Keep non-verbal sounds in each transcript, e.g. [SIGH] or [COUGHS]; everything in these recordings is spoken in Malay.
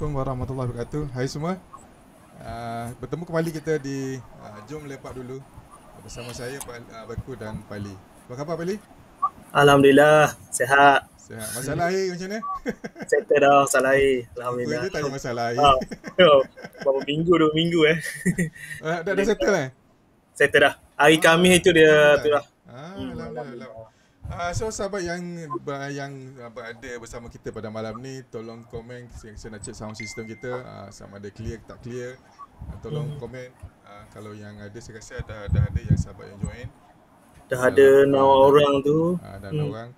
Assalamualaikum warahmatullahi wabarakatuh Hai semua uh, Bertemu kembali kita di uh, Jom Lepak Dulu Bersama saya, uh, ah, Beku dan Pali Apa khabar Pali? Alhamdulillah, sehat Sehat, masalah air macam mana? [LAUGHS] Settle dah, masalah air Alhamdulillah Beku tanya masalah air oh, Berapa minggu, dua minggu eh uh, Dah, dah settle eh? Settle dah Hari ah, Kamis itu dia tu lah ah, hmm, Uh, so sahabat yang uh, yang uh, berada bersama kita pada malam ni tolong komen saya, saya nak check sound system kita uh, sama ada clear tak clear. Uh, tolong mm-hmm. komen uh, kalau yang ada saya rasa ada ada ada yang sahabat yang join. Dah ada nama orang tu. Ah uh, dah hmm. orang.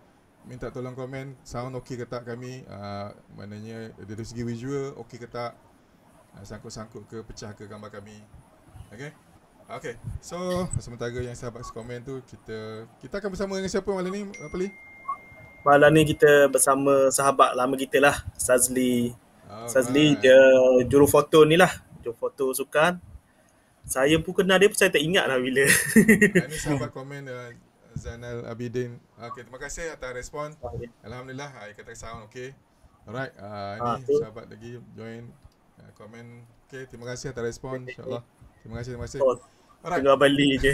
Minta tolong komen sound okey ke tak kami uh, maknanya dari segi visual okey ke tak. Uh, sangkut-sangkut ke pecah ke gambar kami. okay. Okay. So, sementara yang sahabat komen tu, kita kita akan bersama dengan siapa malam ni, Apali? Malam ni kita bersama sahabat lama kita lah, Sazli. Oh, Sazli right. dia juru foto ni lah, juru foto sukan. Saya pun kenal dia pun saya tak ingat lah bila. Ini sahabat [LAUGHS] komen uh, Zainal Abidin. Okay, terima kasih atas respon. Okay. Alhamdulillah, saya kata sound okay. Alright, uh, ah, ini ah, sahabat lagi join uh, komen. Okay, terima kasih atas respon. InsyaAllah. Terima kasih, terima kasih. Oh. Alright. Tengah beli je.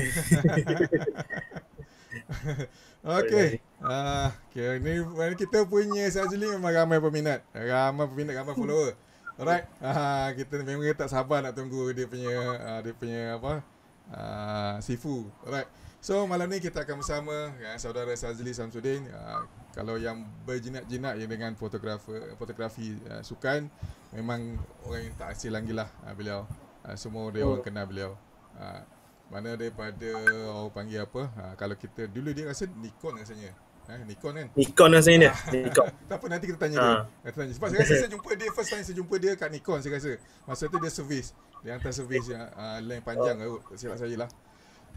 [LAUGHS] okay. Ah, okay. Ni kita punya sajli memang ramai peminat. Ramai peminat, ramai follower. Alright. Ah, kita memang kita tak sabar nak tunggu dia punya ah, dia punya apa? Ah, sifu. Alright. So malam ni kita akan bersama dengan saudara Sazli Samsudin uh, Kalau yang berjinak-jinak yang dengan fotografer, fotografi uh, sukan Memang orang yang tak asil lagi lah uh, ah, beliau uh, Semua dia orang oh. kenal beliau mana daripada orang oh, panggil apa ha, kalau kita dulu dia rasa Nikon rasanya eh Nikon kan Nikon rasanya ha, dia ah, Nikon [LAUGHS] tak apa nanti kita tanya ha. dia ah. tanya sebab saya rasa [LAUGHS] saya jumpa dia first time saya jumpa dia kat Nikon saya rasa masa tu dia servis dia hantar servis yang uh, ah, lain panjang oh. kot silap saya lah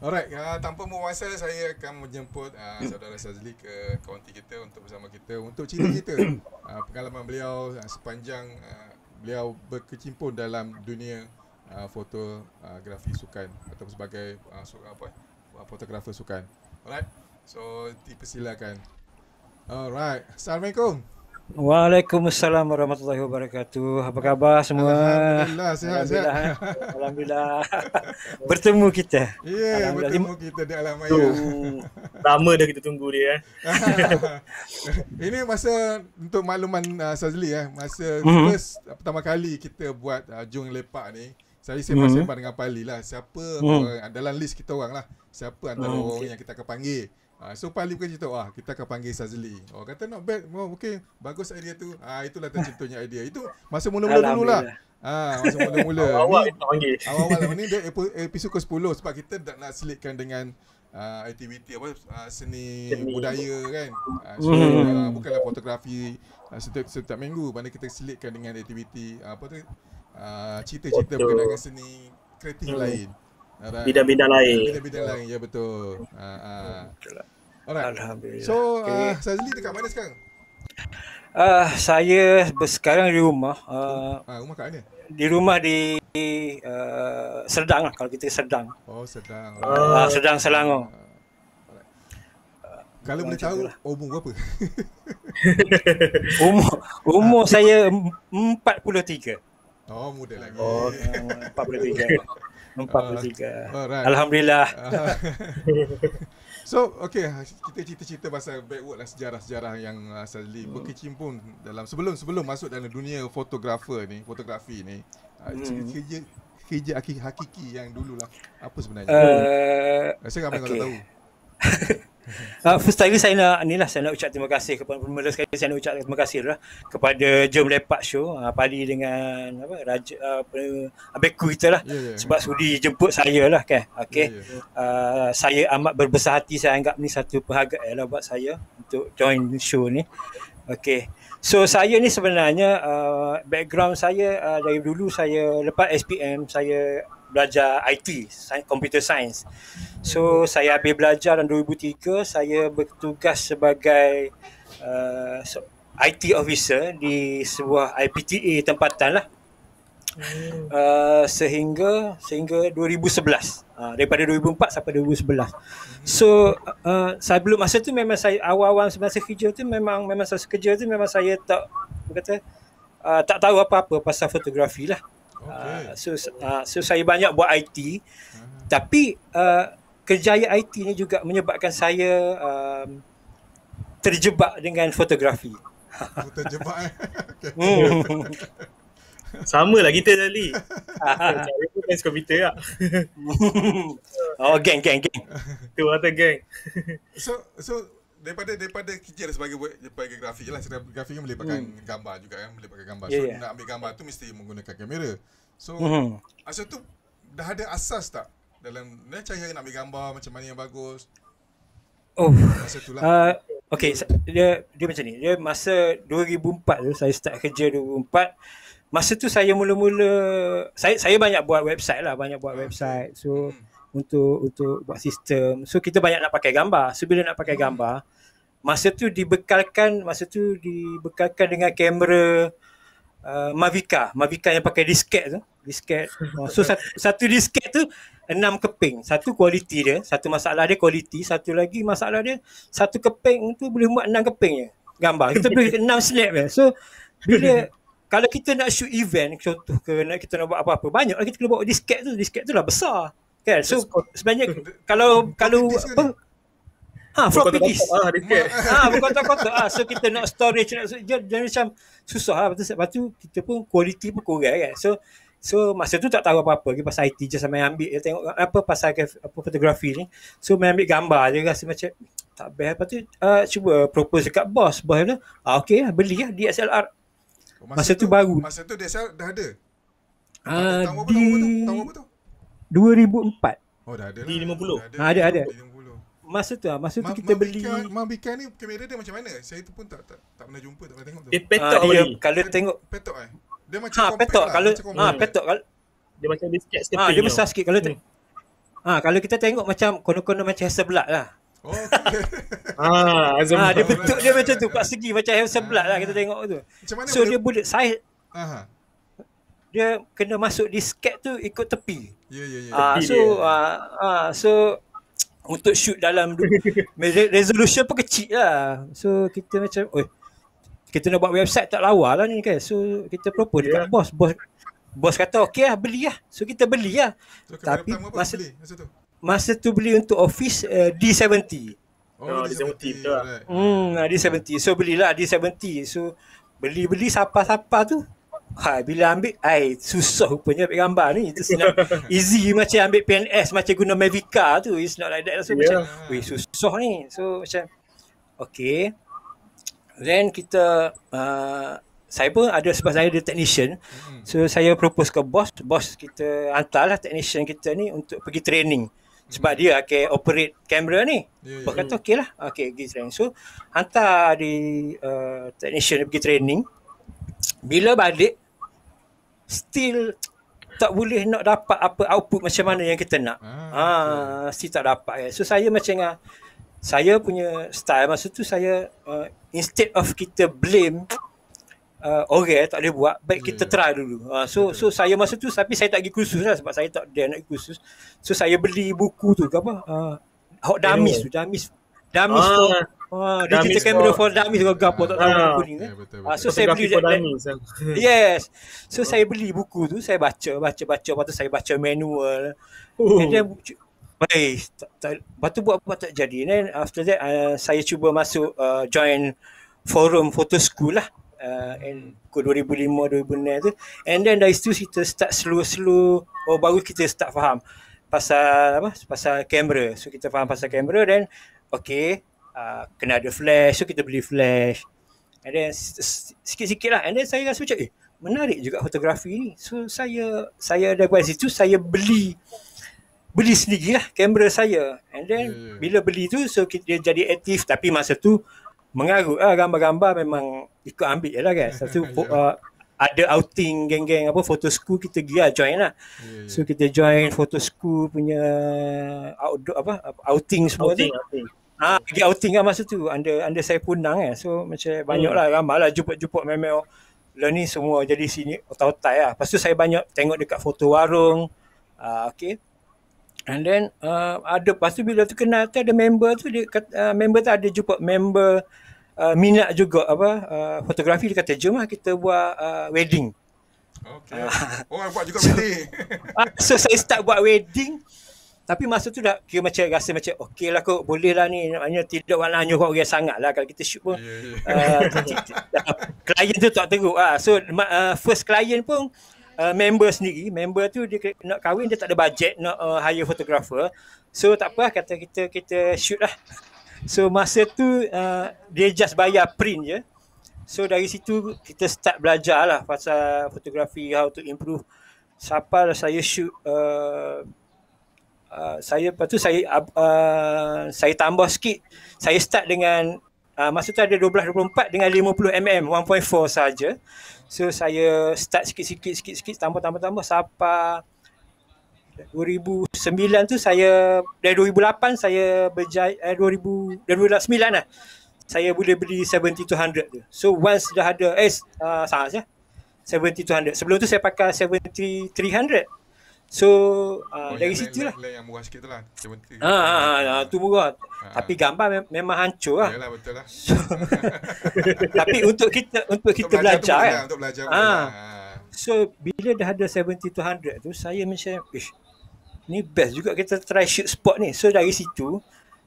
Alright, uh, tanpa memuasa saya akan menjemput uh, saudara Sazli ke kaunti kita untuk bersama kita untuk cerita [COUGHS] kita uh, pengalaman beliau uh, sepanjang uh, beliau berkecimpung dalam dunia uh, fotografi uh, sukan atau sebagai uh, so, apa uh, fotografer sukan. Alright. So dipersilakan. Alright. Assalamualaikum. Waalaikumsalam warahmatullahi wabarakatuh. Apa khabar semua? Alhamdulillah, sihat, Alhamdulillah. sihat. Alhamdulillah. [LAUGHS] bertemu kita. Ya, yeah, bertemu kita di alam maya. Lama dah kita tunggu dia. Eh. [LAUGHS] Ini masa untuk makluman uh, Sazli. Eh. Masa mm-hmm. first, pertama kali kita buat uh, Jung Lepak ni. Saya sembang-sembang hmm. dengan Pali lah Siapa hmm. orang, eh, dalam list kita orang lah Siapa antara hmm. orang yang kita akan panggil ha, So Pali pun cerita Wah kita akan panggil Sazli Oh kata not bad oh, Okay bagus idea tu ha, Itulah terciptanya idea Itu masa mula-mula dulu lah Ha, masa mula-mula [LAUGHS] Awal-awal kita panggil [LAUGHS] Awal-awal lah. ni dia episode ke-10 Sebab kita tak nak selitkan dengan uh, aktiviti apa uh, seni, seni, budaya kan uh, seni, hmm. uh, bukanlah fotografi uh, setiap, setiap minggu mana kita selitkan dengan aktiviti uh, apa tu Ah, cerita-cerita berkenaan seni kreatif hmm. lain. Alright. Bidang-bidang lain. Bidang-bidang lain, ya betul. Uh, uh. Alright. Alhamdulillah. So, okay. uh, Sazli dekat mana sekarang? Uh, saya sekarang di rumah. Uh, uh, rumah kat mana? Di rumah di uh, Serdang lah, kalau kita Serdang. Oh, Serdang. Uh, uh, Serdang, Selangor. Kalau boleh tahu lah. umur berapa? [LAUGHS] umur umur ah, saya 43. 43. 43. 43. 43. Oh muda lagi. Oh, 43. 43. tiga. [LAUGHS] Alhamdulillah. [LAUGHS] so, okay. Kita cerita-cerita pasal backward lah sejarah-sejarah yang Salih hmm. berkecimpung dalam sebelum sebelum masuk dalam dunia fotografer ni, fotografi ni. Ah, hmm. Kerja kerja hakiki, yang dulu lah. Apa sebenarnya? Uh, Rasa ramai okay. orang tahu. [LAUGHS] [LAUGHS] Uh, first time saya nak ni lah saya nak ucap terima kasih kepada pemula sekali saya nak ucap terima kasih lah kepada Jom Lepak Show uh, Padi dengan apa Raja uh, Abeku kita lah yeah, yeah. sebab sudi jemput saya lah kan okay. yeah, yeah. Uh, saya amat berbesar hati saya anggap ni satu penghargaan lah buat saya untuk join show ni okay. so saya ni sebenarnya uh, background saya uh, dari dulu saya lepas SPM saya belajar IT, computer science. So saya habis belajar dalam 2003, saya bertugas sebagai uh, IT officer di sebuah IPTA tempatan lah. Hmm. Uh, sehingga sehingga 2011 uh, daripada 2004 sampai 2011 so uh, saya belum masa tu memang saya awal-awal semasa kerja tu memang memang saya kerja tu memang saya tak kata uh, tak tahu apa-apa pasal fotografi lah Okay. Uh, so, uh, so saya banyak buat IT. Uh-huh. Hmm. Tapi uh, kerjaya IT ni juga menyebabkan saya um, terjebak dengan fotografi. Oh, terjebak eh? [LAUGHS] Hmm. Sama lah kita tadi. Saya pun fans komputer lah. [LAUGHS] oh, geng, geng, geng. Itu kata geng. so, so daripada daripada kerja sebagai buat sebagai grafik jelah sebab grafik kan melibatkan hmm. gambar juga kan pakai gambar ya, so yeah. nak ambil gambar tu mesti menggunakan kamera so hmm. asal tu dah ada asas tak dalam ni cara nak ambil gambar macam mana yang bagus oh masa tu lah uh, okay. dia dia macam ni dia masa 2004 tu saya start kerja 2004 masa tu saya mula-mula saya saya banyak buat website lah banyak buat ah, website so hmm untuk untuk buat sistem. So kita banyak nak pakai gambar. So bila nak pakai gambar, masa tu dibekalkan masa tu dibekalkan dengan kamera uh, Mavica, Mavica yang pakai disket tu, disket. Oh, so satu, satu disket tu enam keping. Satu kualiti dia, satu masalah dia kualiti, satu lagi masalah dia satu keping tu boleh buat enam keping je gambar. Kita boleh [LAUGHS] enam snap je. So bila kalau kita nak shoot event contoh ke nak kita nak buat apa-apa banyak kita kena bawa disket tu disket tu lah besar Kan? So sebenarnya hmm. kalau kalau apa? Ha, floppy disk. Lah, ha, bukan tak kotak Ha, so kita nak storage nak jadi macam susah lah. Lepas tu, kita pun quality pun kurang kan. So so masa tu tak tahu apa-apa lagi pasal IT je sampai ambil dia tengok apa pasal apa fotografi ni. So main ambil gambar je rasa macam tak best. Lepas tu uh, cuba propose dekat bos Boss dia, ah, okay lah beli lah DSLR. Oh, masa, masa tu, tu, baru. Masa tu DSLR dah ada? Uh, ah, tahu di... tahu apa, tahu apa tu? 2004. Oh dah ada. 50 Ha lah. ada ah, ada. D50. Masa tu ah, masa tu kita beli. beli Mabika ni kamera dia macam mana? Saya tu pun tak tak, tak pernah jumpa, tak pernah tengok petok ah, dia kalau tengok petok eh. Dia macam ha, petok kalau ha, petok kalau dia macam dia sikit sikit. Ha, dia besar sikit kalau hmm. tengok. Ha, kalau kita tengok macam kono-kono macam hasil belak lah. Oh, okay. [LAUGHS] ah, ha, dia bentuk dia macam tu, empat segi macam hasil belak lah kita tengok tu. Macam mana so, dia bulat, saiz. Dia kena masuk disket tu ikut tepi yeah. Ya, ya, ya. Uh, so uh, uh, so untuk shoot dalam [LAUGHS] resolution pun kecil lah. So kita macam oi kita nak buat website tak lawa lah ni kan. So kita propose yeah. dekat bos. Bos bos kata okey lah beli lah. So kita beli lah. So, Tapi masa, beli, masa tu? Masa tu beli untuk office uh, eh, D70. Oh, oh D70 tu lah. Hmm, ah, D70. So belilah D70. So beli-beli sapa-sapa tu Ha, bila ambil ai susah rupanya ambil gambar ni itu senang [LAUGHS] easy macam ambil PNS macam guna Mavica tu it's not like that lah. so yeah. macam we susah ni so macam okay then kita uh, saya pun ada sebab saya ada technician hmm. so saya propose ke bos bos kita hantarlah technician kita ni untuk pergi training sebab hmm. dia akan okay, operate kamera ni. Yeah, yeah. kata okey lah. okay pergi training. So, hantar di uh, technician pergi training. Bila balik, still tak boleh nak dapat apa output macam mana yang kita nak. Ah, ha, okay. still tak dapat. eh So saya macam ah saya punya style masa tu saya uh, instead of kita blame uh, orang eh, tak boleh buat baik hmm. kita yeah. try dulu. Uh, so okay. so saya masa tu tapi saya tak pergi kursus lah sebab saya tak dia nak pergi kursus. So saya beli buku tu apa? Uh, Hot Damis yeah. Damis. Damis ah. tu Oh, dia cerita kamera for dummies kau gapo tak tahu buku ah. ni. Eh. Eh, ah, so saya beli eh. [LAUGHS] Yes. So saya beli buku tu, saya baca, baca, baca, lepas tu saya baca manual. Then, oh. Baik, lepas tu buat apa tak jadi. Then after that, uh, saya cuba masuk uh, join forum photo school lah. Uh, and pukul 2005-2006 tu. And then dari situ kita start slow-slow. Oh, baru kita start faham pasal apa? Pasal kamera. So kita faham pasal kamera then Okay, Ah, kena ada flash so kita beli flash and then sikit-sikit lah and then saya rasa macam eh menarik juga fotografi ni so saya saya ada buat situ saya beli beli sendiri lah kamera saya and then hmm. bila beli tu so dia jadi aktif tapi masa tu mengarut lah gambar-gambar memang ikut ambil je lah kan satu so, [LAUGHS] ya. uh, ah, ada outing geng-geng apa photo school kita gila join lah hmm. so kita join photo school punya outdoor apa outing semua outing, tu outing. Ha, ah, pergi outing kan masa tu. Under under saya punang kan. So macam hmm. banyaklah ramailah jumpa-jumpa memeo. Learn semua jadi sini otak-otak lah. tu saya banyak tengok dekat foto warung. Ah uh, okey. And then uh, ada tu bila tu kenal tu ada member tu dia uh, member tu ada jumpa member uh, minat juga apa uh, fotografi dia kata jomlah kita buat uh, wedding. Okay. Uh, oh, Orang buat juga so, wedding. [LAUGHS] so, saya start buat wedding tapi masa tu dah kira macam rasa macam okey lah kot boleh lah ni maknanya tidak warna nyuruh orang sangat lah kalau kita shoot pun klien ya, ya, ya. ah, [LAUGHS] tu tak teruk lah. So ah, first klien pun ah, member sendiri member tu dia nak kahwin dia tak ada bajet nak hire photographer so tak apa lah, kata kita kita shoot lah so masa tu dia just bayar print je So dari situ kita start belajar lah pasal fotografi how to improve. Sampai lah saya shoot uh, Uh, saya lepas tu saya uh, uh, saya tambah sikit. Saya start dengan uh, masa tu ada 12.24 dengan 50mm 1.4 saja. So saya start sikit-sikit sikit-sikit tambah-tambah-tambah sampai 2009 tu saya dari 2008 saya berjaya eh, 2000 dari 2009 lah. Saya boleh beli 7200 tu. So once dah ada eh uh, salah ya. 7200. Sebelum tu saya pakai 7300. So uh, oh, dari situ lah. Lain yang murah sikit tu lah. Ha, ha, ha, tu murah. Ha, ah, ah. ha. Tapi gambar mem- memang hancur lah. Yalah betul lah. So, [LAUGHS] tapi untuk kita untuk, untuk kita belajar, belajar kan. Untuk belajar ha. Lah. Ah. lah. So bila dah ada 7200 tu saya macam ish ni best juga kita try shoot spot ni. So dari situ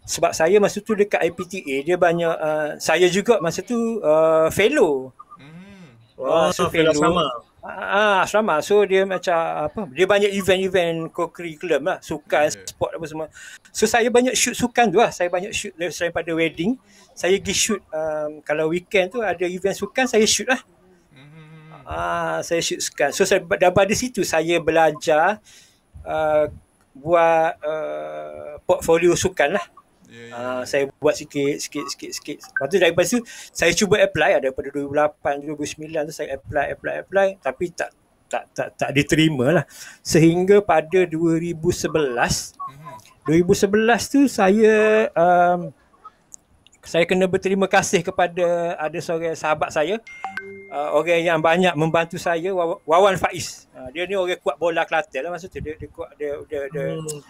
sebab saya masa tu dekat IPTA dia banyak uh, saya juga masa tu uh, fellow. Hmm. Oh, so, so fellow, fellow sama. Ah, asrama. Ah, so dia macam apa? Dia banyak event-event co-curriculum lah, sukan, yeah. sport apa semua. So saya banyak shoot sukan tu lah. Saya banyak shoot lepas selain pada wedding. Saya pergi shoot um, kalau weekend tu ada event sukan saya shoot lah. Mm-hmm. Ah, saya shoot sukan. So saya daripada situ saya belajar uh, buat uh, portfolio sukan lah yeah. Ya, ya, uh, ya. saya buat sikit, sikit, sikit, sikit. Lepas tu daripada tu, saya cuba apply lah. Daripada 2008, 2009 tu saya apply, apply, apply. Tapi tak tak tak, tak diterima lah. Sehingga pada 2011, 2011 mhm. tu saya... Um, saya kena berterima kasih kepada ada seorang sahabat saya uh, orang yang banyak membantu saya Wawan Faiz. Uh, dia ni orang kuat bola Kelantan lah maksudnya dia dia kuat dia dia, dia, dia, hmm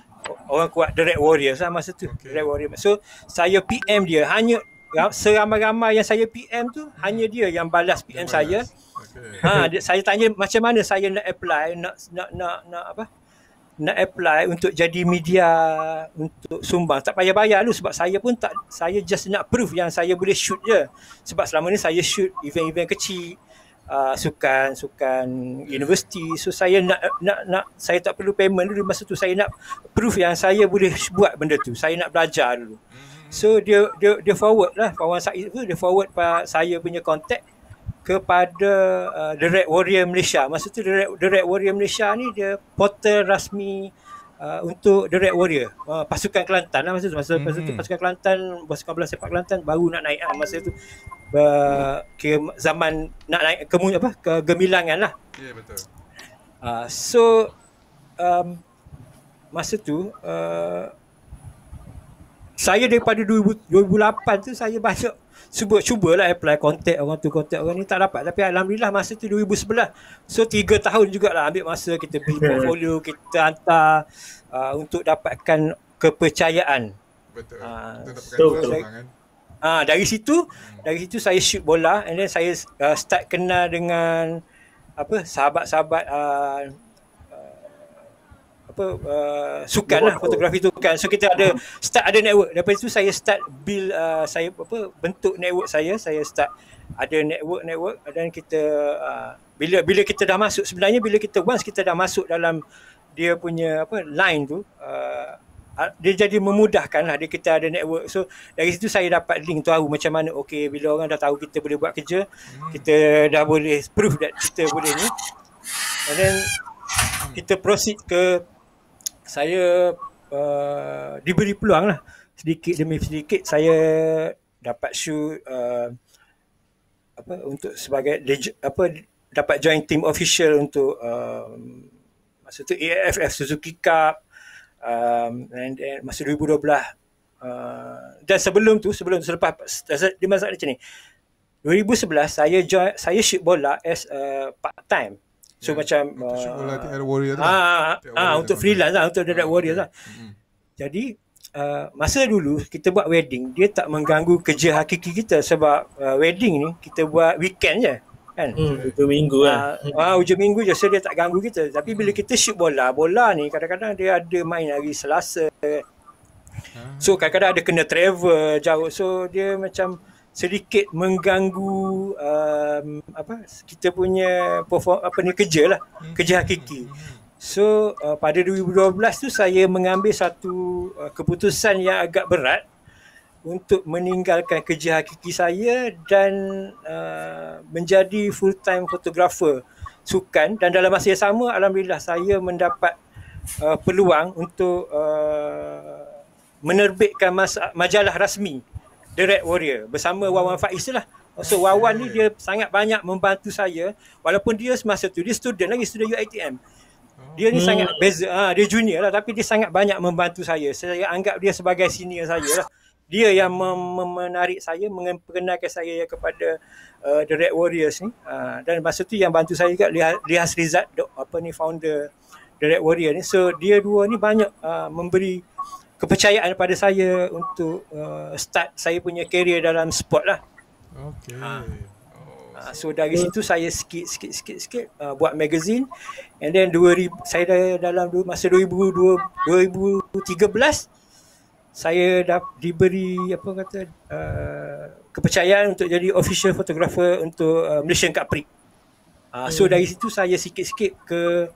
orang kuat direct warrior sama lah masa tu. Okay. Red Warriors. So saya PM dia hanya seramai-ramai yang saya PM tu hmm. hanya dia yang balas PM okay. saya. Okay. Ha, saya tanya macam mana saya nak apply nak nak nak, nak apa? nak apply untuk jadi media untuk sumbang tak payah bayar lu sebab saya pun tak saya just nak proof yang saya boleh shoot je sebab selama ni saya shoot event-event kecil uh, sukan sukan universiti so saya nak nak nak saya tak perlu payment dulu masa tu saya nak proof yang saya boleh buat benda tu saya nak belajar dulu hmm. so dia dia dia forward lah kawan saya tu dia forward pa, saya punya kontak kepada uh, The Red Warrior Malaysia. Masa tu The Red, The Red Warrior Malaysia ni dia portal rasmi Uh, untuk The Red Warrior uh, pasukan Kelantan lah masa tu masa, masa tu hmm. pasukan Kelantan pasukan bola sepak Kelantan baru nak naik lah masa tu uh, ke zaman nak naik ke apa ke gemilangan lah ya yeah, betul uh, so um, masa tu uh, saya daripada 2000, 2008 tu saya masuk cuba cubalah apply contact orang tu contact orang ni tak dapat tapi alhamdulillah masa tu 2011 so 3 tahun jugalah ambil masa kita build portfolio kita hantar uh, untuk dapatkan kepercayaan betul uh, ah, betul so, kan? uh, dari situ hmm. dari situ saya shoot bola and then saya uh, start kenal dengan apa sahabat-sahabat uh, apa uh, sukan lah fotografi tu kan so kita ada start ada network daripada tu saya start build uh, saya apa bentuk network saya saya start ada network network dan kita uh, bila bila kita dah masuk sebenarnya bila kita once kita dah masuk dalam dia punya apa line tu uh, dia jadi memudahkan lah dia kita ada network so dari situ saya dapat link tahu macam mana okey bila orang dah tahu kita boleh buat kerja hmm. kita dah boleh proof that kita boleh ni and then kita proceed ke saya uh, diberi peluang lah sedikit demi sedikit saya dapat shoot uh, apa untuk sebagai apa dapat join team official untuk um, masa tu AFF Suzuki Cup um, and then masa 2012 uh, dan sebelum tu sebelum tu, selepas di masa macam ni 2011 saya join saya shoot bola as a part time So yeah. macam uh, lah warrior ah, lah. ah, ah, ah untuk lah. freelance lah, untuk direct warrior lah. Mm-hmm. Mm-hmm. Jadi Uh, masa dulu kita buat wedding dia tak mengganggu kerja hakiki kita sebab uh, wedding ni kita buat weekend je kan hmm, hujung hmm, minggu lah uh, uh, hujung minggu je so dia tak ganggu kita tapi bila mm-hmm. kita shoot bola bola ni kadang-kadang dia ada main hari selasa so kadang-kadang ada kena travel jauh so dia macam sedikit mengganggu um, apa kita punya perform apa ni kerja lah hmm. kerja hakiki hmm. so uh, pada 2012 tu saya mengambil satu uh, keputusan yang agak berat untuk meninggalkan kerja hakiki saya dan uh, menjadi full time fotografer sukan dan dalam masa yang sama alhamdulillah saya mendapat uh, peluang untuk uh, menerbitkan majalah rasmi The Red Warrior bersama Wawan Faiz lah. So Wawan ni dia sangat banyak membantu saya walaupun dia semasa tu dia student lagi student UiTM. Dia ni hmm. sangat beza, ha, dia junior lah tapi dia sangat banyak membantu saya. Saya anggap dia sebagai senior saya lah. Dia yang mem- menarik saya, mengenalkan saya kepada uh, The Red Warriors ni. Ha, dan masa tu yang bantu saya juga Lihas Rizad, apa ni founder The Red Warrior ni. So dia dua ni banyak uh, memberi kepercayaan pada saya untuk uh, start saya punya career dalam sport lah. Okay. Ha. ha. So dari situ saya sikit sikit sikit sikit uh, buat magazine and then 2000 saya dah dalam masa 2002 2013 saya dah diberi apa kata uh, kepercayaan untuk jadi official photographer untuk uh, Malaysian Cup Prix. Uh, so hmm. dari situ saya sikit sikit ke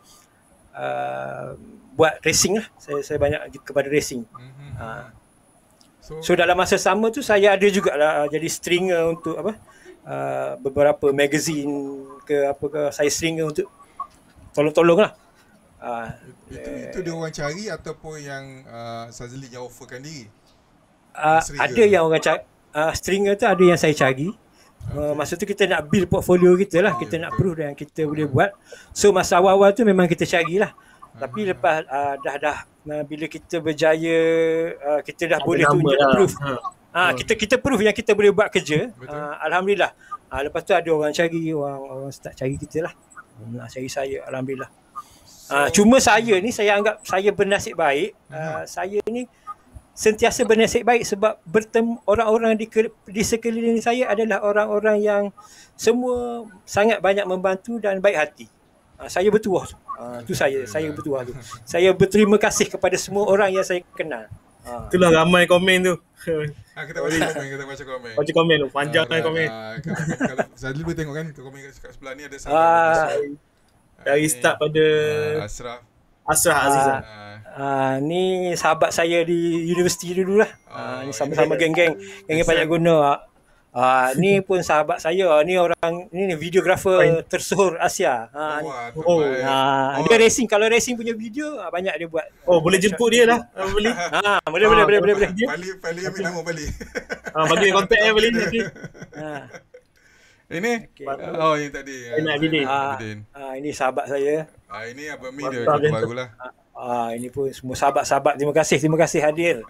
uh, buat racing lah. Saya saya banyak kepada racing. Mm-hmm. Uh. So, so dalam masa sama tu saya ada juga lah jadi stringer untuk apa? Uh, beberapa magazine ke apa ke saya stringer untuk tolong-tolong lah. Uh, itu, eh, itu dia orang cari ataupun yang uh, Sazlik yang offerkan diri? Uh, ada yang orang cari. Uh, stringer tu ada yang saya cari. Okay. Uh, masa tu kita nak build portfolio kita lah. Oh, kita yeah, nak betul. prove yang kita boleh buat. So masa awal-awal tu memang kita carilah. lah. Ah. Tapi lepas uh, dah dah uh, bila kita berjaya uh, kita dah Ada boleh tunjuk lah. proof. Ha. Ha, kita kita proof yang kita boleh buat kerja. Uh, alhamdulillah. Uh, lepas tu ada orang cari orang orang start cari kita lah. Nak cari saya alhamdulillah. So, cuma saya ni saya anggap saya bernasib baik. Uh, saya ni sentiasa bernasib baik sebab bertemu orang-orang di di sekeliling saya adalah orang-orang yang semua sangat banyak membantu dan baik hati. Ah, saya bertuah tu. Ah, ha, tu saya, saya bertuah tu. Saya berterima kasih kepada semua orang yang saya kenal. Ha. Itulah ramai komen tu. Ha, kita baca komen, kita baca komen. Baca komen tu, panjang ha, kan komen. Ha, kalau, kalau, boleh tengok kan, tu komen kat sebelah ni ada satu. Ha, dari ini, start pada... Ha, Asraf. Asraf Azizah. Ha, ha. ni sahabat saya di universiti dulu lah. Ha, ha, ni sama-sama geng-geng. Geng-geng Pajak Guna. Uh, ni [LAUGHS] pun sahabat saya ah, ni orang ni videographer tersohor Asia. Ha uh, oh, oh. Uh, oh dia racing kalau racing punya video uh, banyak dia buat. Oh boleh jemput dia lah. Uh, [LAUGHS] boleh. Ha uh, boleh, uh, boleh boleh boleh boleh. Balik balik ambil nama balik. Ha [LAUGHS] bagi kontak dia boleh nanti. Ha. Ini okay. oh yang tadi. Ini Abidin. Ha ini sahabat saya. Ha uh, ini apa mi dia baru lah. Ha uh, ini pun semua sahabat-sahabat terima kasih terima kasih hadir.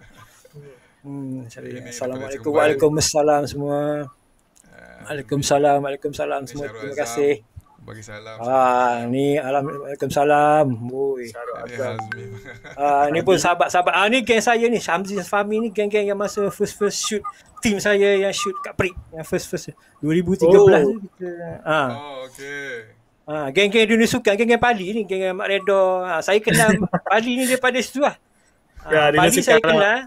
Hmm, Assalamualaikum. Waalaikumsalam semua. Ah. Waalaikumsalam. Waalaikumsalam semua. Terima kasih. Bagi salam. Ah, ni alam salam. Woi. Ah, ni pun sahabat-sahabat. Ah, ni geng saya ni, Shamzi Fami ni geng-geng yang masa first first shoot team saya yang shoot kat Prik yang first first 2013 oh. kita. Ah. Oh, ah, geng-geng dunia sukan, geng-geng Pali ni, geng-geng Mak Redo. Ah, saya kenal [LAUGHS] Pali ni daripada situ lah. Ya, pali saya lah. kenal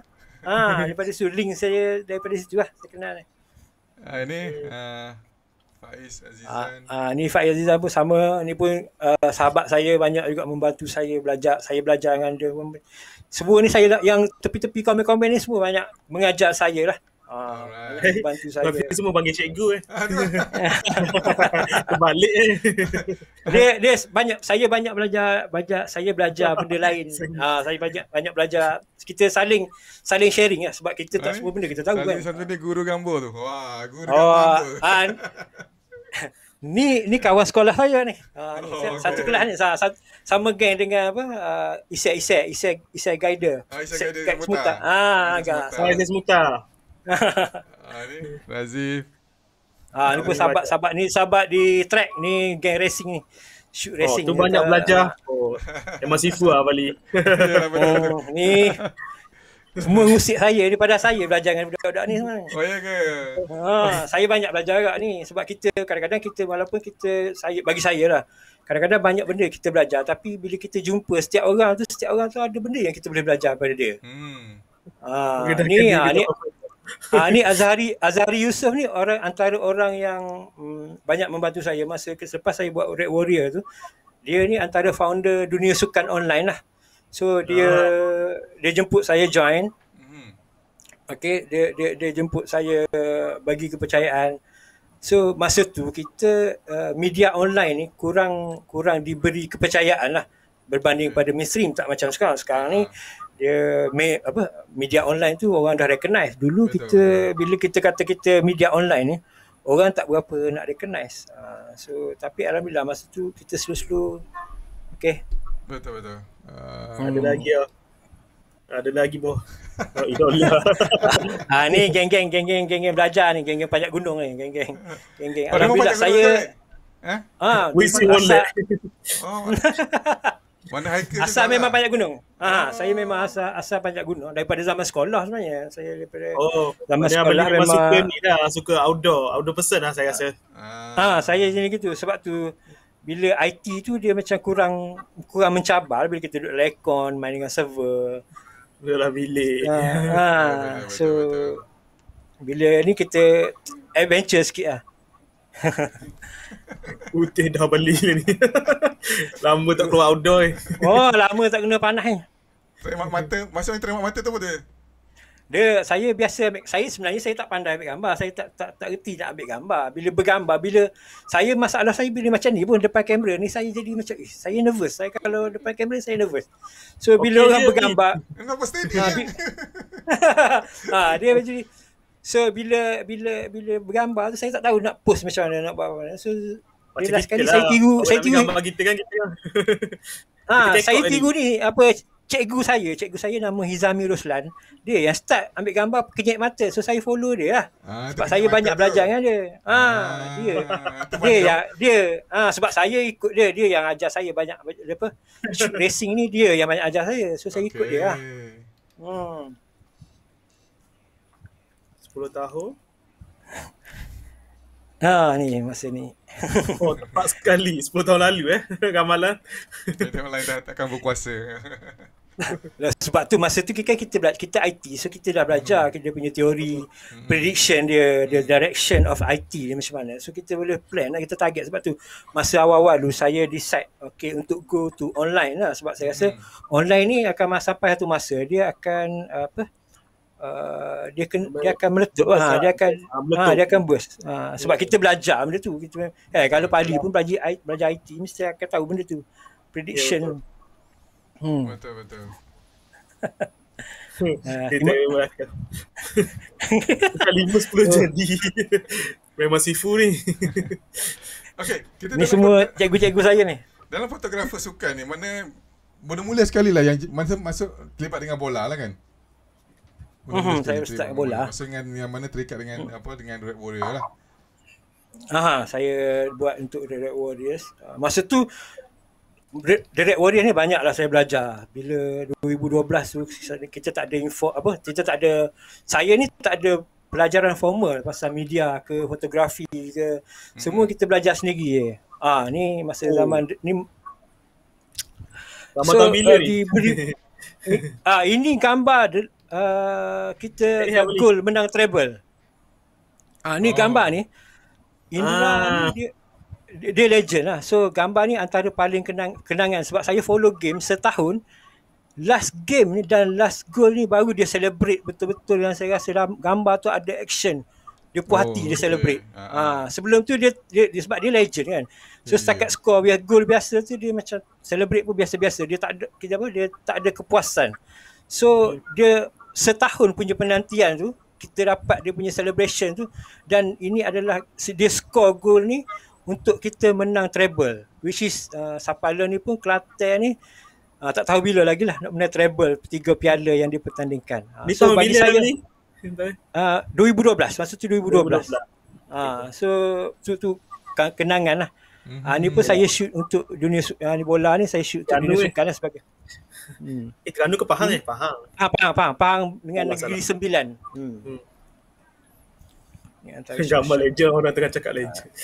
ha, daripada situ link saya daripada situ lah saya kenal ni. Ha, ini uh, Faiz Azizan. Ha, ha, ni Faiz Azizan pun sama. Ni pun uh, sahabat saya banyak juga membantu saya belajar. Saya belajar dengan dia. Semua ni saya yang tepi-tepi komen-komen ni semua banyak mengajar saya lah. Ah, right. bantu saya. Tapi semua panggil cikgu eh. [LAUGHS] Terbalik eh. Dia dia banyak saya banyak belajar banyak saya belajar benda lain. Ha, [LAUGHS] saya banyak banyak belajar kita saling saling sharing lah sebab kita tak semua benda kita tahu saling, kan. Satu ni guru gambar tu. Wah, guru oh, gambar. An- [LAUGHS] ni ni kawan sekolah saya ni. Ha, ni oh, okay. satu kelas ni sama, sama geng dengan apa uh, isek isek isek isek Guide Ah, isek guider semuta. Ah, Saya semuta. Ha, ni Razif. Ah ni ah, pun sahabat-sahabat ni sahabat di track ni gang racing ni. Shoot oh, racing. Oh, tu banyak belajar. Oh. Emang sifu lah balik. oh, ni mengusik saya daripada saya belajar dengan budak-budak ni sebenarnya. Oh ya ke? Ha, saya banyak belajar agak ni sebab kita kadang-kadang kita walaupun kita saya bagi saya lah. Kadang-kadang banyak benda kita belajar tapi bila kita jumpa setiap orang tu setiap orang tu ada benda yang kita boleh belajar pada dia. Hmm. Ha, ni, ha, ni, Ah uh, ni Azhari Azhari Yusof ni orang antara orang yang um, banyak membantu saya masa selepas saya buat Red Warrior tu. Dia ni antara founder dunia sukan online lah. So dia uh. dia jemput saya join. Hmm. Okay, dia dia dia jemput saya bagi kepercayaan. So masa tu kita uh, media online ni kurang kurang diberi kepercayaan lah berbanding okay. pada mainstream tak macam sekarang. Sekarang uh. ni ah dia me, apa media online tu orang dah recognize dulu betul, kita betul. bila kita kata kita media online ni orang tak berapa nak recognize uh, so tapi alhamdulillah masa tu kita slow-slow okey betul betul uh, ada ah. lagi ya ada lagi boh Ha [LAUGHS] [LAUGHS] ni geng-geng geng-geng geng-geng belajar ni geng-geng banyak gunung ni geng-geng geng-geng oh, alhamdulillah saya Ha? Ha, we see one that. Oh. [LAUGHS] Mana hiker asal memang lah. panjat gunung. Ha, oh. saya memang asa asa banyak gunung daripada zaman sekolah sebenarnya. Saya daripada oh, zaman sekolah memang suka ni lah, suka outdoor, outdoor person lah saya rasa. Ha, ha saya jenis gitu sebab tu bila IT tu dia macam kurang kurang mencabar bila kita duduk lekon main dengan server. Dalam bilik. Ha, ha. so bila ni kita adventure sikit lah. [LAUGHS] Putih dah balik lah ni. [LAUGHS] lama tak keluar outdoor Oh, lama tak kena panas eh. Terima mata, masa yang terima mata tu apa dia? Dia, saya biasa, saya sebenarnya saya tak pandai ambil gambar. Saya tak tak, tak reti nak ambil gambar. Bila bergambar, bila saya masalah saya bila macam ni pun depan kamera ni, saya jadi macam, eh, saya nervous. Saya kalau depan kamera, saya nervous. So, bila okay, orang dia, bergambar. Nervous dia. Ha, [LAUGHS] ha, dia macam ni. So bila bila bila bergambar tu saya tak tahu nak post macam mana nak buat apa. So bila sekali lah. saya tiru saya tiru bagi kita kan kita. [LAUGHS] ha, saya tiru ni. apa cikgu saya, cikgu saya nama Hizami Ruslan, dia yang start ambil gambar kenyek mata. So saya follow dia lah. Ah, sebab saya banyak tu. belajar dengan dia. Ha, ah, dia. dia yang, dia ha, sebab saya ikut dia, dia yang ajar saya banyak apa [LAUGHS] racing ni dia yang banyak ajar saya. So saya ikut dia lah. Hmm. 10 tahun. Ha ah, ni masa ni. Oh tepat sekali 10 tahun lalu eh gamalan. [LAUGHS] Tak lain dah takkan berkuasa. [LAUGHS] Lah, sebab tu masa tu kita kita kita IT so kita dah belajar hmm. kita punya teori hmm. prediction dia the hmm. direction of IT dia macam mana so kita boleh plan lah, kita target sebab tu masa awal-awal dulu saya decide okay untuk go to online lah sebab saya rasa online ni akan sampai satu masa dia akan apa Uh, dia akan dia akan meletup ha, dia akan ah, ha, dia akan burst ha, ya, sebab ya. kita belajar benda tu kita eh kalau padi ya, pun belajar IT, belajar IT mesti akan tahu benda tu prediction yeah, betul. hmm betul betul hmm. Ha, Kita lima sepuluh oh. jadi Memang sifu ni okay, kita Ni semua kata, cikgu-cikgu saya ni Dalam fotografer sukan ni Mana Mula-mula sekali lah yang masa masuk terlibat dengan bola lah kan Mhm, saya ustaz bola. Masa dengan yang mana terikat dengan hmm. apa dengan Red Warrior lah. Aha, saya buat untuk Red, Warriors. Ah, masa tu Red, Red Warrior ni banyaklah saya belajar. Bila 2012 tu kita tak ada info apa, kita tak ada saya ni tak ada pelajaran formal pasal media ke fotografi ke. hmm Semua kita belajar sendiri je. Ah, ni masa oh. zaman ni Lama so, tahun bila eh, [LAUGHS] ni? ah, ini gambar uh, kita eh, ya, gol menang treble. Ah uh, ni oh. gambar ni. Ini ah. dia, dia legend lah. So gambar ni antara paling kenang kenangan sebab saya follow game setahun last game ni dan last goal ni baru dia celebrate betul-betul yang saya rasa gambar tu ada action. Dia puas oh, hati dia celebrate. Uh-huh. sebelum tu dia, dia, dia sebab dia legend kan. So yeah, hmm, setakat yeah. Hmm. skor biar gol biasa tu dia macam celebrate pun biasa-biasa. Dia tak ada kita apa dia tak ada kepuasan. So yeah. Hmm. dia setahun punya penantian tu kita dapat dia punya celebration tu dan ini adalah dia score goal ni untuk kita menang treble which is uh, Sapala ni pun Kelantan ni uh, tak tahu bila lagi lah nak menang treble tiga piala yang dia pertandingkan uh, ni so bagi saya ni? Uh, 2012 masa tu 2012, 2012. Uh, so tu tu kenangan lah Mm-hmm. Ha, ni pun saya shoot untuk dunia uh, bola ni saya shoot untuk dunia sukan lah sebagai Hmm. Eh Terengganu ke Pahang hmm. eh? Pahang. Ah Pahang, Pahang, Pahang dengan oh, negeri salah. Sembilan. Hmm. hmm. Gambar [LAUGHS] legend orang tengah cakap legend. [LAUGHS]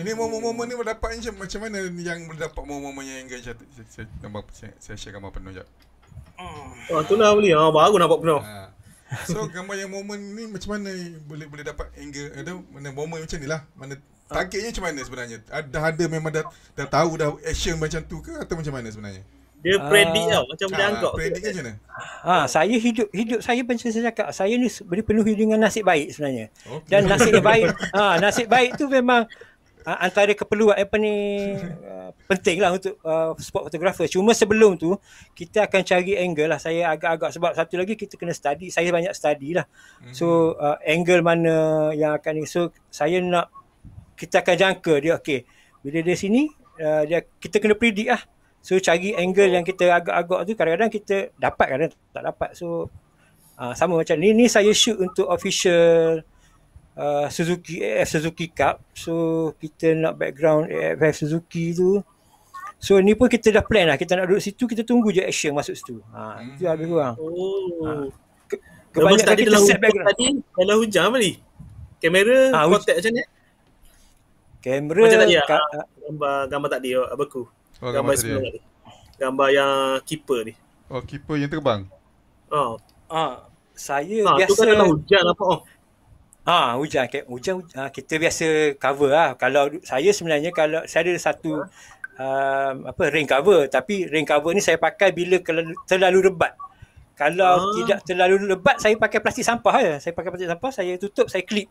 Ini momen-momen ni berdapat macam, macam mana yang berdapat momen-momen yang engage saya saya, saya, saya, saya share gambar penuh jap. Hmm. Oh, ah, tu lah beli. Ah, baru nampak penuh. Ah. So gambar yang momen ni macam mana boleh boleh dapat angle ada mana momen macam ni lah mana targetnya macam mana sebenarnya? Ada ada memang dah dah tahu dah action macam tu ke atau macam mana sebenarnya? Dia predict uh, tau macam dia ah, anggap. Predict macam mana? Ha, saya hidup hidup saya macam saya cakap, saya ni dipenuhi dengan nasib baik sebenarnya. Okay. Dan nasib baik, ha, nasib baik tu memang ha, antara keperluan apa ni uh, penting lah untuk uh, sport photographer. Cuma sebelum tu, kita akan cari angle lah. Saya agak-agak sebab satu lagi kita kena study. Saya banyak study lah. So, uh, angle mana yang akan ni. So, saya nak kita akan jangka dia okey bila dia sini uh, dia kita kena predict lah so cari angle yang kita agak-agak tu kadang-kadang kita dapat kadang tak dapat so uh, sama macam ni ni saya shoot untuk official uh, Suzuki AF Suzuki Cup so kita nak background AF Suzuki tu So ni pun kita dah plan lah kita nak duduk situ kita tunggu je action masuk situ. Ha itu hmm. lebih kurang. Oh. Ha. Kebanyakan kita set background. Tadi dalam hujan apa ni? Kamera ha, ah, kotak macam ni? Kamera Macam tadi lah, ka- ah, gambar, gambar tadi Beku oh, gambar, gambar tadi sebelum Gambar yang keeper ni Oh keeper yang terbang Oh ah, Saya ha, biasa Itu hujan apa oh. Ah hujan ke hujan, hujan kita biasa cover lah. Kalau saya sebenarnya kalau saya ada satu ha? um, apa rain cover tapi rain cover ni saya pakai bila terlalu lebat. Kalau ha? tidak terlalu lebat saya pakai plastik sampah Ya, Saya pakai plastik sampah, saya tutup, saya clip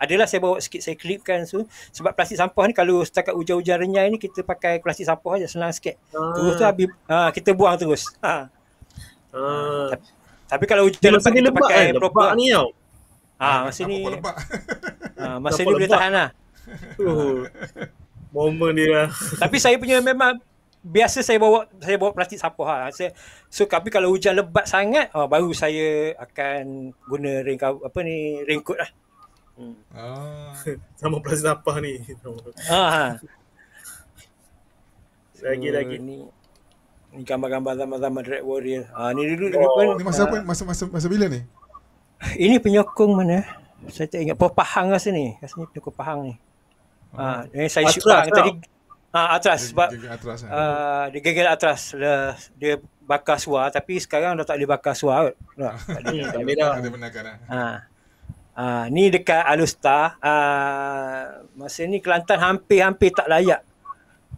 adalah saya bawa sikit saya klipkan tu sebab plastik sampah ni kalau setakat hujan-hujan renyai ni kita pakai plastik sampah aja senang sikit ha. terus tu habis ha, kita buang terus ha. Ah. Ha. Tapi, tapi kalau hujan lebat, lebat kita lebat pakai kan? proper lebat ni tau ha, masa ni ha, masa Lepak ni boleh tahan lah uh, moment dia tapi saya punya memang biasa saya bawa saya bawa plastik sampah ha. saya so tapi kalau hujan lebat sangat oh, baru saya akan guna rain apa ni raincoat lah Hmm. Ah. [LAUGHS] Sama Plaza Napa ni. Ah, ha. Ah. Lagi-lagi ni. Ni gambar-gambar zaman-zaman Red Warrior. Ha ah, ni dulu oh. depan. Ni masa ah. apa? Masa masa masa bila ni? Ini penyokong mana? Saya tak ingat Pahang Pahang rasa ni. Rasanya penyokong Pahang ni. ah. ah, ini saya syukur lah. tadi. Ha, ah, atras sebab atras, dia gagal eh. atras dia, dia bakar suar tapi sekarang dah tak boleh bakar suar Tak ada. [LAUGHS] Tak ada. Ha. Ha, ni dekat Alusta. Ha, masa ni Kelantan hampir-hampir tak layak.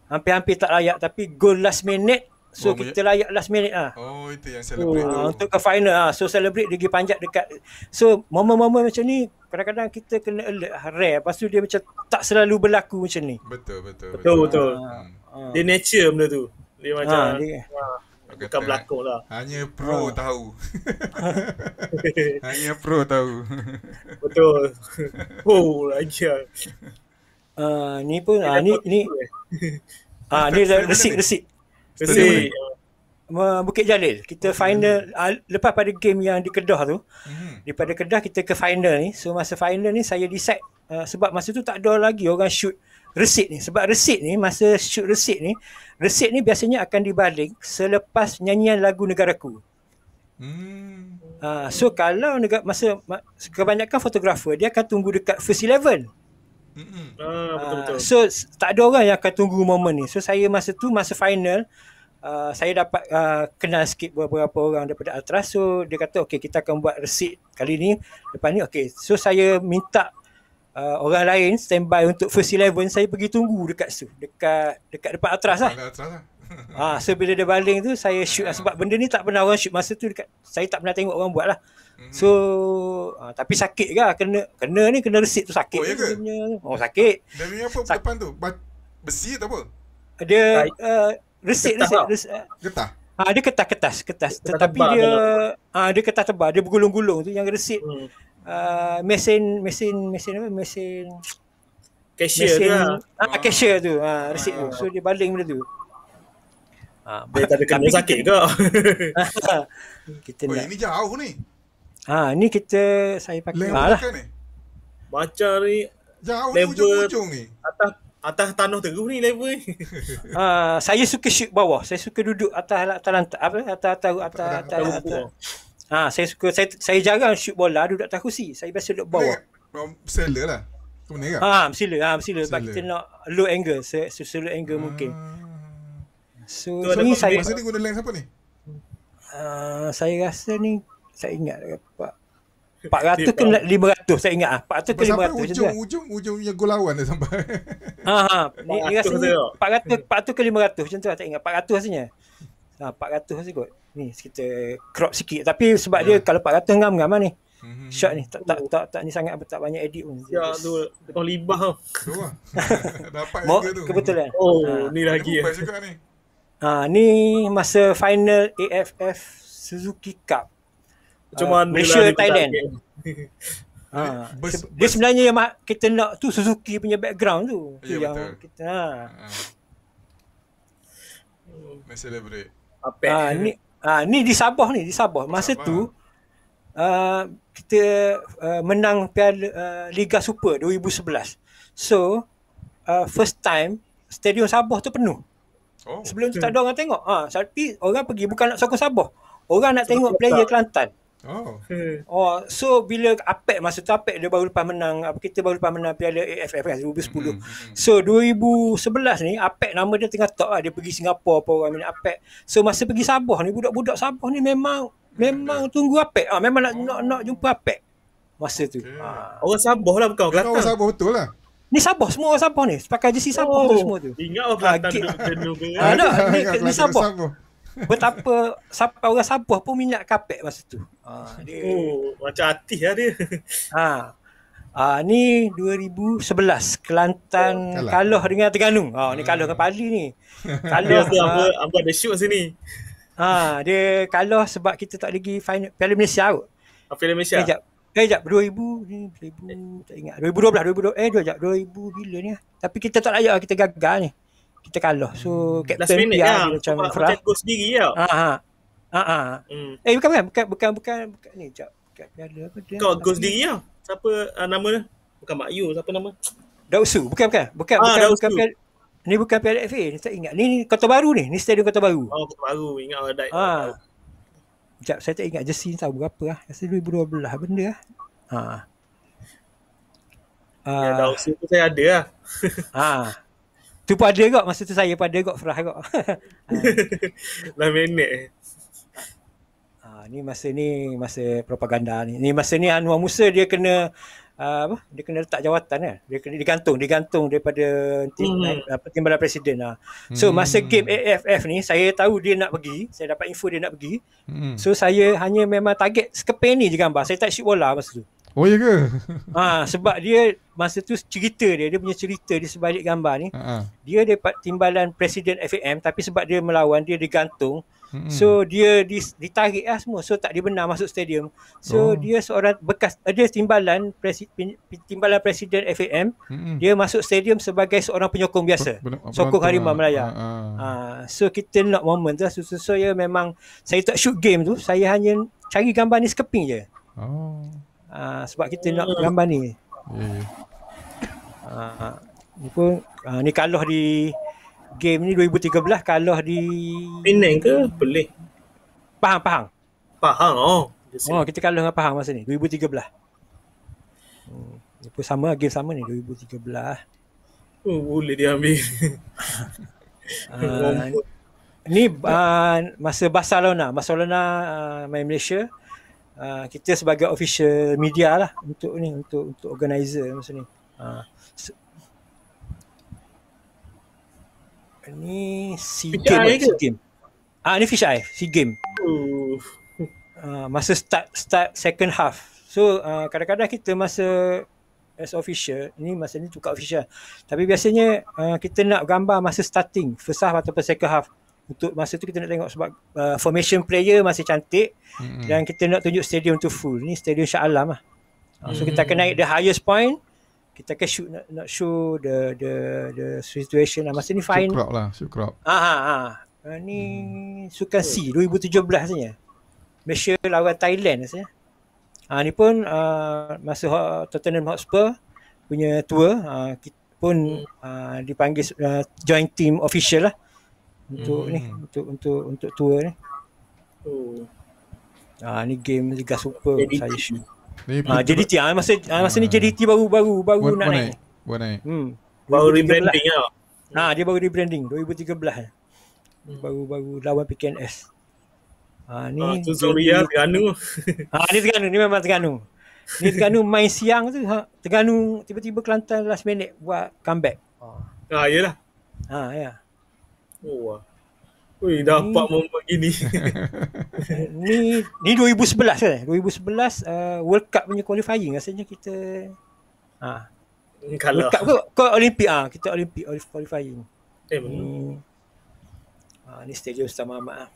Hampir-hampir tak layak. Tapi gol last minute. So Buat kita layak last minute ah. Ha. Oh itu yang celebrate so, ah, tu. Untuk ke final Ha. So celebrate dia pergi panjat dekat. So momen-momen macam ni kadang-kadang kita kena alert rare. Lepas tu dia macam tak selalu berlaku macam ni. Betul betul. Betul betul. betul. Ha. Dia nature benda tu. Dia macam ha, dia. Ha. Bukan kata, berlakon lah Hanya pro ha. tahu [LAUGHS] Hanya pro tahu Betul [LAUGHS] Oh lagi lah uh, Ni pun uh, ni, ni, eh. ah, ni Ah ni resik resik Resik Bukit Jalil Kita oh, final hmm. Lepas pada game yang di Kedah tu hmm. Daripada Kedah kita ke final ni So masa final ni saya decide uh, Sebab masa tu tak ada lagi orang shoot Resit ni Sebab resit ni Masa shoot resit ni Resik ni biasanya akan dibaling selepas nyanyian lagu negaraku. Hmm. Uh, so kalau negara masa kebanyakan fotografer dia akan tunggu dekat first eleven. Hmm. uh, so tak ada orang yang akan tunggu momen ni. So saya masa tu masa final uh, saya dapat uh, kenal sikit beberapa orang daripada Ultra. So dia kata okey kita akan buat resik kali ni. depan ni okey. So saya minta uh, orang lain standby untuk first eleven saya pergi tunggu dekat situ dekat dekat depan atras lah ha, [LAUGHS] so bila dia baling tu saya shoot lah. sebab benda ni tak pernah orang shoot masa tu dekat saya tak pernah tengok orang buat lah mm-hmm. so uh, tapi sakit ke kena kena ni kena resip tu sakit oh, ya ke? Punya, oh sakit Dan punya apa Sak- depan tu besi atau apa ada uh, resip resip getah, resip, resip. Ha, dia ketah-ketas, ketas. ketas. Tetapi dia, ha, dia ketah tebal. Dia bergulung-gulung tu yang resip. Hmm. Uh, mesin mesin mesin apa mesin cashier tu lah. ah, cashier tu ah, ah, receipt tu so dia baling benda tu ah, dia tak kena sakit ke kita [LAUGHS] ni jauh ni ha ah, ni kita saya pakai Lain ah, lah. baca ni jauh level ujung ni atas atas tanah teruk ni level ni. uh, [LAUGHS] saya suka shoot bawah. Saya suka duduk atas atas lantai apa atas atas atas atas, atas, atas, atas. Ha, saya suka saya, saya jarang shoot bola duduk atas kerusi. Saya biasa duduk bawah. Seller lah. Ha, lah. Ha, bersila. Sebab kita nak low angle. Sesuai so, so low angle hmm. mungkin. So, so, so ni saya... Masa ni guna lens apa ni? Uh, saya rasa ni, saya ingat dapat. Lah, 400 ke 500 saya ingat ah. 400 ke 500 sampai ujung, ujung ujung yang gol lawan dah sampai. Ha ha. Ni, ni rasa ni 400 400 ke 500 macam tu lah, tak ingat. 400 asalnya uh, 400 je kot ni kita crop sikit tapi sebab yeah. dia hmm. kalau 400 ngam ngam lah ni mm-hmm. shot ni tak tak, tak tak tak ni sangat tak banyak edit pun ya tu tengah libah tu lah. [LAUGHS] dapat Mo- tu kebetulan oh ha. ni lagi eh. ah ha, ni masa final AFF Suzuki Cup cuma uh, ah, Malaysia lah Thailand ha. bus, bus. dia sebenarnya yang kita nak tu Suzuki punya background tu, yeah, tu yang kita ha. Ah. ha. Masih celebrate Ah uh, ni ah ni di Sabah ni, di Sabah. Masa Sabah. tu uh, kita uh, menang Piala uh, Liga Super 2011. So uh, first time stadium Sabah tu penuh. Oh, Sebelum tu tak ada orang tengok. Ah, ha, tapi orang pergi bukan nak sokong Sabah. Orang nak tengok player Kelantan. Oh. Hmm. Oh, so bila Apek masa tu Apek dia baru lepas menang kita baru lepas menang Piala AFF kan 2010. Mm-hmm. Hmm, hmm. So 2011 ni Apek nama dia tengah top lah dia pergi Singapura apa orang ni Apek. So masa pergi Sabah ni budak-budak Sabah ni memang memang tunggu Apek. Ah memang nak, oh. nak nak jumpa Apek masa tu. Okay. Ha. Ah. Orang Sabah lah bukan Kelantan. Orang Sabah betul lah. Ni Sabah semua orang Sabah ni. Pakai jersey Sabah oh. semua tu. Ingat orang Kelantan ha, ke- ke- ni, Sabah. Betapa sampai orang Sabah pun minyak kapek masa tu. Ha, dia, oh, macam hati lah dia. Ha, [LAUGHS] ha, ni 2011 Kelantan oh, kalah. kalah. dengan Terengganu. Ha, ni kalah dengan Pali ni. [LAUGHS] Kalah. Dia ambil, ambil ada shoot sini. Ha, dia kalah sebab kita tak lagi final Piala Malaysia kot. Piala Malaysia. Sekejap. Eh, jap, 2000, eh, 2000, tak ingat. 2012, 2012, eh, jap, 2000 bila ni Tapi kita tak layak kita gagal ni kita kalah. So hmm. captain minute, ya, macam Fra. Macam gol sendiri tau. Ha ha. Ha ha. Hmm. Eh bukan bukan bukan bukan, bukan, bukan ni jap. Kat piala apa dia? Kau gol sendiri tau. Siapa uh, nama dia? Bukan Mak Yu, siapa nama? Dausu. Bukan bukan. Bukan ah, bukan Dausu. bukan piala. Ni bukan piala FA, ni tak ingat. Ni, ni Kota Baru ni, ni stadium Kota Baru. Oh, Kota Baru. Ingat lah, Dai. Sekejap, saya tak ingat jersey tahu berapa lah. Rasa 2012 benda lah. Ah. Ha. Ya, uh, Dausu tu saya ada lah. ha. [LAUGHS] ha. Tu pun ada kot masa tu saya pun ada kot Farah kot. Dah [LAUGHS] menek. Eh. Ha, ni masa ni masa propaganda ni. Ni masa ni Anwar Musa dia kena ah, apa? dia kena letak jawatan eh. Dia kena digantung, digantung daripada tim hmm. Eh, apa hmm. timbalan presiden lah. So hmm. masa game AFF ni saya tahu dia nak pergi, saya dapat info dia nak pergi. Hmm. So saya hanya memang target sekeping ni je gambar. Saya tak shoot bola masa tu. Oh ya ke? ha, [LAUGHS] sebab dia masa tu cerita dia, dia punya cerita di sebalik gambar ni. Uh-huh. Dia dapat timbalan Presiden FAM tapi sebab dia melawan dia digantung. Mm-hmm. So dia ditarik lah semua. So tak dibenar masuk stadium. So oh. dia seorang bekas, ada timbalan, presi, timbalan Presiden FAM. Mm-hmm. Dia masuk stadium sebagai seorang penyokong biasa. sokong Harimau lah. melaya. Uh, uh. ha, so kita nak moment lah. So, so, so, so ya, memang saya tak shoot game tu. Saya hanya cari gambar ni sekeping je. Oh uh, sebab kita nak hmm. gambar ni. Hmm. Uh, pun, uh, ni kalah di game ni 2013 kalah di Penang ke? Boleh. Pahang, Pahang. Pahang oh. oh, kita kalah dengan Pahang masa ni 2013. Hmm. Ni pun sama game sama ni 2013. Oh, boleh dia ambil. uh, [LAUGHS] ni uh, masa Barcelona, Barcelona uh, main Malaysia. Ah, kita sebagai official media lah untuk ni untuk untuk organizer masa ni. Ha. Ah, ini si Game. game. Ah ini Fish Eye si Game. Uh, masa start start second half. So uh, kadang-kadang kita masa as official ni masa ni tukar official. Tapi biasanya uh, kita nak gambar masa starting first half atau second half untuk masa tu kita nak tengok sebab uh, formation player masih cantik mm-hmm. dan kita nak tunjuk stadium tu full ni stadium Shah Alam lah mm-hmm. kita akan mm. naik the highest point kita akan shoot nak, nak show the the the situation lah masa ni fine crowd lah super crowd ha ha ha uh, ni mm. sukan C 2017 rasanya Malaysia lawan Thailand rasanya lah, ha ah, ni pun uh, masa Tottenham Hotspur punya tour uh, kita pun uh, dipanggil uh, joint team official lah untuk hmm. ni untuk untuk untuk tour ni. Oh. Ah ni game Liga Super JDT. saya sure. Ah, ah, ah, ah jadi ti masa masa ni JDT baru baru baru buat, nak buat naik. Buat naik. Hmm. Baru rebranding lah. ah. Ha dia baru rebranding 2013 eh. Baru-baru lawan PKNS. Ha ni ah, tu Zoria ya, Terengganu. Ha [LAUGHS] ni Terengganu ni memang Terengganu. Ni Terengganu main siang tu ha. Terengganu tiba-tiba Kelantan last minute buat comeback. Ha. Ah yalah. Ha ya. Yeah. Wah. Oh, ah. Ui, dapat hmm. momen gini. [LAUGHS] ni ni 2011 ke? 2011 uh, World Cup punya qualifying rasanya kita ha. Hmm, kalah. World Cup ke, ke Olimpik ah, ha. kita Olimpik Olimpik qualifying. Eh. Ah, ha, ni stadium sama Muhammad ah.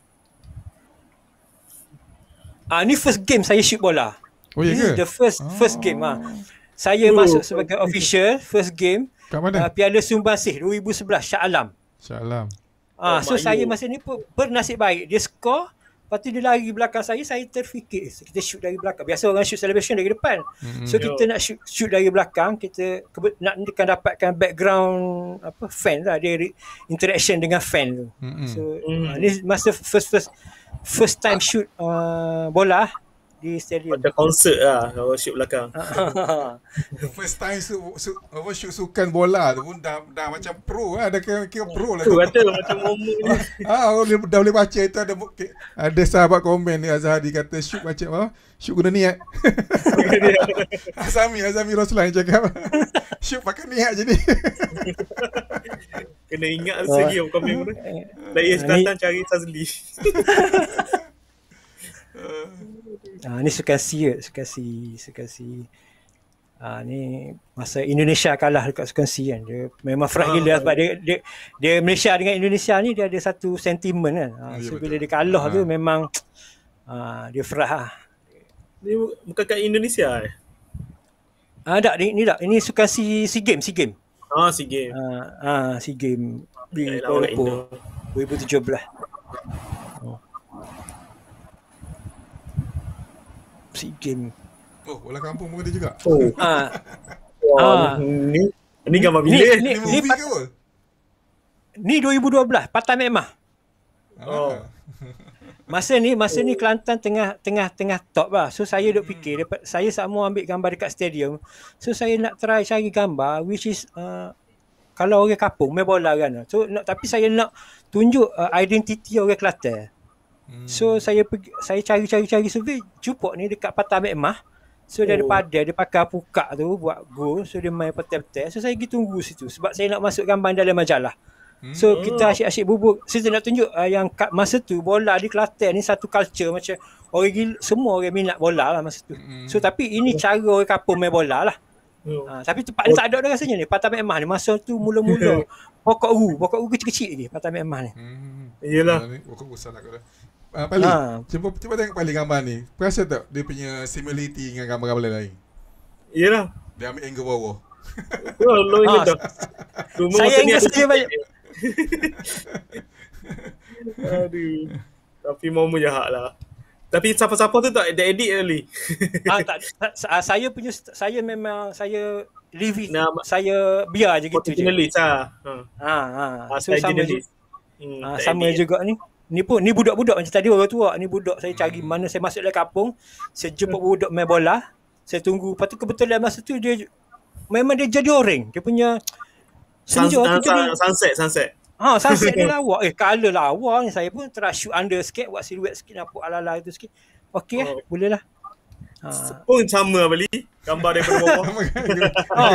Ha. Ah, ni first game saya shoot bola. Oh, ya, yeah ke? the first oh. first game ah. Ha. Saya oh. masuk sebagai official first game. Kat mana? Uh, Piala Sumbasih 2011 Shah Alam. Shah Alam. Ah, uh, so you. saya masa ni pun bernasib baik. Dia skor, lepas tu dia lari belakang saya, saya terfikir. Eh, kita shoot dari belakang. Biasa orang shoot celebration dari depan. hmm So kita Yo. nak shoot, shoot dari belakang, kita nak akan dapatkan background apa fan lah. Dia interaction dengan fan tu. hmm So mm-hmm. ni masa first first first time shoot uh, bola di stadium. Ada konsert lah worship belakang. [LAUGHS] First time su, su, worship sukan bola tu pun dah, dah macam pro lah. Dah kira, kira pro lah. Tu kata lah macam momen ni. [LAUGHS] Ah, dah boleh baca itu ada ada sahabat komen ni Azhar di kata syuk macam apa? Syuk guna niat. [LAUGHS] Azami, Azami Roslan cakap. syuk pakai niat je ni. Kena ingat segi of komen pun. Ah. Lagi datang ah, cari Sazli. Ah uh, ni suka si suka si suka si. Ah uh, ni masa Indonesia kalah dekat suka si kan. Dia memang frak gila oh, sebab dia, dia dia Malaysia dengan Indonesia ni dia ada satu sentimen kan. uh, so bila dia kalah ha. tu ah. memang uh, dia frak lah. Ni bukan kat Indonesia eh. Ah uh, ni, ni tak ini suka si si game si game. Ah oh, si game. Ah uh, ah uh, si game di lah Kuala Lumpur 2017. SEA game. Oh, bola kampung pun ada juga. Oh. Ha. [LAUGHS] Uh. ni ni gambar bila? Ni ni, ni, pat- ke apa? ni 2012, Patan Memah. Ah. Oh. [LAUGHS] Masa ni, masa ni Kelantan tengah tengah tengah top lah. So saya duk fikir hmm. saya sama ambil gambar dekat stadium. So saya nak try cari gambar which is uh, kalau orang kampung main bola kan. So nak tapi saya nak tunjuk uh, identiti orang Kelantan. Hmm. So saya pergi saya cari-cari-cari survey jumpa ni dekat Patah Mekmah. So oh. daripada dia pakai puka tu buat go so dia main petel-petel. So saya pergi tunggu situ sebab saya nak masuk gambar dalam majalah. Hmm. So kita oh. asyik-asyik bubuk. Saya so, nak tunjuk uh, yang kat masa tu bola di Kelantan ni satu culture macam orang gila, semua orang minat bola lah masa tu. Hmm. So tapi ini oh. cara orang kampung main bola lah. Oh. Uh, tapi tempat ni oh. tak ada dah rasanya ni. Patah Mekmah ni masa tu mula-mula [LAUGHS] pokok ru, pokok ru kecil-kecil lagi Patah Mekmah ni. Hmm. Yalah. Pokok besar tak lah ada. Uh, ah, Pali, ha. cuba, cuba tengok Pali gambar ni. Perasa tak dia punya similarity dengan gambar-gambar lain? Yelah. Dia ambil angle bawah. Oh, lo ingat tak? Cuma saya ingat saya banyak. [LAUGHS] Aduh. Tapi mau jahat lah. Tapi siapa-siapa tu tak dia edit early. ah, tak, tak, ah, saya punya saya memang saya review. Nah, saya biar je gitu je. Ha. Ha. Ha. Ha. Ha. Ha. Ha ni pun ni budak-budak macam tadi orang tua ni budak saya cari hmm. mana saya masuk dalam kampung saya jumpa budak main bola saya tunggu lepas tu kebetulan masa tu dia memang dia jadi orang dia punya senja Sun, tu uh, sunset sunset ha sunset dia [LAUGHS] lawa eh kalau lawa ni saya pun try shoot under sikit buat siluet sikit nampak ala-ala itu sikit okey eh, oh. Ya, boleh lah ha. pun sama beli gambar daripada bawah [LAUGHS] kan? ha.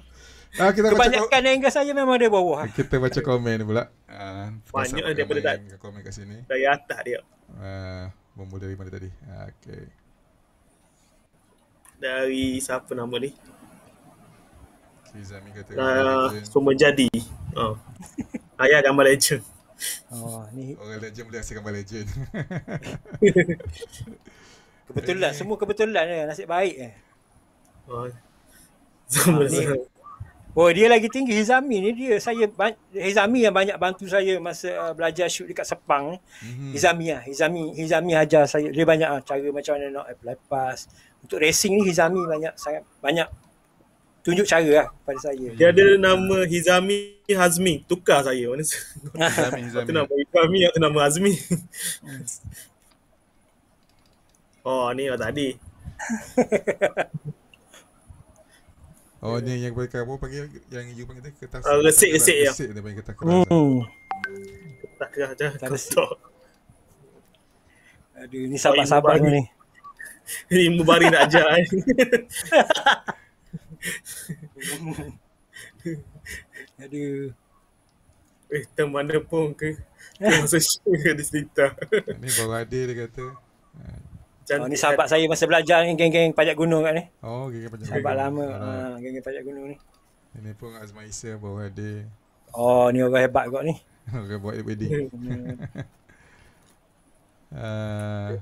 [LAUGHS] Ah, kita Kebanyakan baca anger saya memang ada bawah. Kita baca komen pula. Uh, Banyak dia boleh tak. Komen kat sini. Dari atas dia. Uh, bermula dari mana tadi? Uh, ah, okay. Dari siapa nama ni? Kizami kata. Uh, semua jadi. Uh. [LAUGHS] Ayah gambar legend. Oh, ni. Orang legend boleh hasil gambar legend. [LAUGHS] kebetulan. Semua kebetulan. Eh. Nasib baik. Eh. Oh. Ah, [LAUGHS] Oh dia lagi tinggi Hizami ni dia saya Hizami yang banyak bantu saya masa uh, belajar shoot dekat Sepang mm-hmm. Hizami ah Hizami Hizami ajar saya dia banyak ah, cara macam mana nak apply pass untuk racing ni Hizami banyak sangat banyak tunjuk cara lah pada saya. Dia ada nama Hizami Hazmi. Tukar saya. Mana Hizami, Hizami. Itu nama Hizami atau nama Hazmi. [LAUGHS] oh ni lah tadi. [LAUGHS] Oh, ni yang pakai apa panggil yang you panggil dia kertas. Oh, ah, lesik lesik ya. Lesik dia panggil kertas keras. Oh. Kertas keras dah. Kertas. Aduh, ni sabar-sabar ni. Ini mubari nak ajar eh. [LAUGHS] Aduh. Eh, tak mana pun ke? Masa syurga [LAUGHS] di cerita. Ini baru ada dia kata. Cantik oh, ni sahabat kan? saya masa belajar ni geng-geng Pajak Gunung kat ni. Oh, geng Pajak Gunung. Sahabat lama. Ha, ha geng-geng Pajak Gunung ni. Ini pun Azman Isa baru ada. Oh, ni orang hebat kot ni. [LAUGHS] Orang buat wedding. Hmm. [LAUGHS] Ah.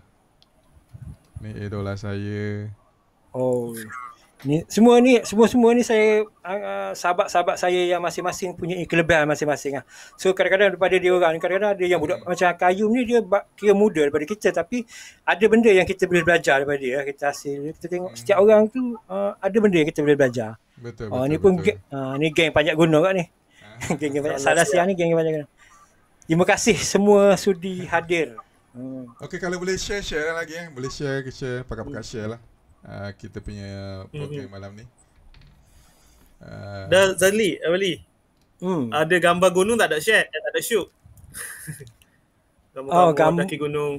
Ni idola saya. Oh ni semua ni semua-semua ni saya uh, sahabat-sahabat saya yang masing-masing punya kelebihan masing-masing ah. So kadang-kadang daripada dia orang kadang-kadang ada yang budak hmm. macam Kayum ni dia kira muda daripada kita tapi ada benda yang kita boleh belajar daripada dia. Kita hasil kita tengok hmm. setiap orang tu uh, ada benda yang kita boleh belajar. Betul. Oh uh, ni pun betul. uh, ni geng banyak gunung kat ni. Ha? [LAUGHS] geng banyak. salah siang ni geng banyak. gunung. Terima kasih semua sudi hadir. [LAUGHS] Hmm. Okey kalau boleh share share lagi eh. Boleh share ke share pakai-pakai share lah uh, kita punya hmm, hmm. program mm-hmm. malam ni. Uh, ah. Dah Zali, Abali. Hmm. Ada gambar gunung tak ada share? Tak ada shoot. [LAUGHS] gambar oh, gambar kaki gunung.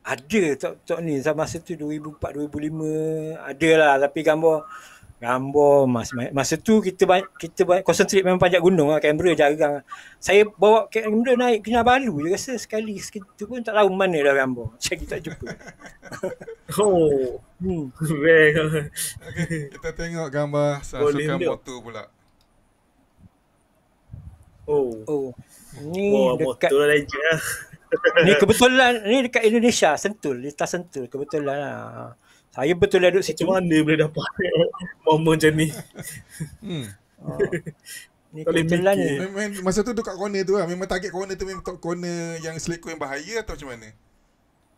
Ada tok tok ni zaman masa tu 2004 2005 ada lah tapi gambar Gambar mas masa tu kita banyak, kita banyak konsentrate memang panjat gunung lah kamera jarang. Saya bawa kamera naik Kinabalu balu je rasa sekali sekitar pun tak tahu mana dah gambar. [LAUGHS] Saya tak jumpa. [LAUGHS] oh. Hmm. okay, kita tengok gambar Sasuke Moto pula. Oh. Oh. Ni oh, dekat Moto lah. ni kebetulan ni dekat Indonesia Sentul, di Sentul kebetulan lah. Saya betul lah duduk situ. Macam mana boleh dapat [LAUGHS] momen macam ni? Hmm. Oh. [LAUGHS] ni Memang, masa tu duduk kat corner tu lah. Memang target corner tu memang top corner yang selekoh yang bahaya atau macam mana?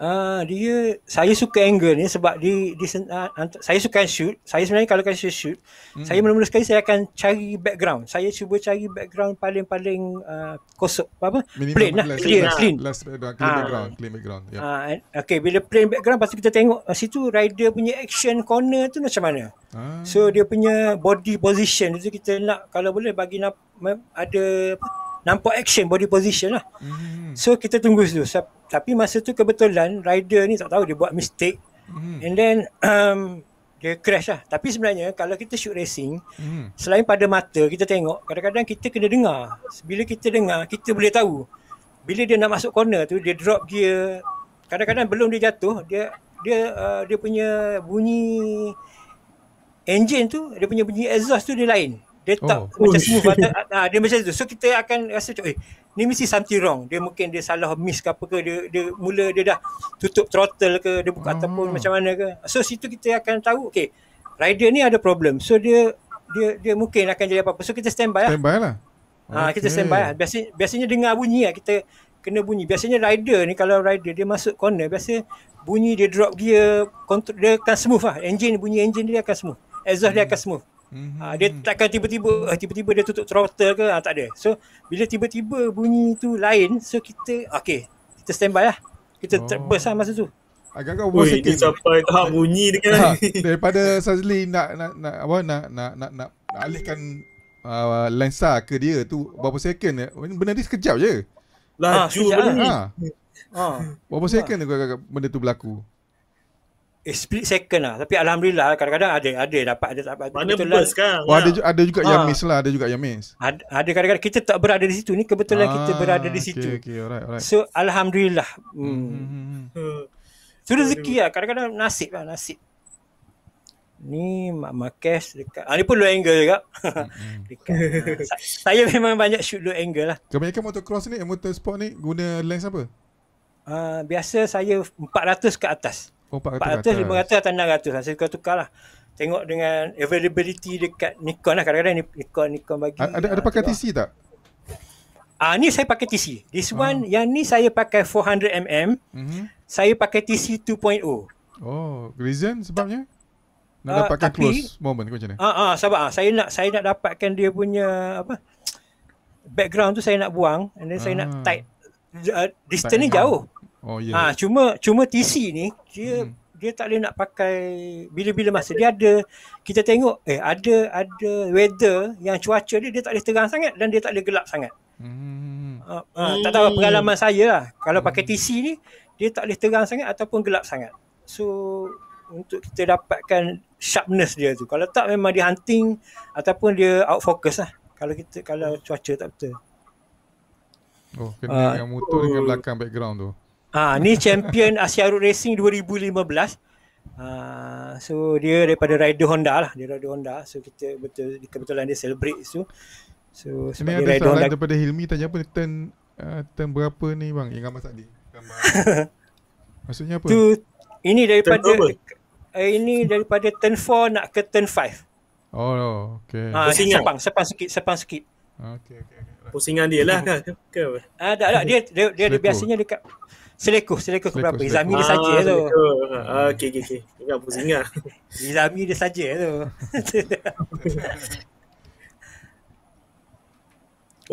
Ah, dia saya suka angle ni sebab di di uh, saya suka shoot. Saya sebenarnya kalau kan shoot, hmm. saya mula-mula sekali saya akan cari background. Saya cuba cari background paling-paling uh, kosong apa? apa? plain lah. Less, clear, less, clean. Less ah. background, clean ha. background, clean ya. background. Yeah. Ha, okay, bila plain background pasti kita tengok uh, situ rider punya action corner tu macam mana. Ha. So dia punya body position Jadi kita nak kalau boleh bagi nak ada apa? nampak action body position lah. mm So kita tunggu dulu. Tapi masa tu kebetulan rider ni tak tahu dia buat mistake. mm And then um, dia crash lah. Tapi sebenarnya kalau kita shoot racing, mm selain pada mata kita tengok, kadang-kadang kita kena dengar. Bila kita dengar, kita boleh tahu. Bila dia nak masuk corner tu, dia drop gear. Kadang-kadang belum dia jatuh, dia dia uh, dia punya bunyi engine tu, dia punya bunyi exhaust tu dia lain dia tak oh. macam smooth ada nah, dia macam tu so kita akan rasa macam eh ni mesti something wrong dia mungkin dia salah miss ke apa ke dia dia mula dia dah tutup throttle ke dia buka hmm. ataupun macam mana ke so situ kita akan tahu okay, rider ni ada problem so dia dia dia mungkin akan jadi apa-apa so kita standby lah standby lah ha, okay. kita standby lah biasanya, biasanya dengar bunyi lah kita kena bunyi biasanya rider ni kalau rider dia masuk corner biasa bunyi dia drop gear control dia akan smooth lah engine bunyi engine dia akan smooth exhaust hmm. dia akan hmm. smooth Mm-hmm. Uh, dia takkan tiba-tiba uh, tiba-tiba dia tutup throttle ke uh, tak ada. So bila tiba-tiba bunyi tu lain so kita okey kita standby lah. Kita oh. terbus lah masa tu. Agak agak over sikit. Sampai tahap bunyi dia kan. Ha, daripada Sazli nak nak nak apa nak nak nak, nak, nak alihkan uh, lensa ke dia tu berapa second benda ni sekejap je. Laju ha, benda ni. Lah. Ha. ha. Berapa second tu agak-agak benda tu berlaku? eh, split second lah tapi alhamdulillah kadang-kadang ada ada dapat ada dapat Mana ada kebetulan kan, oh, ada ada juga ha. yang ah. miss lah ada juga yang miss ada, ada kadang-kadang kita tak berada di situ ni kebetulan ah, kita berada di situ okay, okay, alright, alright. so alhamdulillah hmm. hmm. hmm, hmm, hmm. so rezeki lah kadang-kadang nasib lah nasib ni mak makes dekat ah, ni pun low angle juga [LAUGHS] dekat saya memang banyak shoot low angle lah kebanyakan motocross ni motorsport ni guna lens apa Uh, biasa saya 400 ke atas 400 500 atau 600 lah. Saya suka tukar lah. Tengok dengan availability dekat Nikon lah. Kadang-kadang Nikon, Nikon bagi. A- ada, ada ah, pakai TC tak? Ah ni saya pakai TC. This ah. one yang ni saya pakai 400 mm. Mm-hmm. Saya pakai TC 2.0. Oh, reason sebabnya? Nak uh, dapatkan ah, tapi, close moment ke macam mana? Ah uh, ah, sebab uh, saya nak saya nak dapatkan dia punya apa? Background tu saya nak buang and then uh. saya nak tight uh, distance ni jauh. Oh ya. Yeah. Ha, cuma cuma TC ni dia hmm. dia tak boleh nak pakai bila-bila masa dia ada kita tengok eh ada ada weather yang cuaca dia dia tak boleh terang sangat dan dia tak boleh gelap sangat. Hmm. Ha, ha, tak tahu pengalaman saya lah kalau hmm. pakai TC ni dia tak boleh terang sangat ataupun gelap sangat. So untuk kita dapatkan sharpness dia tu. Kalau tak memang dia hunting ataupun dia out focus lah. Kalau kita kalau cuaca tak betul. Oh, kena uh, dengan motor oh. dengan belakang background tu. Ah, Ah ha, ni champion Asia Road Racing 2015. Uh, ah, so dia daripada rider Honda lah, dia rider Honda. So kita betul di kebetulan dia celebrate tu. So sebab dia rider Honda daripada Hilmi tanya apa turn uh, turn berapa ni bang yang gambar tadi? [LAUGHS] Maksudnya apa? Tu ini daripada uh, ini daripada turn 4 nak ke turn 5. Oh, okey. Ah, uh, sepang, sepang sikit, sepang sikit. Okey, okey. okay. Pusingan dia lah kan? Ah, uh, tak, tak, dia, dia, dia, dia biasanya dekat Seleko, Seleko ke berapa? Izami dia saja ah, tu. Ah, ah, okey okey okey. Jangan pusing ah. [LAUGHS] Izami dia saja tu.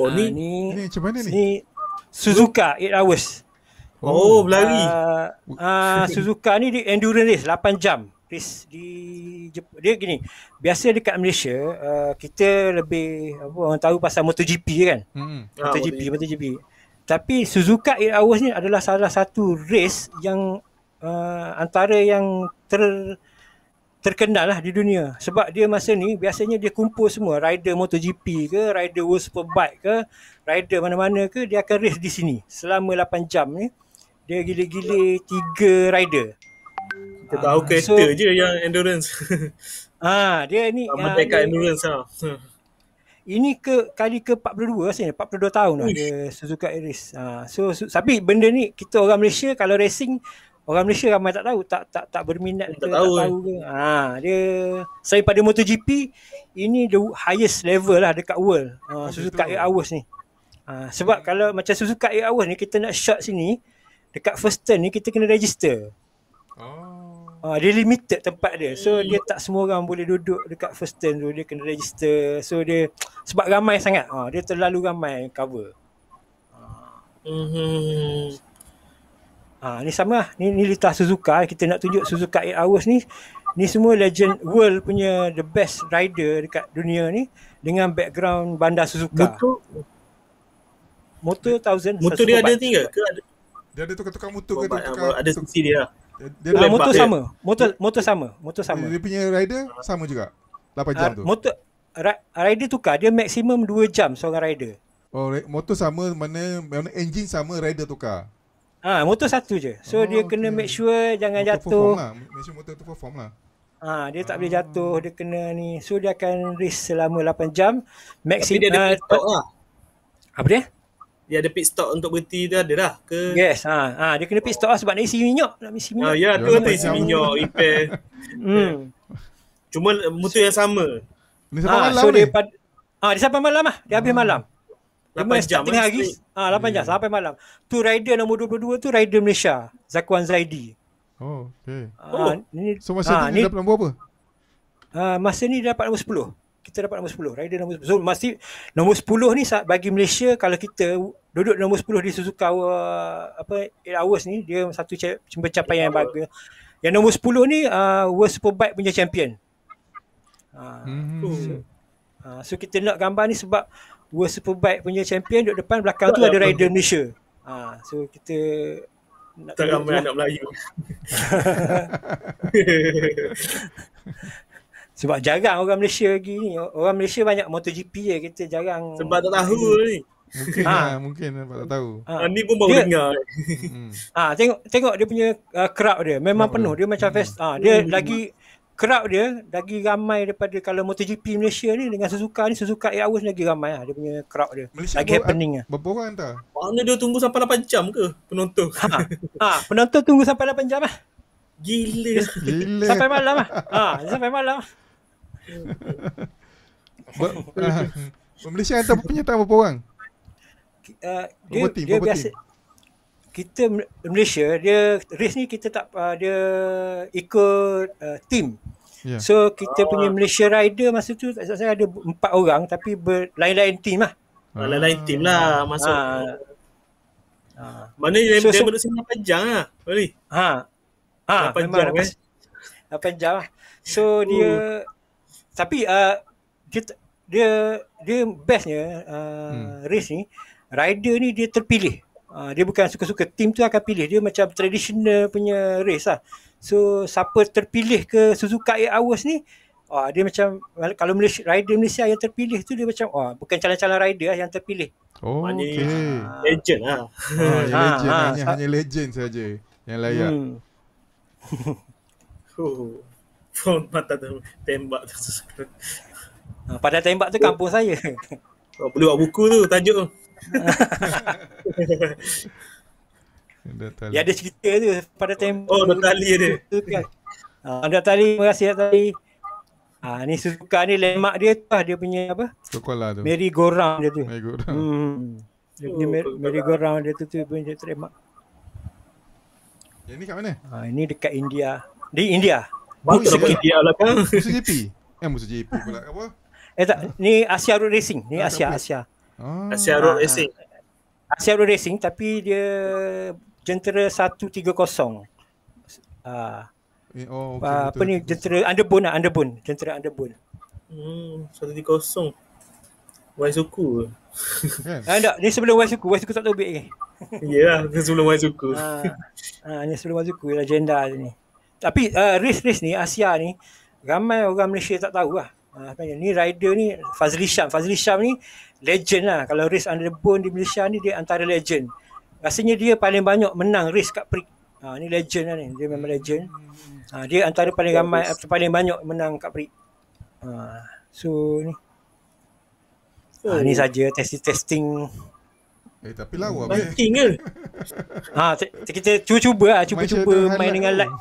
oh ni. Ni macam mana ni? Suzuka 8 hours. Oh, oh berlari. Ah, uh, uh, Suzuka ni di endurance race 8 jam. Race di Jep- dia gini. Biasa dekat Malaysia, uh, kita lebih apa orang tahu pasal MotoGP kan? Hmm. MotoGP, ah, MotoGP. MotoGP. Tapi Suzuka 8 Hours ni adalah salah satu race yang uh, antara yang ter terkenal lah di dunia. Sebab dia masa ni biasanya dia kumpul semua rider MotoGP ke, rider World Superbike ke, rider mana-mana ke, dia akan race di sini selama 8 jam ni. Dia gila-gila tiga rider. Kita tahu uh, kereta so, je yang endurance. [LAUGHS] Ah, dia ni. Uh, ah, Merdeka endurance lah. [LAUGHS] ini ke kali ke 42 sini 42 tahun dah Suzuka Aris. Ha, so, so tapi benda ni kita orang Malaysia kalau racing orang Malaysia ramai tak tahu tak tak tak berminat tak ke, tahu, tak tahu eh. ke. Ha, dia saya pada MotoGP ini the highest level lah dekat world. Ha, oh, Suzuka Air Hours ni. Ha, sebab hmm. kalau macam Suzuka Air Hours ni kita nak shot sini dekat first turn ni kita kena register. Uh, dia limited tempat dia. So hmm. dia tak semua orang boleh duduk dekat first turn tu. Dia kena register. So dia sebab ramai sangat. Uh, dia terlalu ramai cover. Hmm. Ah, ni sama lah. Ni, ni Lita Suzuka. Kita nak tunjuk Suzuka 8 hours ni. Ni semua legend world punya the best rider dekat dunia ni. Dengan background bandar Suzuka. Motor. Motor 1000. Motor dia ada ni ke? ada? Dia ada tukar-tukar motor ke? ada sisi dia lah dia ah, motor sama. Motor motor sama. Motor sama. Dia, punya rider sama juga. 8 jam ah, tu. Motor rider tukar dia maksimum 2 jam seorang rider. Oh re, motor sama mana mana enjin sama rider tukar. Ah ha, motor satu je. So oh, dia okay. kena make sure jangan motor jatuh. Lah. Make sure motor tu perform lah. Ha, dia tak ah. boleh jatuh, dia kena ni. So dia akan race selama 8 jam. Maksimum dia ada pit lah. Apa dia? dia ada pit stop untuk berhenti tu ada lah ke yes ha ha dia kena pit stop lah sebab nak isi minyak nak isi minyak ha ya tu kan isi minyak repair hmm cuma motor yang sama ni sampai ha, malam so ni pad- ha ah, dia sampai malam lah dia habis hmm. malam 8 jam tengah hari ha 8 yeah. sampai malam tu rider nombor 22 tu rider Malaysia Zakuan Zaidi oh okey ha, oh. Ni, so masa ha, tu ni, dia dapat nombor apa ha, masa ni dia dapat nombor 10 kita dapat nombor 10 rider nombor 10. so masih nombor 10 ni bagi Malaysia kalau kita duduk nombor 10 di Suzuka uh, apa 8 hours ni dia satu pencapaian yang bagus. Yang nombor 10 ni uh, World Superbike punya champion. Uh, mm-hmm. so, uh, so kita nak gambar ni sebab World Superbike punya champion duduk depan belakang tu ada rider Malaysia. uh, so kita nak tak ramai anak Melayu. [LAUGHS] Sebab jarang orang Malaysia lagi ni. Orang Malaysia banyak MotoGP je. Kita jarang. Sebab tak tahu ni. Mungkin ha. lah, mungkin lah, tak tahu. Ha. Ni pun baru dengar. Ha, tengok tengok dia punya uh, crowd dia memang Kenapa penuh. Dia, dia macam hmm. fest. Ha, dia hmm. lagi crowd dia lagi ramai daripada kalau MotoGP Malaysia ni dengan Suzuka ni Suzuka Air Hours lagi ramai lah dia punya crowd dia Malaysia lagi ber- happening lah berapa orang hantar? mana dia tunggu sampai 8 jam ke penonton? ha, ha penonton tunggu sampai 8 jam lah gila, gila. sampai malam lah ha, sampai malam [LAUGHS] ber- Malaysia hantar punya tak berapa orang? Uh, dia team, dia biasa team. kita Malaysia dia race ni kita tak uh, dia ikut uh, team. Yeah. So kita punya uh, Malaysia rider masa tu tak saya ada empat orang tapi ber, lah. ah, lain-lain team lah. Lain-lain uh, team lah masuk. Uh, ah. Ha. Mana yang so, dia so, panjang lah Ali. Ha. Ha, panjang kan. Lah. Panjang lah. So Ooh. dia tapi uh, dia dia dia bestnya uh, hmm. race ni rider ni dia terpilih. Ha, dia bukan suka-suka team tu akan pilih. Dia macam traditional punya race lah. So siapa terpilih ke Suzuka 8 hours ni Oh, dia macam kalau Malaysia, rider Malaysia yang terpilih tu dia macam oh, bukan calon-calon rider lah yang terpilih. Oh, Mani, okay. Lah. [LAUGHS] Ha. Legend lah. Ha. Ha, legend, ha, hanya, hanya legend saja yang layak. Hmm. Pun mata tu tembak tu. pada tembak tu kampung oh. saya. Oh, boleh buat buku tu tajuk tu. Ya ada cerita tu pada time Oh, Datali dia. Tu kan. Ah, uh, Datali, terima kasih Datali. Ah, ni suka ni lemak dia tu lah, dia punya apa? Sokola tu. Meri goreng dia tu. Meri goreng Hmm. Dia punya oh, merry go dia tu tu punya terima. Yang ni kat mana? Ah, ini dekat India. Di India. Bukan oh, India lah kan. Musa JP. Eh, Musa JP pula. Apa? Eh tak, ni Asia Road Racing. Ni ah, Asia, Asia. Oh. Asia Road ha. Racing. Asia Road Racing tapi dia jentera 130. Ah. Uh, eh, oh, okay, ah, apa betul. ni jentera underbone ah underbone jentera underbone. Hmm 130. Waisuku ke? Yes. Ah, tak, ni sebelum Waisuku. Waisuku tak tahu bit ni. Yelah, ni sebelum Waisuku. Ha, ah, ah, ni sebelum Waisuku, agenda ni. Tapi uh, race-race ni, Asia ni, ramai orang Malaysia tak tahu lah. Uh, ni rider ni Fazli Syam. Fazli Syam ni legend lah. Kalau race under the bone di Malaysia ni dia antara legend. Rasanya dia paling banyak menang race kat Perik. Ha, ah, ni legend lah ni. Dia memang legend. Ha, dia antara paling ramai, yeah, atau paling banyak menang kat Perik. Ha, so ni. Ha, ni oh. saja testing testing. Eh tapi lawa hmm, Banting ke? ha, [LAUGHS] kita cuba-cuba lah. Cuba-cuba main dengan light.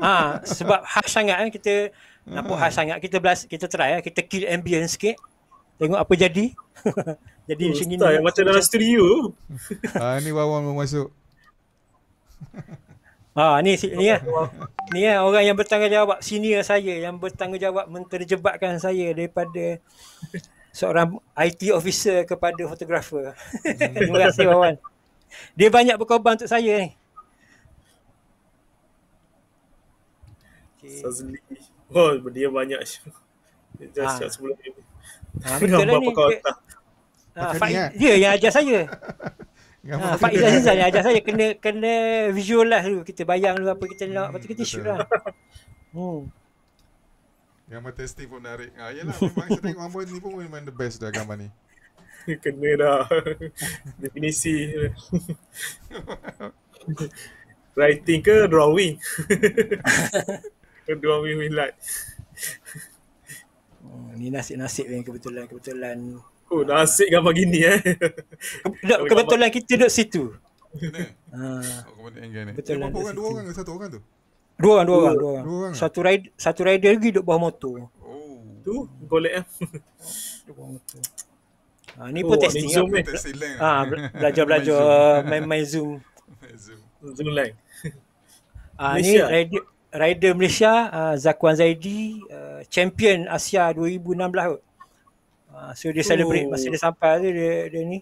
Ha, sebab hak sangat kan kita Hmm. Nampak khas sangat. Kita belas kita try lah. Eh. Kita kill ambience sikit. Tengok apa jadi. [LAUGHS] jadi oh, macam ni. Macam, macam dalam studio. ha, [LAUGHS] ni bawang pun masuk. ha, [LAUGHS] ni si, ni lah. ni lah orang yang bertanggungjawab. Senior saya yang bertanggungjawab menterjebakkan saya daripada seorang IT officer kepada fotografer. Hmm. Terima kasih Wawan. Dia banyak berkorban untuk saya ni. Okay. Sazli. Oh, dia banyak show. Dia ha. cakap sebelum ini. Dengan ah, ha, bapa kau hantar. Ha, Fak, dia yang ajar saya. Ha, Pak Izzah Izzah yang ajar saya kena kena visual lah dulu. Kita bayang dulu apa kita nak. Lepas tu kita shoot lah. Hmm. Gambar testing pun menarik. Ha, yelah memang saya tengok Amboi ni pun memang the best dah gambar ni. [LAUGHS] kena dah. Definisi. [LAUGHS] Writing ke drawing? [LAUGHS] kedua milat. Oh, ni nasib-nasib yang kebetulan-kebetulan. Oh, nasib asyik gambar gini eh. Kebetulan, kebetulan kita duduk situ. Ah. Oh, kebetulan. Ha. Kebetulan orang dua orang ke satu orang tu? Dua orang, dua, dua orang, dua orang. Eh? Satu rider, satu rider lagi duduk bawah motor. Oh. Tu, golek ah. Eh. Duduk bawah motor. Ha, ni oh, pun oh, testing. Zoom lah. testing lah. Ah, ha, belajar-belajar main-main zoom. Zoom. Zoom lain. Ah, ha, ni rider, rider Malaysia uh, Zakuan Zaidi uh, champion Asia 2016 kot. Uh, so dia celebrate oh. masa dia sampai tu dia, dia ni.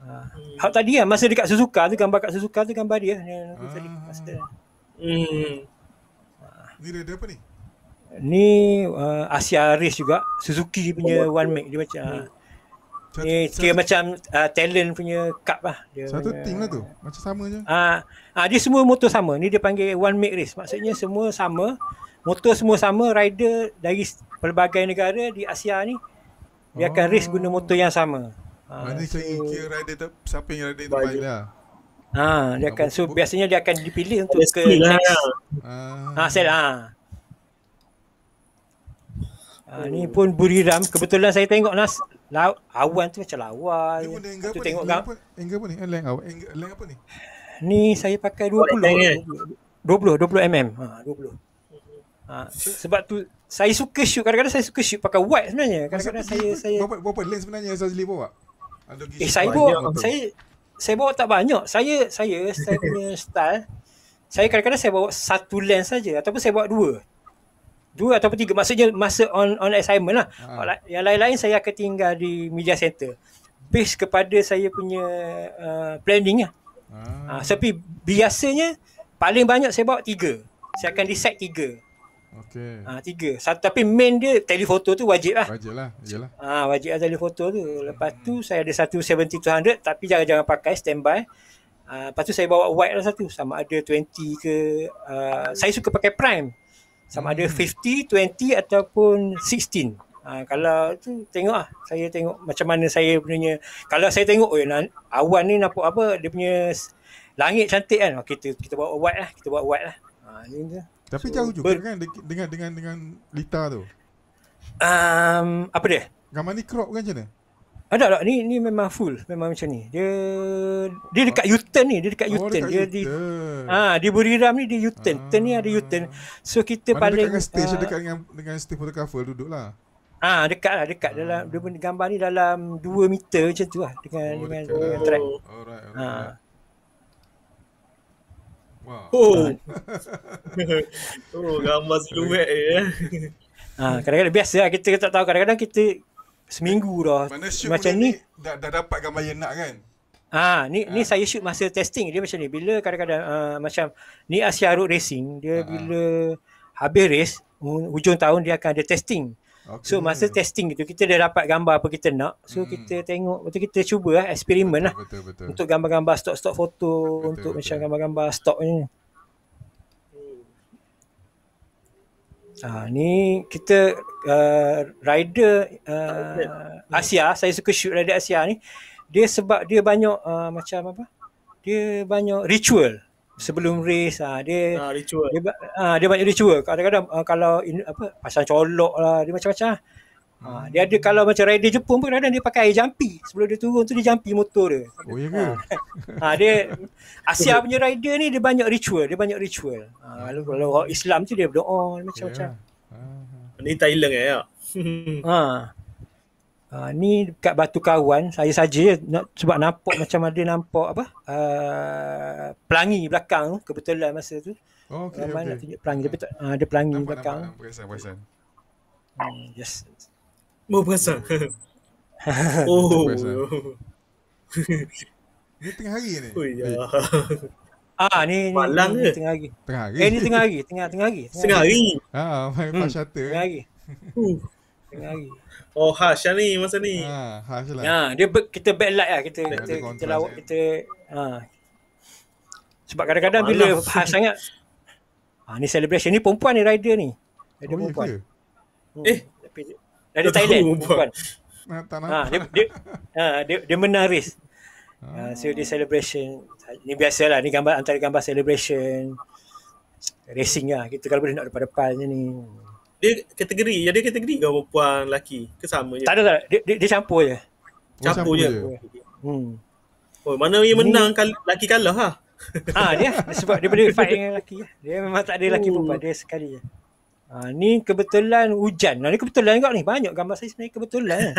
Uh, hmm. tadi kan masa dekat Suzuka tu gambar kat Suzuka tu gambar dia. Dia uh tadi ah. masa dia. Hmm. Ni dia apa ni? Ni uh, Asia Race juga Suzuki punya oh, one mic dia macam uh, satu, ni kira satu, macam uh, talent punya cup lah dia satu punya, team lah tu macam sama je ah uh, uh, dia semua motor sama ni dia panggil one make race maksudnya semua sama motor semua sama rider dari pelbagai negara di Asia ni dia oh. akan race guna oh. motor yang sama ah uh, so, kira rider tu siapa yang rider tu lah Ha, dia akan so biasanya dia akan dipilih untuk ke lah. next. Lah. Ha, sel ha. ha. ni pun Buriram kebetulan saya tengok nas Law, awan tu macam lawan. Dia pun angle apa tengok ni? Angle, apa ni? Leng awan. Angle, apa ni? Ni saya pakai 20. 20, 20 mm. Ha, 20. Ha, sebab tu saya suka shoot. Kadang-kadang saya suka shoot pakai wide sebenarnya. Kadang-kadang saya, saya saya berapa, berapa lens sebenarnya saya Azli bawa? Adogi eh, saya bawa. Saya saya bawa tak banyak. Saya saya saya punya style saya kadang-kadang saya bawa satu lens saja ataupun saya bawa dua dua ataupun tiga maksudnya masa on on assignment lah ha. yang lain-lain saya akan tinggal di media center based kepada saya punya uh, planning lah ha. Ha, tapi biasanya paling banyak saya bawa tiga saya akan decide tiga Okay. ha, tiga. Satu tapi main dia telefoto tu wajib lah. Wajib lah. Iyalah. Ah ha, wajib lah telefoto tu. Lepas tu saya ada satu 7200 tapi jangan jangan pakai standby. Ah ha, lepas tu saya bawa white lah satu sama ada 20 ke uh, saya suka pakai prime sama ada 50, hmm. 20 ataupun 16. Ha, kalau tu tengok lah. Saya tengok macam mana saya punya. Kalau saya tengok oh, awan ni nampak apa dia punya langit cantik kan. Okay, oh, kita, kita buat white lah. Kita buat white lah. Ha, ini Tapi so, jauh juga kan dengan, dengan, dengan, dengan lita tu. Um, apa dia? Gambar ni crop kan macam mana? Ah, tak, tak. Ni, ni memang full. Memang macam ni. Dia dia dekat U-turn ni. Dia dekat oh, U-turn. dia, Di, ah, di Buriram ni dia U-turn. Ah. Turn ni ada U-turn. So, kita Mana paling... Dekat dengan stage, uh, dekat dengan, dengan stage photographer duduk lah. Ah, dekat lah. Dekat ah. dalam. Dia punya gambar ni dalam 2 meter macam tu lah. Dengan, oh, dengan, dekat. dengan track. Oh, alright, alright. Ah. Wow. Oh. [LAUGHS] oh, gambar siluet Eh. Ah, kadang-kadang biasa lah. Kita tak tahu. Kadang-kadang kita seminggu dah. Mana shoot macam ni, ni dah, dah dapat gambar yang nak kan? Ah, ni ha. ni ah. saya shoot masa testing dia macam ni. Bila kadang-kadang uh, macam ni Asia Road Racing, dia ha. bila habis race hujung tahun dia akan ada testing. Okay. So masa testing itu kita dah dapat gambar apa kita nak. So hmm. kita tengok betul kita cuba lah eksperimen betul, lah. Betul, betul, betul. Untuk gambar-gambar stok-stok foto betul, untuk betul. macam gambar-gambar stok ni. Ah ni kita uh, rider uh, Asia, saya suka shoot rider Asia ni. Dia sebab dia banyak uh, macam apa? Dia banyak ritual sebelum race ah dia ah, ritual. dia ah, dia banyak ritual kadang-kadang uh, kalau in, apa pasang colok lah dia macam-macam ah. Hmm. dia ada kalau macam rider Jepun pun kadang-kadang dia pakai air jampi sebelum dia turun tu dia jampi motor dia oh ya ke ah, [LAUGHS] ah dia Asia punya rider ni dia banyak ritual dia banyak ritual ah kalau, kalau orang Islam tu dia berdoa macam-macam yeah. Ni Thailand eh. Ya? [LAUGHS] ha. Uh, ni kat Batu Kawan saya saja nak sebab nampak macam ada nampak apa? Uh, pelangi belakang kebetulan masa tu. Oh, Okay. Nak tunjuk pelangi tapi uh, ada pelangi nampak, belakang. Nampak, nampak. Hmm, yes. Mau Oh. [LAUGHS] oh. Ini tengah hari ni. Oh ya. [LAUGHS] Ah ni malang ni, ke? Tengah hari. Tengah hari. Eh ni tengah hari, tengah tengah hari. Tengah hari. Ha, ah, hmm. pasal Tengah hari. Hmm. tengah hari. Oh, harsh ni masa ni. Ha, ah, harsh lah. Ha, ah, dia ber, kita bad light lah kita kita, kita lawak kita ha. Sebab kadang-kadang bila harsh sangat Ha, ah, ni celebration ni perempuan ni rider ni. Ada oh, ya perempuan. Ke? Hmm. Eh, tapi dari Tuh, Thailand perempuan. Ha, dia dia ha, dia, dia menang race. so dia celebration ni biasalah ni gambar antara gambar celebration racing lah kita kalau boleh nak depan-depan je ni dia kategori ya dia kategori ke perempuan lelaki ke sama je tak ada tak ada. Dia, dia, dia, campur je campur, oh, campur je. je. hmm oh mana yang menang lelaki kal- kalah ha ah dia lah. sebab dia boleh fight dengan lelaki dia memang tak ada lelaki perempuan dia sekali je Ha, ni kebetulan hujan. Ha, ni kebetulan juga ni. Banyak gambar saya sebenarnya kebetulan.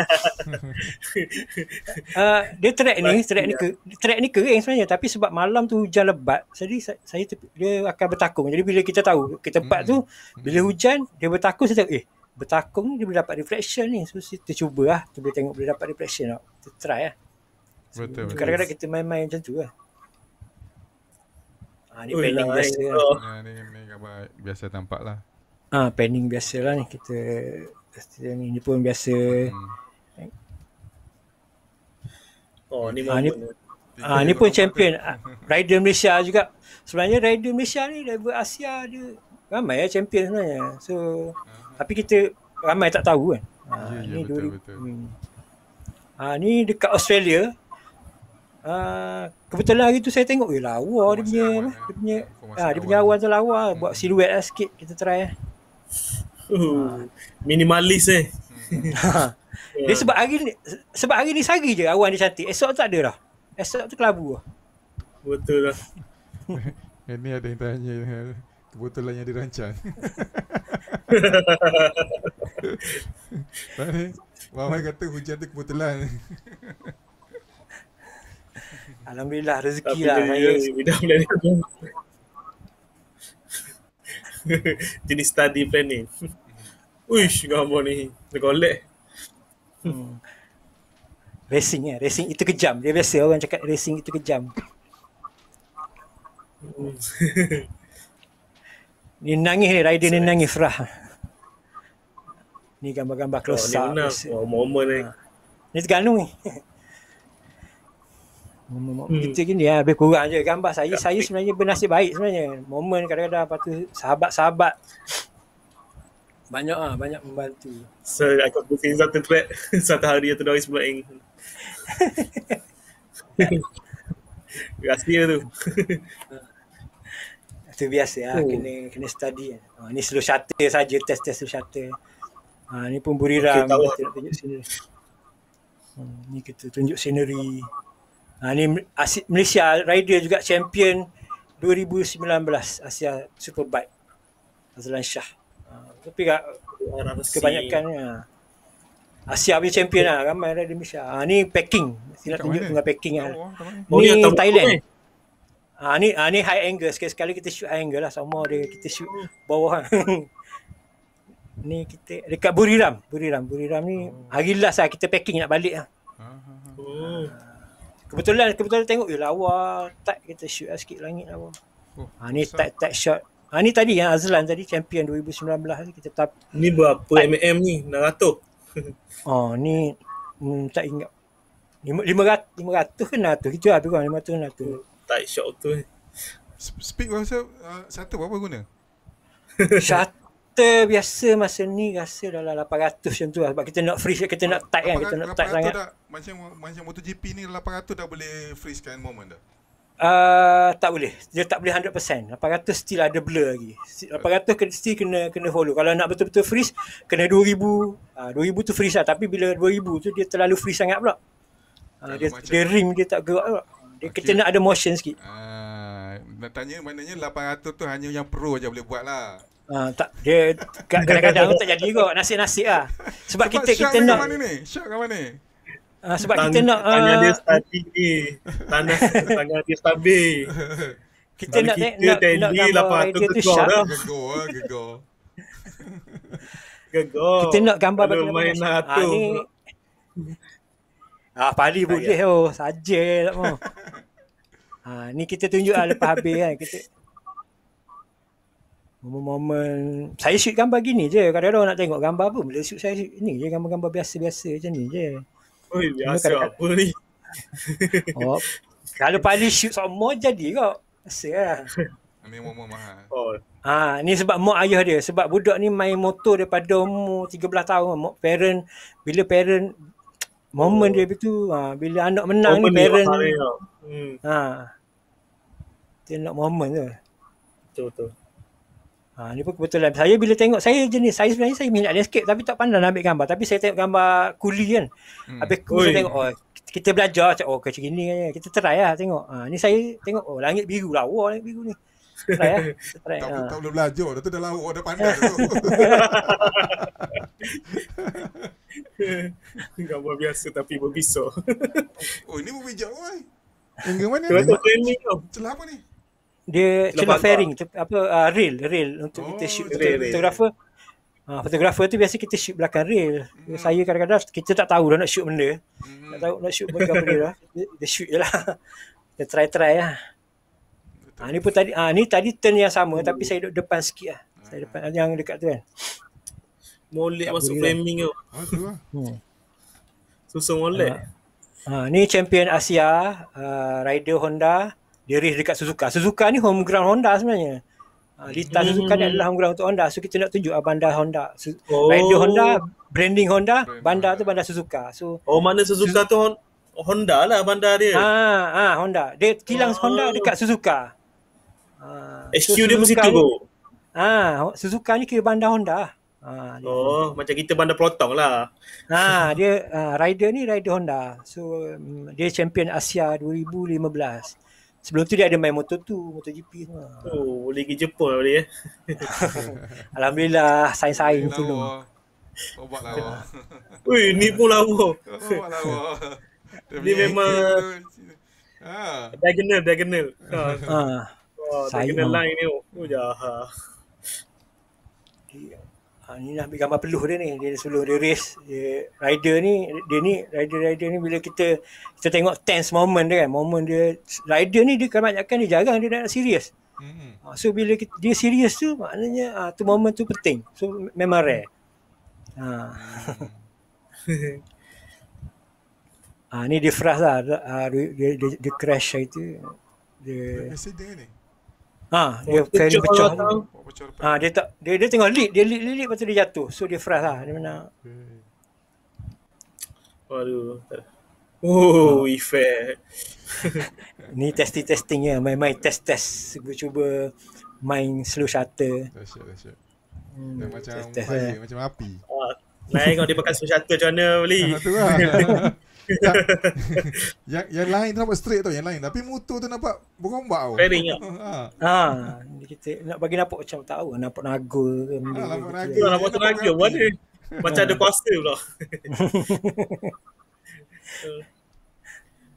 [LAUGHS] ha, dia track ni, track ni, ke, track ni kering sebenarnya. Tapi sebab malam tu hujan lebat, jadi saya, saya dia akan bertakung. Jadi bila kita tahu ke tempat tu, hmm. bila hujan, dia bertakung, saya tahu, eh, bertakung ni dia boleh dapat reflection ni. So, kita cuba lah. Kita boleh tengok boleh dapat reflection tak. Kita try lah. so, Kadang-kadang kita main-main macam tu lah. Ha, ni Ui, pending lah, biasa. Lah. Oh. Ha, ni, ni, ni, biasa tampak lah. Ah, ha, pending biasa lah ni kita ni ni pun biasa. Oh, ni pun. Ha, ah, ha, ni pun champion ha, Rider Malaysia juga. Sebenarnya Rider Malaysia ni dari Asia dia ramai ya champion sebenarnya. So tapi kita ramai tak tahu kan. Ha, ya, ya ni ya, betul, betul. Hmm. Ha, ni dekat Australia. Uh, kebetulan hari tu saya tengok Eh lawa dia punya awan, dia, ya. dia punya ha, dia punya awan tu lawa Buat hmm. siluet lah sikit Kita try lah Minimalis eh. Hmm. [LAUGHS] dia sebab hari ni sebab hari ni sagi je awan dia cantik. Esok tak ada dah. Esok tu kelabu lah. Betul lah. [LAUGHS] ini ada yang tanya kebetulan yang dirancang. [LAUGHS] Tadi mama kata hujan tu kebetulan. Alhamdulillah rezeki Tapi lah. Dia, dia, dia, [LAUGHS] jenis study plan ni. [LAUGHS] Uish, gambar ni. Tergolek. Hmm. Racing eh. Racing itu kejam. Dia biasa orang cakap racing itu kejam. Hmm. [LAUGHS] ni nangis ni. Rider ni nangis. lah. Ni gambar-gambar close oh, up. Ni Oh, moment ni. Ha. Ni terganung ni. Kita hmm. gini ya, lebih kurang je gambar saya. Saya sebenarnya bernasib baik sebenarnya. Momen kadang-kadang lepas tu sahabat-sahabat banyak ah banyak membantu. So aku bikin satu thread [LAUGHS] satu hari atau dua hari sebelum ing. [LAUGHS] Rasanya tu. [LAUGHS] Itu biasa ya, hmm. kena kena study. Ha, ni slow shutter saja, test-test slow shutter. Ha, ni pun buriram. Okay, kita lah. tunjuk sini. Hmm, ni kita tunjuk scenery. Ha, ni Malaysia rider juga champion 2019 Asia Superbike. Azlan Shah. Ha, tapi kat kebanyakan ha, Asia punya champion lah. Ramai lah di Malaysia. Ha, ni packing. Saya tunjuk mana? dengan packing lah. Oh, ni oh, Thailand. Ha, ni, ha, ni high angle. Sekali-sekali kita shoot high angle lah. Sama dia kita shoot bawah. Lah. [LAUGHS] ni kita dekat Buriram. Buriram. Buriram ni oh. hari last lah kita packing nak balik lah. Oh. Kebetulan kebetulan tengok je eh, lawa tak kita shoot lah sikit langit lawa. Oh, ha ni tak tak shot. Ha ni tadi yang ah, Azlan tadi champion 2019 kita tap. Ni berapa tight. mm ni? 600. [LAUGHS] oh, ni mm, tak ingat. 500 500 ke 600? Kita lah, habis kurang 500 ke 600. tak shot tu. Speak pasal uh, satu berapa guna? Shot [LAUGHS] [LAUGHS] kita biasa masa ni rasa dalam 800 macam tu lah sebab kita nak freeze kita nak tight kan kita nak tight sangat dah, macam macam MotoGP ni 800 dah boleh freeze kan moment dah Uh, tak boleh. Dia tak boleh 100%. 800 still ada blur lagi. 800 kena, still kena kena follow. Kalau nak betul-betul freeze, kena 2000. Uh, 2000 tu freeze lah. Tapi bila 2000 tu, dia terlalu freeze sangat pula. Uh, dia, dia rim dia tak gerak pula. Dia, okay. Kita nak ada motion sikit. Uh, nak tanya, maknanya 800 tu hanya yang pro je boleh buat lah. Ha, tak dia [LAUGHS] kadang-kadang tak jadi kot nasi nasi ah. Sebab, kita kita nak Syok kat mana? Uh, sebab Tang, kita nak uh, tanya dia tadi ni. Tanah tanya dia tadi. [LAUGHS] kita nak nak kita nak lapar tu gegor lah. Gegor gegor. [LAUGHS] gegor. Kita nak gambar bagi main hatu. Ah, ni... ah pali boleh oh saja tak mau. ha ni kita tunjuklah lepas habis kan kita Momen-momen Saya shoot gambar gini je Kadang-kadang nak tengok gambar pun Bila shoot saya shoot ni je Gambar-gambar biasa-biasa macam ni je Oi, biasa apa kadang-kadang... ni [LAUGHS] oh, Kalau paling shoot semua jadi kok Biasa lah Ambil momen mahal oh. Ha, ni sebab mak ayah dia Sebab budak ni main motor daripada umur 13 tahun Mak parent Bila parent Momen oh. dia begitu ha, Bila anak menang oh, ni parent ni, hmm. ha, Dia nak momen tu Betul-betul Ha, ini pun kebetulan. Saya bila tengok, saya jenis, saya sebenarnya saya minat landscape tapi tak pandai nak ambil gambar. Tapi saya tengok gambar kuli kan. Hmm. Habis kuli saya tengok, oh, kita belajar macam, oh macam gini kan. Kita try lah tengok. Ha, ni saya tengok, oh langit biru lah. Wah langit biru ni. Try, lah. try, tak, ha. tak boleh belajar, dah tu dah lauk, dah pandai [LAUGHS] tu. [LAUGHS] gambar biasa tapi berbisau. oh ini berbijak kan? Yang mana? Tengah training tau. Celah apa ni? dia cuma fairing tu, ah. apa uh, ah, rail rail untuk oh, kita shoot rail, untuk, fotografer ha, fotografer tu biasa kita shoot belakang rail hmm. saya kadang-kadang kita tak tahu dah nak shoot benda hmm. tak tahu nak shoot benda apa dia lah dia, shoot je lah [LAUGHS] dia try-try lah ha, ni pun tadi ha, ni tadi turn yang sama hmm. tapi saya duduk depan sikit lah saya depan yang dekat tu kan molek masuk lah. framing tu lah. [LAUGHS] hmm. susun molek ha, ni champion Asia uh, rider Honda dia race dekat Suzuka. Suzuka ni home ground Honda sebenarnya. Ah, Lita hmm. Suzuka ni adalah home ground untuk Honda. So kita nak tunjuk ah, bandar Honda. Oh. Radio Honda, branding Honda, bandar tu bandar Suzuka. So Oh, mana Suzuka tu Honda lah bandar dia. Ha, ah, Honda. Dia kilang oh. Honda dekat Suzuka. Ha. Ah, so, HQ dia mesti tu. Ha, ah, Suzuka ni kira bandar Honda. Ah, oh, dia. macam kita bandar Pelotong lah. Ha, ah, dia ah, rider ni rider Honda. So mm, dia champion Asia 2015. Sebelum tu dia ada main motor tu, motor GP semua. Lah. Oh, boleh pergi Jepun lah boleh eh. [LAUGHS] Alhamdulillah, sain-sain tu. Lawa. Obat lawa. [LAUGHS] Ui, ni pun lawa. Obat lawa. [LAUGHS] ni memang ha. diagonal, diagonal. Ha. Ha. Oh, diagonal line ni. Oh, jahat. Ah, ni nak ambil gambar peluh dia ni dia seluruh dia race dia rider ni dia ni rider rider ni bila kita kita tengok tense moment dia kan moment dia rider ni dia kebanyakan dia jarang dia nak serius hmm ah, so bila kita, dia serius tu maknanya ah tu moment tu penting so memang rare ha ah ha, [LAUGHS] ni dia frust lah ha, dia, dia, dia, dia, crash lah itu dia, dia Ha, dia oh, kain pecah. Oh, ha, dia tak dia dia tengok lid, dia lid lid lepas tu dia jatuh. So dia frust lah. Dia mana? Hmm. Waduh. Oh, oh. effect. [LAUGHS] Ni testing testing ya, main-main test test. Cuba cuba main slow shutter. Asyik, asyik. Hmm, macam test, test, eh. macam api. Ha. Oh, Naik tengok dia pakai slow shutter macam mana beli. Ha, tu lah. [LAUGHS] [LAUGHS] yang, yang, lain tu nampak straight tau yang lain tapi motor tu nampak berombak tau [LAUGHS] fairing ha. ha. kita nak bagi nampak macam tak tahu nampak naga ke ha, nampak naga ya, nampak naga mana macam ada kuasa pula [LAUGHS]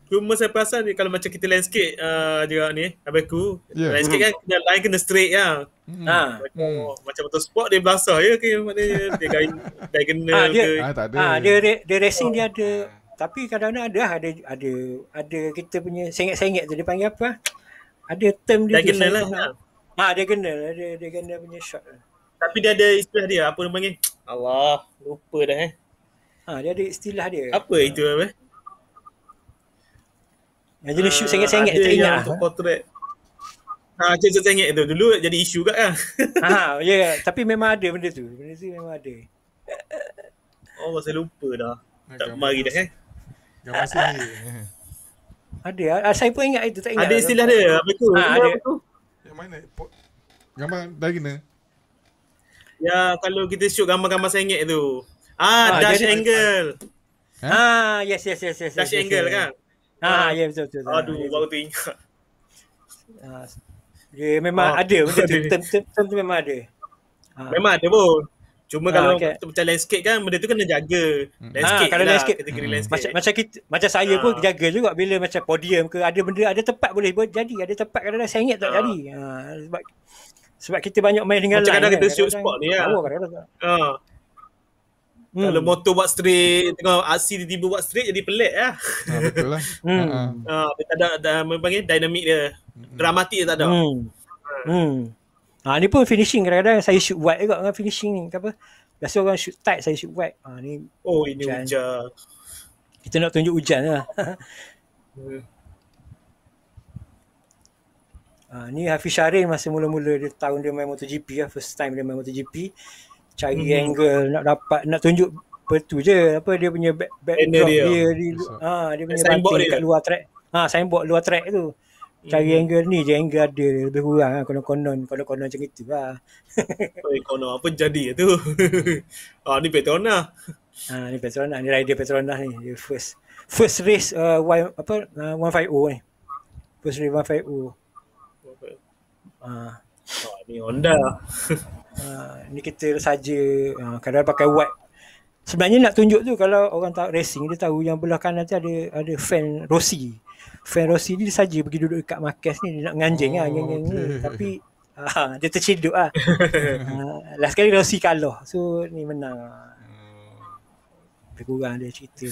Cuma saya perasan ni kalau macam kita landscape a uh, juga ni abai ku yeah, landscape kan kena lain kena straight ya. Hmm. Ha hmm. macam motor sport dia belasah ya ke maknanya dia gain dia kena ha, dia, ke ha, tak ada. Ha dia dia racing oh. dia ada tapi kadang-kadang ada ada ada ada kita punya sengit-sengit tu dia panggil apa ada term dia dia kena lah ha dia kena ada dia kena punya shot tapi dia ada istilah dia apa dia panggil Allah lupa dah eh ha dia ada istilah dia apa itu apa yang jenis ah, shoot sengit-sengit uh, ada yang lah. untuk eh. portrait Ha, ah, cerita sengit tu. Dulu jadi isu juga. kan? [LAUGHS] Ha, ya. Yeah. Tapi memang ada benda tu. Benda tu memang ada. Oh, saya lupa dah. Macam tak kemari dah eh. Yang masih Ada Saya pun ingat itu tak ingat. Ada istilah dia. Apa tu? Ha, ada. Yang mana? Gambar dari Ya, kalau kita shoot gambar-gambar sengit tu. Ah, ha, dash jadi, angle. Ah, ha? ha, yes, yes, yes, yes. Dash yes, angle yes, kan? Ha, ha, ya betul betul. Aduh, ha, baru tu Ha, ya, memang ha, ada. Tentu memang ada. Ha. Memang ada pun. Cuma kalau ha, okay. macam landscape kan benda tu kena jaga. Hmm. Landscape. Ha, kalau lah, landscape, hmm. landscape. Macam macam kita macam saya ha. pun jaga juga bila macam podium ke ada benda ada tempat boleh jadi, ada tempat kadang-kadang sengit tak ha. jadi. Ha sebab sebab kita banyak main dengan macam line kadang kita shoot kan. spot ni ya. Ha. Hmm. Kalau motor buat straight, tengok RC tiba-tiba buat straight jadi pelik lah. Ha, betul lah. [LAUGHS] hmm. Ha, tak ada, ada, ada panggil, dynamic dia. Hmm. Dramatik dia tak ada. Hmm. Ha. hmm. Ha, ni pun finishing kadang-kadang saya shoot wide juga dengan finishing ni. Apa? Biasa orang shoot tight, saya shoot wide. Ha, ni oh, ini hujan. hujan. Kita nak tunjuk hujan lah. hmm. [LAUGHS] ha, ni Hafiz Syarin masa mula-mula dia tahun dia main MotoGP lah. First time dia main MotoGP. Cari hmm. angle nak dapat, nak tunjuk betul je apa dia punya back, back drop dia. dia, dia, ha, dia punya batin kat luar track. Ha, signboard luar track tu. Cari yeah. angle ni je angle ada lebih kurang lah konon-konon konon-konon macam itu lah. [LAUGHS] Oi, konon apa jadi ya tu? [LAUGHS] ah ni Petrona. Lah. Ah ni Petrona lah, ni rider Petrona lah ni dia first first race uh, y, apa uh, 150 ni. First race 150. Okay. Ah. Oh, ni Honda. [LAUGHS] ah ni kita saja uh, ah, kadang pakai white Sebenarnya nak tunjuk tu kalau orang tak racing dia tahu yang belah kanan tu ada ada fan Rossi. Fan Rossi ni dia saja pergi duduk dekat markas ni Dia nak nganjing lah, oh, ah, lah okay. ni. Tapi uh, dia terciduk lah uh, Last kali Rossi kalah So ni menang lah Lebih kurang dia cerita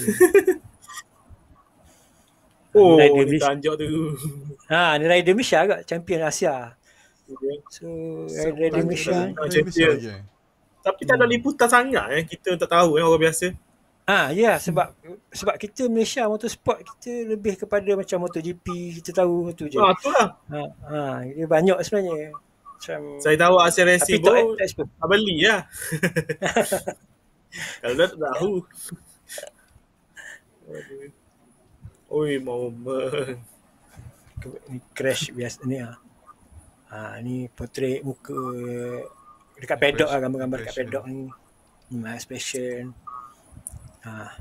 [LAUGHS] Oh dia tanjak tu Ha ni Rider Misha agak champion Asia So Rider Misha Champion tapi tak ada liputan sangat eh kita tak tahu eh orang biasa. Ah ya hmm. sebab sebab kita Malaysia motorsport kita lebih kepada macam MotoGP kita tahu tu je. Ah, lah. Ha ah, itulah. Ha ah, dia banyak sebenarnya. Macam Saya tahu Asia Racing tu tak beli ya. [LAUGHS] Kalau dah tahu. Oi mau ni crash biasa ni ah. Ha ni portrait muka dekat paddock ah gambar-gambar dekat paddock ya. ni. Ni special. Ha.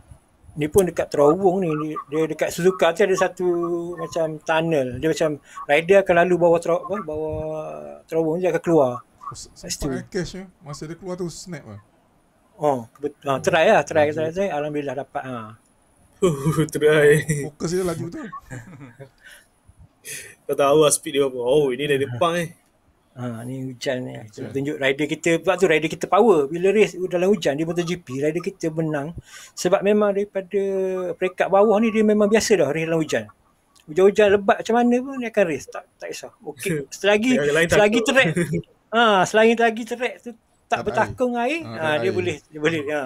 Ni pun dekat terowong ni, dia dekat Suzuka tu ada satu macam tunnel. Dia macam rider akan lalu bawah terowong, apa bawa terowong dia akan keluar. Pasti cash masa dia keluar tu snap oh, ah. Oh, betul. Ha, try lah, try saya saya alhamdulillah dapat ha. Uh, [LAUGHS] try. Fokus dia laju tu. [LAUGHS] Kau tahu lah speed dia apa? Oh, ini dari depan eh. Ha ni hujan ni. Hujan. Tunjuk rider kita buat tu rider kita power. Bila race dalam hujan dia di MotoGP rider kita menang sebab memang daripada peringkat bawah ni dia memang biasa dah race dalam hujan. Hujan-hujan lebat macam mana pun dia akan race tak tak kisah. Okey. [LAUGHS] Selagi selagi track [LAUGHS] ha selagi lagi track tu tak, tak bertakung air, air ha, ha dia boleh dia boleh ha.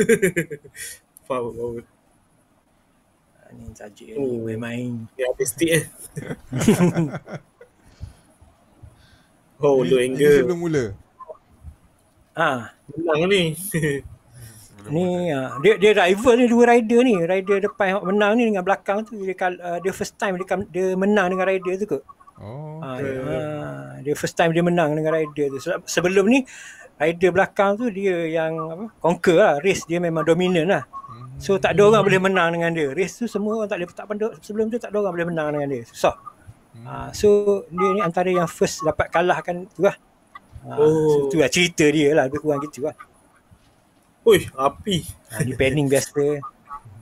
[LAUGHS] power power. Ha, ni saja oh. ni main. Ya mesti eh. Oh, ini, low angle. Ini sebelum mula. Ha, menang ni. [LAUGHS] ni uh, dia dia rival ni dua rider ni. Rider depan yang menang ni dengan belakang tu dia uh, dia first time dia dia menang dengan rider tu kot. Oh, ha, okay. Ha, dia first time dia menang dengan rider tu. Sebelum ni rider belakang tu dia yang apa? Conquer lah. Race dia memang dominant lah. So tak ada orang boleh menang dengan dia. Race tu semua orang tak boleh tak pandu sebelum tu tak ada orang boleh menang dengan dia. Susah. So, Ha, so dia ni antara yang first dapat kalahkan tu lah. Ha, oh. So tu lah cerita dia lah lebih kurang gitu lah. Uish, api. Ha, dia panning [LAUGHS] biasa.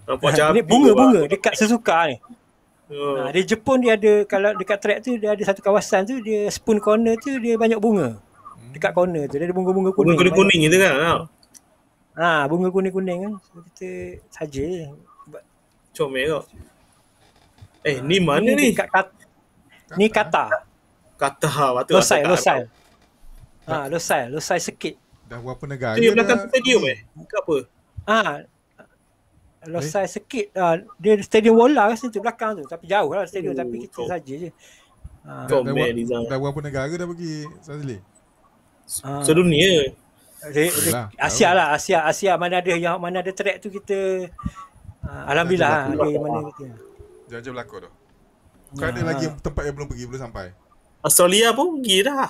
Nampak macam ha, bunga-bunga lah. dekat sesuka ni. Oh. Ha, dia Jepun dia ada kalau dekat track tu dia ada satu kawasan tu dia spoon corner tu dia banyak bunga. Hmm. Dekat corner tu dia ada bunga-bunga kuning. Bunga kuning gitu kan. Ah ha bunga kuning-kuning kan. So, kita saja. Comel kau. Eh, ha, ni mana ni? Dekat, Ni kata. Kata waktu Losai, Losai. Ha, Losai, Losai sikit. Dah berapa negara? Tu belakang stadium eh. Ke apa? Ha. Losai eh? sikit. Ah, dia stadium bola kat situ belakang tu. Tapi jauh lah stadium. Oh, tapi kita saja je. Ha. Dah, dah, man, dah, berapa negara dah pergi Sazli? Ha. Sedunia. Asia lah. Asia, Asia. Mana ada yang mana ada track tu kita. Ha, Alhamdulillah. Jajah ha, berlaku tu. Kau ada ah. lagi tempat yang belum pergi belum sampai? Australia pun pergi dah.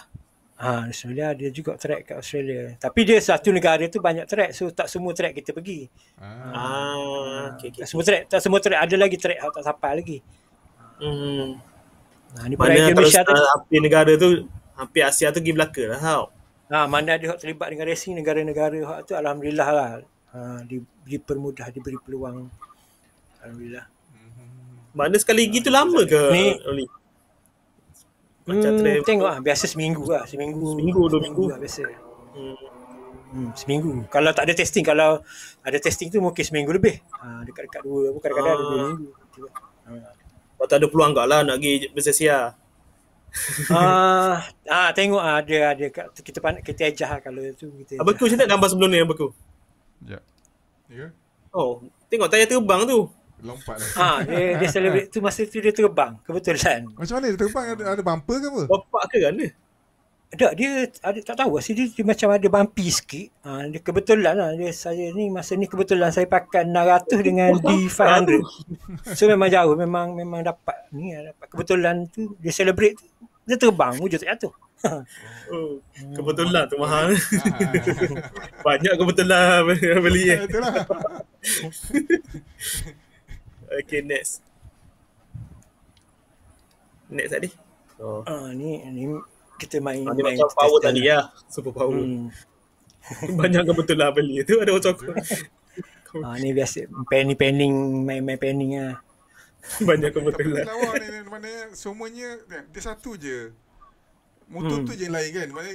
Ha, Australia dia juga track kat Australia. Tapi dia satu negara tu banyak track. So tak semua track kita pergi. Ah. Ha, ah, okay, okay. Tak semua track, tak semua track ada lagi track yang tak sampai lagi. Hmm. Ha, ni Mana terus tu, hampir negara tu, hampir Asia tu pergi belaka lah tau. Ha, mana dia yang terlibat dengan racing negara-negara tu Alhamdulillah lah. Ha, dipermudah, diberi peluang. Alhamdulillah. Mana sekali gigi tu lama ke? Ni. Hmm, Macam hmm, tengok lah. Biasa seminggu lah. Seminggu. Seminggu, dua minggu. Lah biasa. Hmm. hmm. seminggu. Kalau tak ada testing. Kalau ada testing tu mungkin seminggu lebih. Ha, dekat-dekat dua. Apa, kadang-kadang ada dua ah. minggu. Ha. Kalau ha. tak ada peluang kau lah nak pergi bersesia. Ya. [LAUGHS] ah, tengok ah, ada ada kita kita, kita, kita ajah lah kalau tu kita. Abeku cerita gambar sebelum ni abeku. Ya. Yeah. Ya. Yeah. Oh, tengok tayar terbang tu lompat lah. Ha, dia, dia celebrate tu masa tu dia terbang kebetulan. Macam mana dia terbang? Ada, ada bumper ke apa? Lompat ke kan dia? Tak, dia ada, tak tahu. Asyik dia, dia, macam ada bumpy sikit. Ha, dia kebetulan lah. Dia, saya ni, masa ni kebetulan saya pakai 600 dengan D500. So memang jauh. Memang memang dapat ni. Lah. Dapat. Kebetulan tu dia celebrate tu. Dia terbang. Wujud tak jatuh. [LAUGHS] Oh, kebetulan tu mahal. Ah. [LAUGHS] Banyak kebetulan beli eh. [LAUGHS] Okay next Next tadi Oh. Ah, ni, ni kita main ah, main macam power tadi lah. Ya. Super power. Hmm. [LAUGHS] Banyak kan betul lah beli tu ada macam aku. [LAUGHS] ah, ni biasa pending pening, main-main pending lah. [LAUGHS] Banyak kan betul lah. Mana semuanya dia satu je. Motor hmm. tu je lain kan. Mana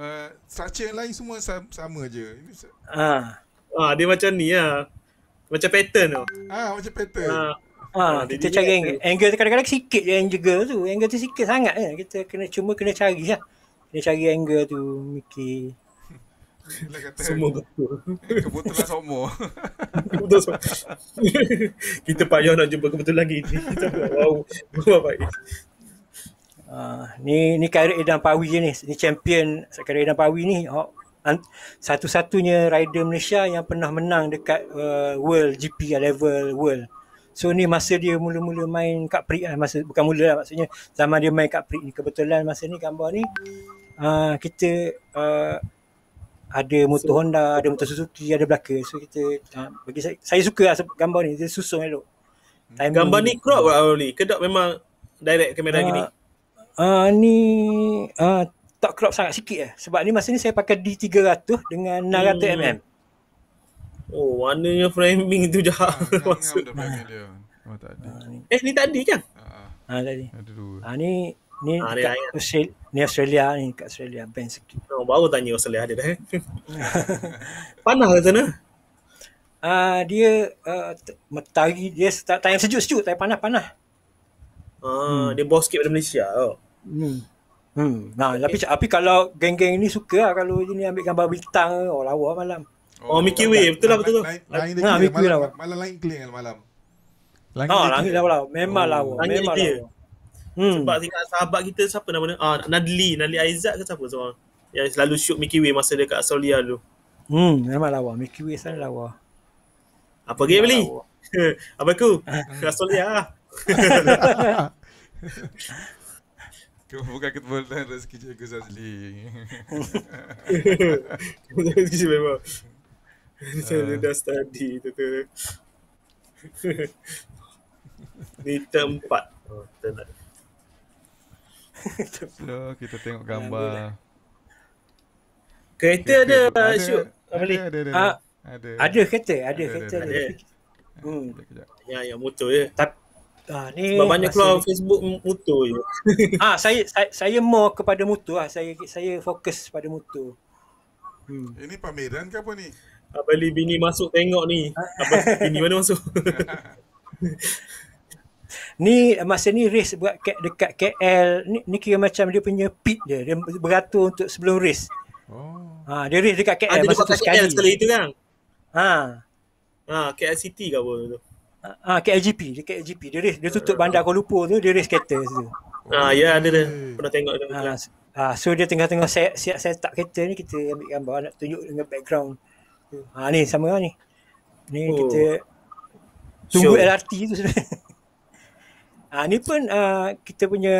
uh, structure yang lain semua sama, sama je. Ah. Ah, dia macam ni lah. Ya macam pattern tu. Ah, macam pattern. Ha. Ha, ah, kita ah, ah, dia cari angle. Angle tu kadang-kadang sikit je angle tu. Angle tu sikit sangat kan. Kita kena cuma kena cari lah. Kena cari angle tu, Mickey. Kata, semua betul. Kebetulan semua. Kebetulan semua. [LAUGHS] kita payah nak jumpa kebetulan lagi. Kita wow. Berapa baik. Uh, ni ni Kairi Edan Pawi je ni. Ni champion Kairi Edan Pawi ni. Oh, satu-satunya rider Malaysia yang pernah menang dekat uh, world GP level world. So ni masa dia mula-mula main kat Prix lah, masa bukan mula lah maksudnya zaman dia main kat Prix ni kebetulan masa ni gambar ni uh, kita uh, ada motor Honda, ada motor Suzuki, ada belaka. So kita uh, bagi saya saya suka lah gambar ni dia susung elok. Time gambar ni crop ke Auli? Kedok memang direct kamera uh, gini? Ah uh, ni ah uh, tak crop sangat sikit eh. Sebab ni masa ni saya pakai D300 dengan 600mm. Hmm. Oh, warnanya framing tu jahat. Ah, [LAUGHS] Maksud. Oh, ah. Dia. Oh, tak ada. eh, ni tadi kan? Ha, ah, tadi. Ada dua. ah, ni ni ah, dekat ni, Australia, ni Australia ni kat Australia band sikit. Oh, baru tanya Australia ada dah. Eh. [LAUGHS] [LAUGHS] Panas kat lah sana. Ah dia uh, matahari dia tak tayang sejuk-sejuk, tayang panah panah. Ah hmm. dia bawa sikit pada Malaysia Oh. Hmm. Hmm. Nah, tapi tapi kalau geng-geng ni suka lah kalau ini ambil gambar bintang oh lawa malam. Oh, oh Mickey Way, betul lah betul tu. Lain lagi. Ha, malam, malam lain clean lah, malam. Ah, langit oh, langit lawa lah. Memang oh. lawa. Langit Memang lawa. Hmm. Sebab tinggal sahabat kita siapa nama dia? Ah, Nadli, Nadli Aizat ke siapa seorang? Yang selalu shoot Mickey Way masa dekat Solia dulu. Hmm, memang lawa. Mickey Way sana lawa. Apa game beli? [LAUGHS] Apa aku? Ah. Rasulia lah. [LAUGHS] [LAUGHS] Kau bukan kebetulan rezeki cikgu Zazli Kebetulan rezeki cikgu memang Saya dah study tu tu Ni tempat Oh, tak so, kita tengok gambar Kereta ada, ada Syuk ada, ada, ada, ada, ada. Ada kereta, ada, ada kereta. Ada. Ada. Hmm. Ya, ya motor je. Ya. Tapi Ah, ni Sebab banyak rasa... keluar Facebook mutu je. [LAUGHS] ah, saya, saya saya more kepada mutu lah. Saya saya fokus pada mutu. Hmm. Ini eh, pameran ke apa ni? Abali ah, bini masuk tengok ni. Abang bini mana masuk? [LAUGHS] ni masa ni race buat ke, dekat KL. Ni, ni kira macam dia punya pit dia. Dia beratur untuk sebelum race. Oh. Ha, dia race dekat KL ah, masa KL sekali. Ada dekat KL sekali tu kan? Ha. Ah. Ha, KL City ke apa tu? Ah uh, KLGP, dekat KLGP. Dia race, dia tutup bandar Kuala Lumpur tu, dia race kereta tu. Ah ya yeah, ada dia. Hmm. Pernah tengok dia. Ah uh, uh, so dia tengah-tengah set set set up kereta ni kita ambil gambar nak tunjuk dengan background. Ah uh, ni sama lah ni. Ni oh. kita tunggu sure. LRT tu sebenarnya. [LAUGHS] Ah ni pun uh, kita punya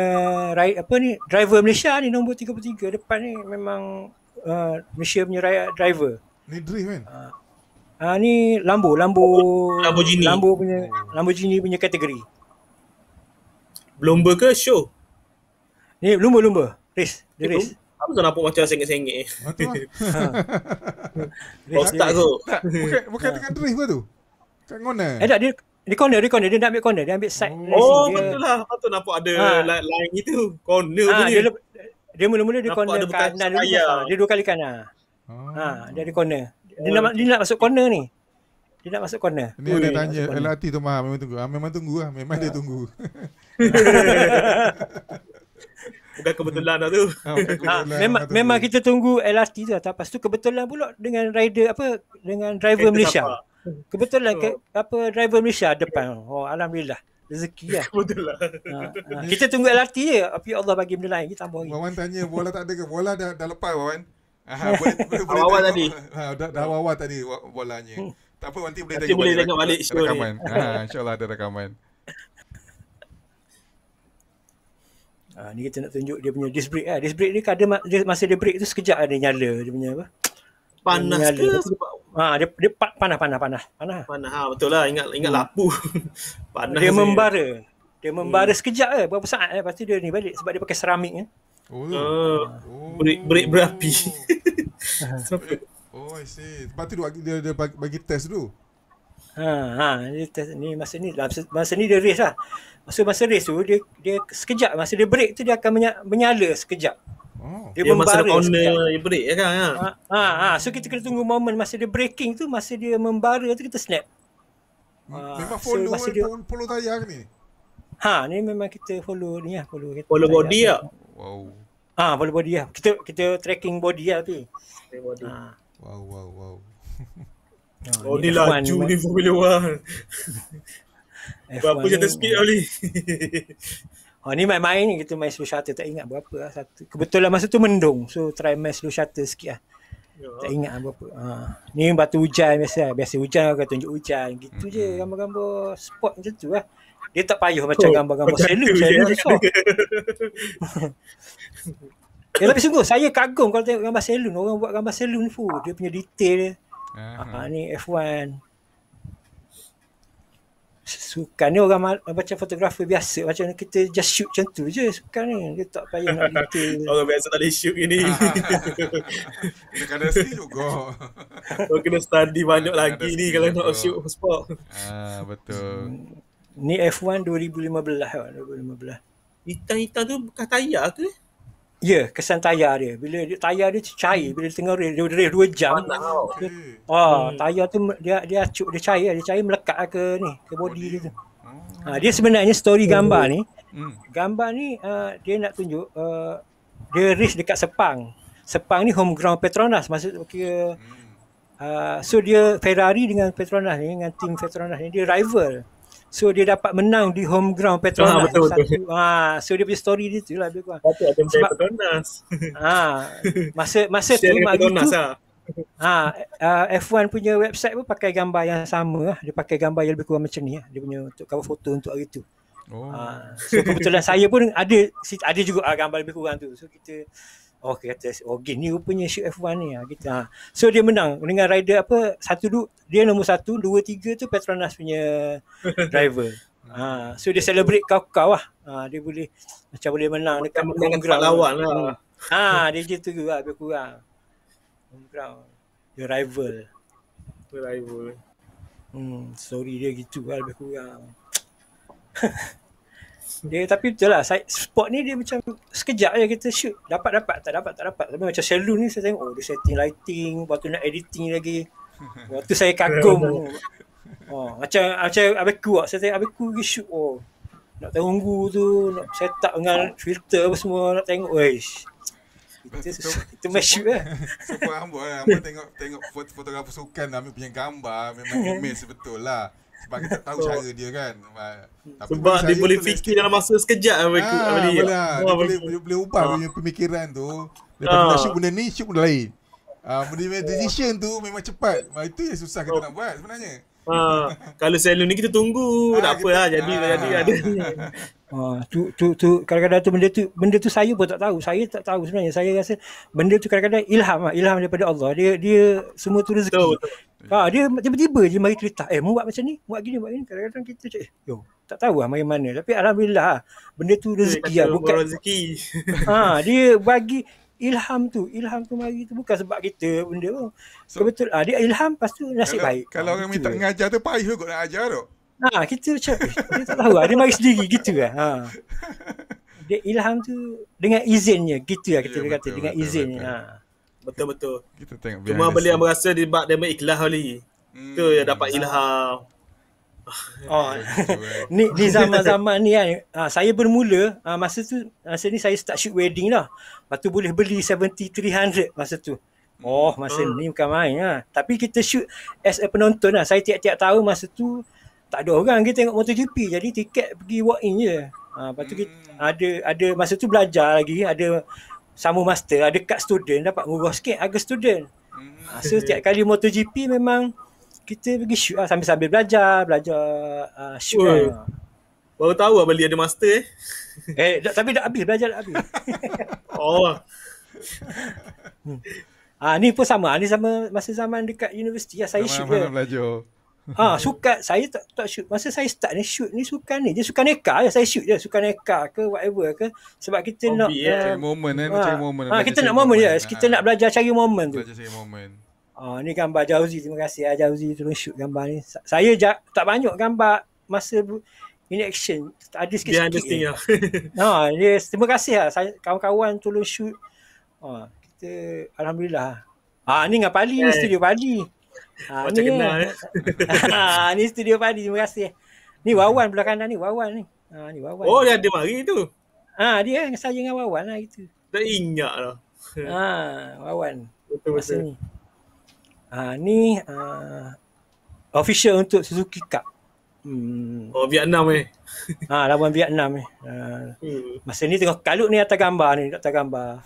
ride apa ni driver Malaysia ni nombor 33 depan ni memang uh, Malaysia punya ride driver. Ni drift kan? Ah Ha uh, ni Lambo, Lambo Lamborghini. Lambo punya Lamborghini punya kategori. Lumba ke show? Ni lumba-lumba. ris the eh, race. Aku tak nampak macam sengit-sengit. Betul. Ha. Kau [LAUGHS] tu. Bukan bukan tengah ha. drift tu? Kat corner. Eh tak dia di corner, di corner. Dia nak ambil corner. Dia ambil side. Oh, racing. Oh, betul lah. Patut nampak ada ha. line itu. Corner ha, dia. Dia, dia mula-mula di corner kanan. Ha, dia dua kali kanan. Oh. Ha, dia di corner dia nak, dia nak masuk corner ni. Dia nak masuk corner. Ni oh, dia ya, tanya LRT tu mah memang tunggu. Ah, memang tunggu lah. Memang ha. dia ah. tunggu. [LAUGHS] bukan kebetulan lah tu. Ha, ha, [LAUGHS] memang lah, memang kita tunggu LRT tu. Lah. Lepas tu kebetulan pula dengan rider apa dengan driver Kata Malaysia. Siapa? Kebetulan ke, oh. apa driver Malaysia depan. Oh alhamdulillah. Rezeki lah. Betul lah. Ha, ha. Kita tunggu LRT je. Tapi Allah bagi benda lain. Kita tambah lagi. Wawan tanya bola tak ada ke? Bola dah, dah lepas Wawan. Awal-awal tadi. Ha, dah awal-awal tadi bolanya. Hmm. Tak apa nanti boleh tengok boleh tengok balik show rekaman. ni. Ha insyaallah ada rakaman. Ah ni kita nak tunjuk dia punya disc brake ah. Disc brake ni kan ada masa dia brake tu sekejap ada nyala dia punya apa? Panas ke? Ha dia dia panas panas panas panas. Panas. ha betul lah ingat ingat lapu. [LAUGHS] panas dia membara. Dia membara hmm. sekejap ah. Ha. Berapa saat ah pasti dia ni balik sebab dia pakai seramik ah. Oh. Uh, break berapi. [LAUGHS] oh, I see. Sebab tu dia, dia, dia bagi, bagi test dulu. Ha, ha, dia test ni masa ni lah, masa, masa ni dia race lah. Masa masa race tu dia dia sekejap masa dia break tu dia akan menyala sekejap. Oh. Dia ya, masa dia corner dia break ya kan. Ha, ha, ha, so kita kena tunggu moment masa dia breaking tu masa dia membara tu kita snap. Ah, memang follow so, masa dia, follow tayar ni. Ha, ni memang kita follow ni lah. Follow, follow body lah. Wow. Ha, ah, boleh body lah. Kita kita tracking body lah tu. Body. Ha. Wow, wow, wow. Ha, [LAUGHS] [LAUGHS] oh, ni laju ni Formula One. Berapa jatuh speed Ali? Oh ni main-main ni kita main slow shutter tak ingat berapa lah satu. Kebetulan masa tu mendung so try main slow shutter sikit lah. Ya. Tak ingat lah berapa. Ha. Ni batu hujan biasa lah. Biasa hujan aku tunjuk hujan. Gitu mm-hmm. je gambar-gambar spot macam tu lah. Dia tak payuh macam oh, gambar-gambar selu. Selu je so. Ya lebih sungguh saya kagum kalau tengok gambar salon orang buat gambar salon tu dia punya detail dia. Uh-huh. ni F1. Sukan ni orang ma- macam fotografer biasa macam kita just shoot macam tu je sukan ni dia tak payah nak detail. [LAUGHS] orang biasa tak boleh shoot ini. Ah. [LAUGHS] kena study juga. Orang kena study banyak lagi ni kalau nak shoot sport. Ah betul. Ni F1 2015 kan 2015. Hitam-hitam tu bekas tayar ke? Ya, yeah, kesan tayar dia. Bila dia, tayar dia cair, bila dia tengah rail, dia rail 2 jam. Ah, oh, hmm. tayar tu dia dia acuk, dia cair, dia cair melekat lah ke ni, ke body, body. dia tu. Hmm. Ha, dia sebenarnya story oh. gambar ni. Hmm. Gambar ni uh, dia nak tunjuk uh, dia race dekat Sepang. Sepang ni home ground Petronas maksud ke okay, uh, so dia Ferrari dengan Petronas ni dengan team Petronas ni dia rival. Hmm. So dia dapat menang di home ground Petronas. Ah, betul, betul. Ha, so dia punya story dia tu lah lebih ada menjadi Petronas. Ha, [LAUGHS] masa masa tu mak gitu. Ha. ha uh, F1 punya website pun pakai gambar yang sama ah. Dia pakai gambar yang lebih kurang macam ni Dia punya untuk cover foto untuk hari tu. Oh. Ha, so kebetulan [LAUGHS] saya pun ada ada juga gambar lebih kurang tu. So kita Oh kata oh gini ni rupanya shoot F1 ni ha, kita. Ha. So dia menang dengan rider apa satu du- dia nombor satu dua tiga tu Petronas punya [LAUGHS] driver. ha, so dia celebrate kau-kau lah. Ha, dia boleh macam boleh menang Dia dekat menang dengan lawan lah. Hmm. Ha, dia je tu juga lebih kurang. Ground. Dia rival. Dia rival. Hmm, sorry dia gitu lah lebih kurang. [LAUGHS] Dia tapi betul lah spot ni dia macam sekejap je kita shoot. Dapat dapat tak dapat tak dapat. Tapi macam salon ni saya tengok oh dia setting lighting, waktu nak editing lagi. Waktu saya kagum. [LAUGHS] oh, macam macam abek ku lah. saya tengok abek ku pergi shoot oh. Nak tunggu tu, nak set up dengan filter apa semua, nak tengok. Weish. Itu so, masuk lah. [LAUGHS] Super rambut lah. Hamba tengok, tengok fotografer sukan lah. Ambil punya gambar. Memang image sebetul lah sebab kita tahu so, cara dia kan. Tapi sebab dia boleh fikir boleh... dalam masa sekejap ah, lah. ah, boleh, ah. Lah. Dia, boleh, dia boleh ubah ah. pemikiran tu. Dia ah. shoot benda ni, shoot benda lain. Ah, benda decision tu memang cepat. Ah, itu yang susah kita oh. nak buat sebenarnya. Ha, kalau selalu ni kita tunggu ha, tak apalah jadi ha. jadi ada. Ha, [LAUGHS] tu tu tu kadang-kadang tu benda tu benda tu saya pun tak tahu. Saya tak tahu sebenarnya. Saya rasa benda tu kadang-kadang ilham lah. ilham daripada Allah. Dia dia semua tu rezeki. Betul, betul. Ha, ah, dia tiba-tiba je mari cerita, eh mau buat macam ni, buat gini, buat gini. Kadang-kadang kita cakap, eh, yo, tak tahu lah main mana. Tapi Alhamdulillah, ha, benda tu rezeki lah. Bukan rezeki. [LAUGHS] Ha, dia bagi ilham tu, ilham tu mari tu bukan sebab kita benda tu. So, Kebetul, ha, dia ilham, lepas tu nasib kalau, baik. Kalau ha, orang minta mengajar tu, payah kot nak ajar tu. Ha, kita macam, eh, dia tak tahu lah, dia mari sendiri, gitu lah. Ha. [LAUGHS] Dia ilham tu dengan izinnya, gitu lah kita yeah, kata, betul, dengan betul, izinnya. Betul. Ha. Betul-betul. Kita tengok Cuma beliau merasa di bak dia ikhlas kali. Hmm, tu yang dapat ilham. Oh. [LAUGHS] ni di zaman-zaman ni kan, uh, saya bermula uh, masa tu masa ni saya start shoot wedding lah. Lepas boleh beli 7300 masa tu. Oh, masa hmm. ni bukan main lah. Tapi kita shoot as a penonton lah. Saya tiap-tiap tahu masa tu tak ada orang kita tengok MotoGP. Jadi tiket pergi walk-in je. Ha, lepas hmm. ada ada masa tu belajar lagi ada sama master ada kat student dapat murah sikit harga student. Hmm. So setiap kali MotoGP memang kita pergi shoot lah sambil-sambil belajar, belajar uh, shoot oh. lah. Baru tahu Abang Lee ada master eh. [LAUGHS] Eh tak, tapi dah habis, belajar dah habis. [LAUGHS] oh. Hmm. Ah ni pun sama, ah, ni sama masa zaman dekat universiti lah saya zaman shoot. Mana belajar? ha, sukat saya tak tak shoot masa saya start ni shoot ni sukan ni dia sukan neka je ya, saya shoot je sukan neka ke whatever ke sebab kita Hobby nak yeah. cari eh, moment eh ha. cari moment ha, kita nak moment, moment yes. kita ha. nak belajar cari moment tu belajar cari moment ha, ni gambar Jauzi terima kasih ah Jauzi terus shoot gambar ni saya ja, tak banyak gambar masa bu- ini action ada sikit dia sikit ya. ha, yes. terima kasih lah kawan-kawan tolong shoot ha, kita Alhamdulillah ah. ha, ni dengan Pali yeah. ni studio Pali Ah, Macam ni, kenal. Eh. [LAUGHS] Ah, ni studio Fadi. Terima kasih. Eh. Ni Wawan belah kanan ni. Wawan ni. Ha, ni Wawan. Oh, dia ada mari tu. Ha, ah, dia dengan saya dengan Wawan lah itu. Tak ingat lah. Ha, [LAUGHS] ah, Wawan. Betul-betul. Ni. Ha, ah, ni ah, official untuk Suzuki Cup. Hmm. Oh Vietnam eh. Ha [LAUGHS] lawan Vietnam eh. Ha. Hmm. Masa ni tengok kalut ni atas gambar ni, atas gambar.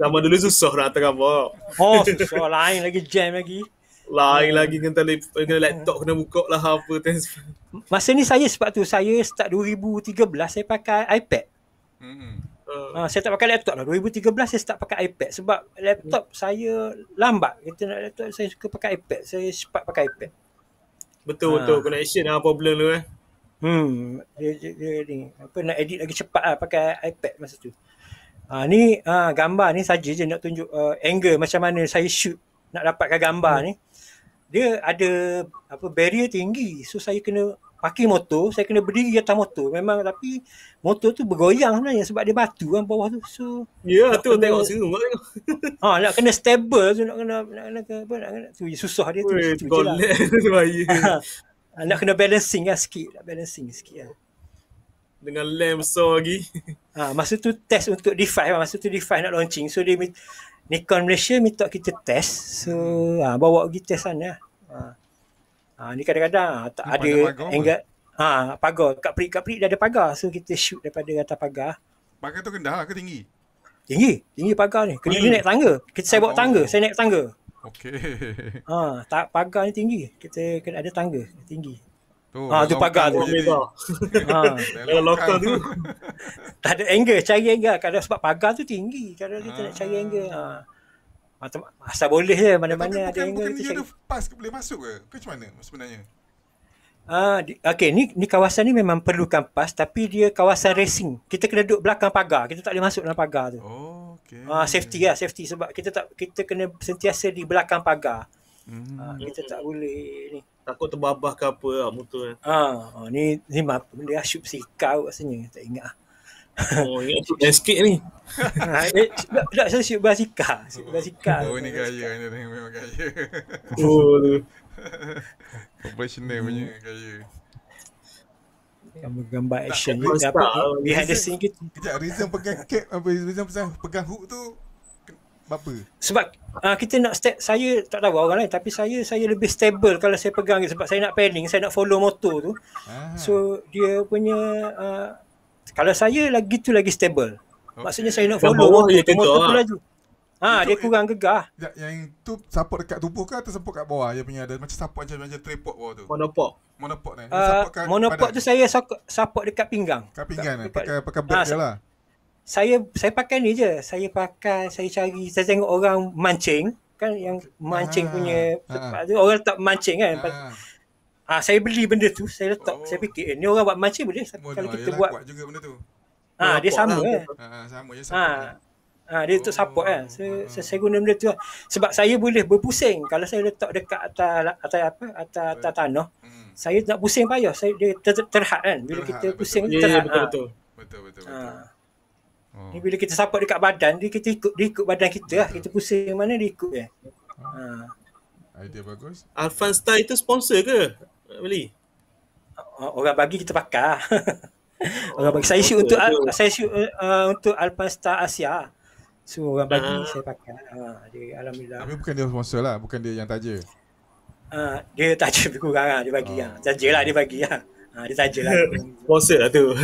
Lama dulu susah nak atas gambar. Oh, susah lain lagi jam lagi. Lain ya. lagi dengan telefon, dengan ya. laptop kena buka lah apa transfer. [LAUGHS] Masa ni saya sebab tu saya start 2013 saya pakai iPad. Hmm. Uh, saya tak pakai laptop lah. 2013 saya start pakai iPad sebab laptop hmm. saya lambat. Kita nak laptop saya suka pakai iPad. Saya cepat pakai iPad. Betul ah. betul uh. connection lah problem tu eh. Hmm, dia, dia, dia, dia, dia apa nak edit lagi cepat lah pakai iPad masa tu. Ha, ni ha, gambar ni saja je nak tunjuk uh, angle macam mana saya shoot nak dapatkan gambar hmm. ni dia ada apa barrier tinggi so saya kena pakai motor saya kena berdiri atas motor memang tapi motor tu bergoyang sebenarnya sebab dia batu kan bawah tu so ya yeah, tu kena, tengok seru [LAUGHS] ha nak kena stable tu nak kena nak kena apa nak kena tu susah dia tu lah. [LAUGHS] tu lah. [LAUGHS] nak kena balancing lah sikit nak balancing sikit lah. dengan lamp saw lagi ha masa tu test untuk defy masa tu defy nak launching so dia Nikon Malaysia minta kita test. So ha, bawa pergi test sana. Ha. Ha, ni kadang-kadang tak ni ada angle. Ha, pagar. Kat perik kat perik dah ada pagar. So kita shoot daripada atas pagar. Pagar tu rendah lah ke tinggi? Tinggi. Tinggi pagar ni. Kena naik tangga. Kita saya bawa oh. tangga. Saya naik tangga. Okay. [LAUGHS] Ha, tak pagar ni tinggi. Kita kena ada tangga tinggi. Oh, ha, tu ah, pagar tu. Ha. [LAUGHS] Kalau lokal tu. [LAUGHS] tak ada angle. Cari angle. Kadang sebab pagar tu tinggi. Kadang kita ha. nak cari angle. Ha. Mata, asal boleh je. Mana-mana ya, ada angle. Bukan dia ada pas ke boleh masuk ke? Ke macam mana sebenarnya? Ah, di, okay. Ni, ni kawasan ni memang perlukan pas. Tapi dia kawasan racing. Kita kena duduk belakang pagar. Kita tak boleh masuk dalam pagar tu. Oh, okay. Ha, safety lah. Safety. Sebab kita tak kita kena sentiasa di belakang pagar. Hmm. Ha, kita tak boleh ni takut terbabah ke apa lah motor kan. Ah, ah lah. oh, ni [LAUGHS] ni mak benda asyuk sikau rasanya. Tak ingat ah. Oh, eh, ingat tu landscape ni. Ha, tak saya asyuk basika. Basika. Oh, ni gaya ni memang gaya. Oh. tu. [LAUGHS] Professional punya hmm. gaya. Gambar-gambar action ni dapat. Lihat lah. the scene kita. Kejap, Rizam pegang cap apa? pegang hook tu sebab Sebab uh, kita nak step saya tak tahu orang lain tapi saya saya lebih stable kalau saya pegang sebab saya nak planning, saya nak follow motor tu. Aha. So dia punya uh, kalau saya lagi tu lagi stable. Okay. Maksudnya saya nak follow Jambu, motor, motor tu lah. laju. Ha, dia kurang gegah. Yang, yang tu support dekat tubuh ke atau support kat bawah? Dia punya ada macam support macam macam tripod bawah tu. Monopod. Monopod ni. Uh, support monopod tu saya support dekat pinggang. Kat pinggang ni. Pakai pakai belt ha, lah saya saya pakai ni je. Saya pakai, saya cari, saya tengok orang mancing kan yang mancing ah, punya ah, tu, orang tak mancing kan. Ah, ah saya beli benda tu, saya letak, oh, saya fikir eh, ni orang buat mancing boleh oh, kalau kita buat. Kuat juga benda tu. Ha, ah, dia sama kan. Ha, ah, Ha. Ah. Ah, dia oh, untuk support kan. Saya, saya, saya guna benda tu eh. sebab saya boleh berpusing kalau saya letak dekat atas atas apa atas, atas tanah. Hmm. Saya nak pusing payah. Saya dia ter, terhad kan bila terhad, kita pusing yeah, terhad. Yeah, ya, ya, betul, betul betul. Betul betul. Hmm. Oh. Ni bila kita support dekat badan, dia kita ikut dia ikut badan kita lah. Kita pusing mana dia ikut je. Ha. Idea bagus. Alfan Style tu sponsor ke? Beli. Orang bagi kita pakai. [LAUGHS] orang bagi saya shoot untuk Al, saya shoot uh, untuk Alfan Style Asia. So orang nah. bagi ah. saya pakai. Ha, dia alhamdulillah. Tapi bukan dia sponsor lah, bukan dia yang taja. Ha, dia taja lebih kurang lah, dia bagi lah. oh. lah. Tajalah dia bagi lah. Ha, dia tajalah. [LAUGHS] sponsor lah tu. [LAUGHS]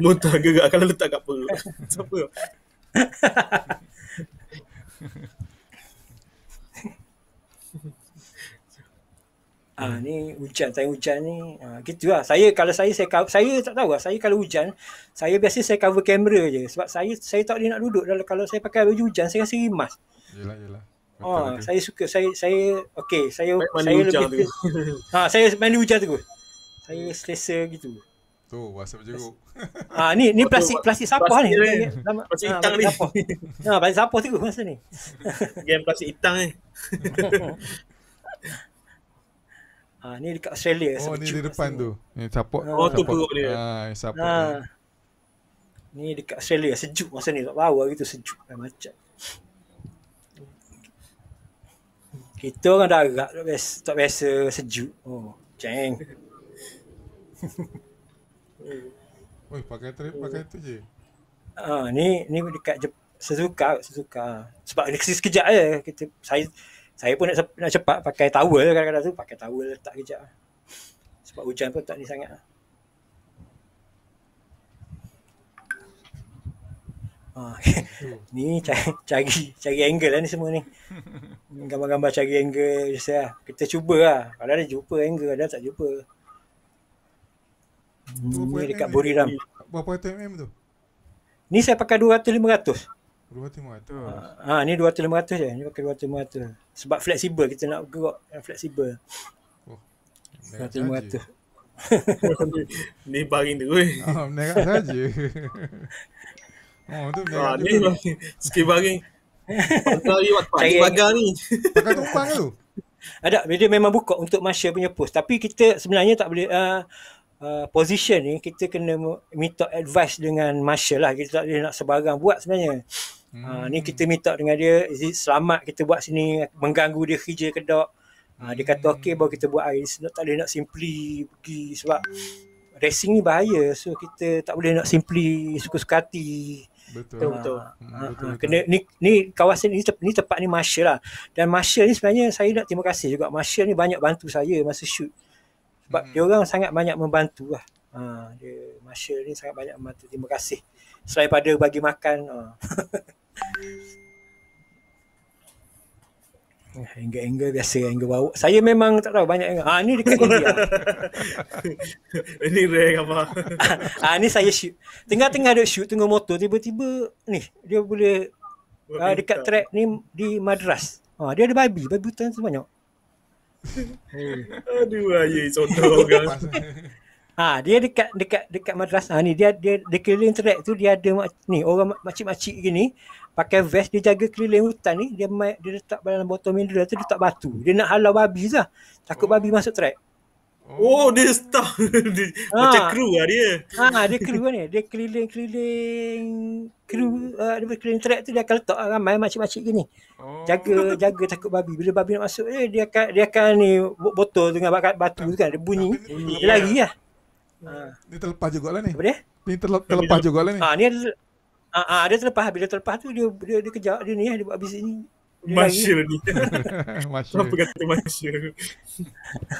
Muntah gerak kalau letak kat perut. [LAUGHS] Siapa? Ah ni hujan saya hujan ni ah gitulah saya kalau saya saya saya tak tahu lah saya kalau hujan saya biasa saya cover kamera je sebab saya saya tak boleh nak duduk dalam kalau saya pakai baju hujan saya rasa rimas. Yalah yalah. Oh, ah, saya suka saya saya okey saya saya lebih ha, [LAUGHS] saya main hujan tu. Saya selesa gitu. Tu WhatsApp jeruk. Oh. [LAUGHS] Ah ni ni plastik plastik sampah ni. Plastik ah, hitam ni. Ha plastik sampah tu [LAUGHS] ah, masa ni. [LAUGHS] Game plastik hitam ni. Ah ni dekat Australia. Oh ni di depan tu. Ni support. Oh tu peruk dia. Ha support. Ni dekat Australia sejuk masa ni tak bau gitu sejuk macam. Kita orang darat tak biasa, tak biasa sejuk. Oh, ceng. Oi, pakai trip, pakai tu je. Ah, uh, ni ni dekat Jep- Suzuka, Suzuka. Sebab dia kasi sekejap je. Kita, saya saya pun nak, nak cepat pakai towel kadang-kadang tu. Pakai towel letak kejap. Sebab hujan pun tak ni sangat. Ah, uh, [LAUGHS] ni cari, cari cari angle lah ni semua ni. Gambar-gambar cari angle biasa lah. Kita cubalah. Kadang-kadang jumpa angle, Ada tak jumpa. Ni mm, dekat Buriram. Berapa mm tu? Ni saya pakai 200 500. 200 500. Ha, ha ni 200 500 je. Ni pakai 200 500. Sebab fleksibel kita nak gerak yang fleksibel. Oh. 200 500. [LAUGHS] ni baring tu weh. Ha, menerak saja. Oh, tu ah, menerak. Ha, ni sikit baring. Pantai buat pagi pagar ni. Pakai tumpang tu. Ada, dia memang buka untuk Masya punya post. Tapi kita sebenarnya tak boleh uh, Uh, position ni kita kena minta advice dengan marshal lah kita tak boleh nak sebarang buat sebenarnya hmm. uh, ni kita minta dengan dia selamat kita buat sini mengganggu dia kerja ke tak hmm. uh, dia kata hmm. okey baru kita buat air tak boleh nak simply pergi sebab racing ni bahaya so kita tak boleh nak simply suka-suka hati betul betul, betul. Ha, betul, kena, betul. ni ni kawasan ni ni tempat ni marshal lah dan marshal ni sebenarnya saya nak terima kasih juga marshal ni banyak bantu saya masa shoot sebab hmm. dia orang sangat banyak membantu lah. Ha, dia Marshall ni sangat banyak membantu. Terima kasih. Selain pada bagi makan. Ha. [LAUGHS] Eh, angle-angle biasa angle bau. Saya memang tak tahu banyak angle. Ha, ni dekat dia. [LAUGHS] ini rare apa? [LAUGHS] ha, ni saya shoot. Tengah-tengah dia shoot tengah motor tiba-tiba ni dia boleh ha, dekat track ni di Madras. Ha, dia ada babi. Babi hutan tu banyak. Aduh aye contoh kan. [LAUGHS] Ha dia dekat dekat dekat madrasah ni dia dia dekeliling trek tu dia ada mak, ni orang makcik-makcik gini pakai vest dia jaga keliling hutan ni dia mai, dia letak dalam botol mineral tu dia letak batu dia nak halau babi lah takut oh. babi masuk trek. oh, oh dia start [LAUGHS] ha. macam kru lah dia ha dia kru ni dia keliling-keliling ada clean track tu dia akan letak ramai macam-macam gini. Oh. Jaga jaga takut babi. Bila babi nak masuk eh, dia akan dia akan ni botol tu dengan batu tu kan. Dia bunyi. Dia, bunyi dia lari lah. Ha. Dia terlepas jugalah ni. Apa dia? Dia terle- terlepas dia jugalah ni. Ha, ni ada ha, ha, terlepas. Bila terlepas tu dia dia, dia kejar dia ni ya. Dia buat bisik ni. Masya ni. [LAUGHS] masya. Kenapa kata masya?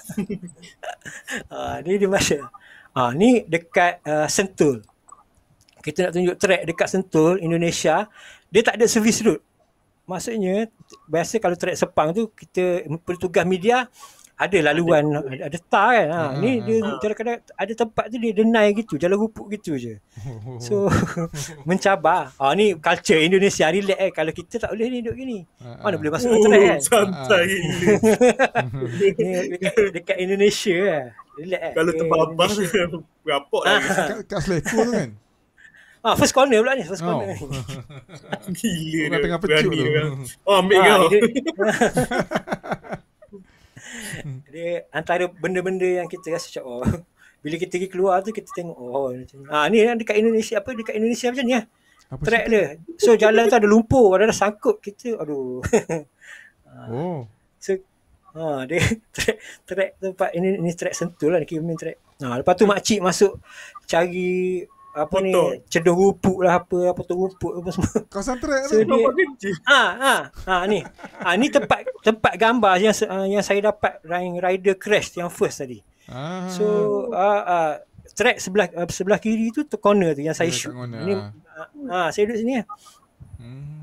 [LAUGHS] ha, ni dia masya. Ha, ni dekat uh, Sentul kita nak tunjuk track dekat Sentul, Indonesia, dia tak ada servis road. Maksudnya, biasa kalau track Sepang tu, kita bertugas media, ada laluan, ada, ada tar kan. Ha. Hmm. Ni hmm, dia hmm. kadang-kadang ada tempat tu dia denai gitu, jalan rupuk gitu je. So, [LAUGHS] mencabar. Ha, ni culture Indonesia, relax eh. Kalau kita tak boleh ni duduk gini. Ah, Mana ah. boleh masuk oh, ke track kan. Santai gini. [LAUGHS] dekat, dekat Indonesia lah. Relax eh. Kalau eh. terbabas, [LAUGHS] rapok lah. Kat, kat tu kan? Ah, first corner pula ni, first corner oh. ni. [LAUGHS] Gila dia. Tengah pecut tu. Kan. Oh, ambil ah, kau. [LAUGHS] Dia, antara benda-benda yang kita rasa macam, oh, bila kita pergi keluar tu, kita tengok, oh, macam ni. Ah, ni lah dekat Indonesia, apa, dekat Indonesia macam ni lah. Track dia. So, jalan tu ada lumpur, ada, ada sangkut kita, aduh. [LAUGHS] Ah. oh. So, Ha, dia track, track tempat ini ini track sentul lah ni human track. Ha, lepas tu mak masuk cari apa Betul. ni cedok rupuk lah apa apa tu rupuk apa semua konsentrat so, ni ha ha ha ni ha ni tempat tempat gambar yang uh, yang saya dapat riding rider crash yang first tadi ah. so uh, uh, track sebelah uh, sebelah kiri tu tu corner tu yang saya yeah, shoot ni ah. ha. ha saya duduk sini ah hmm.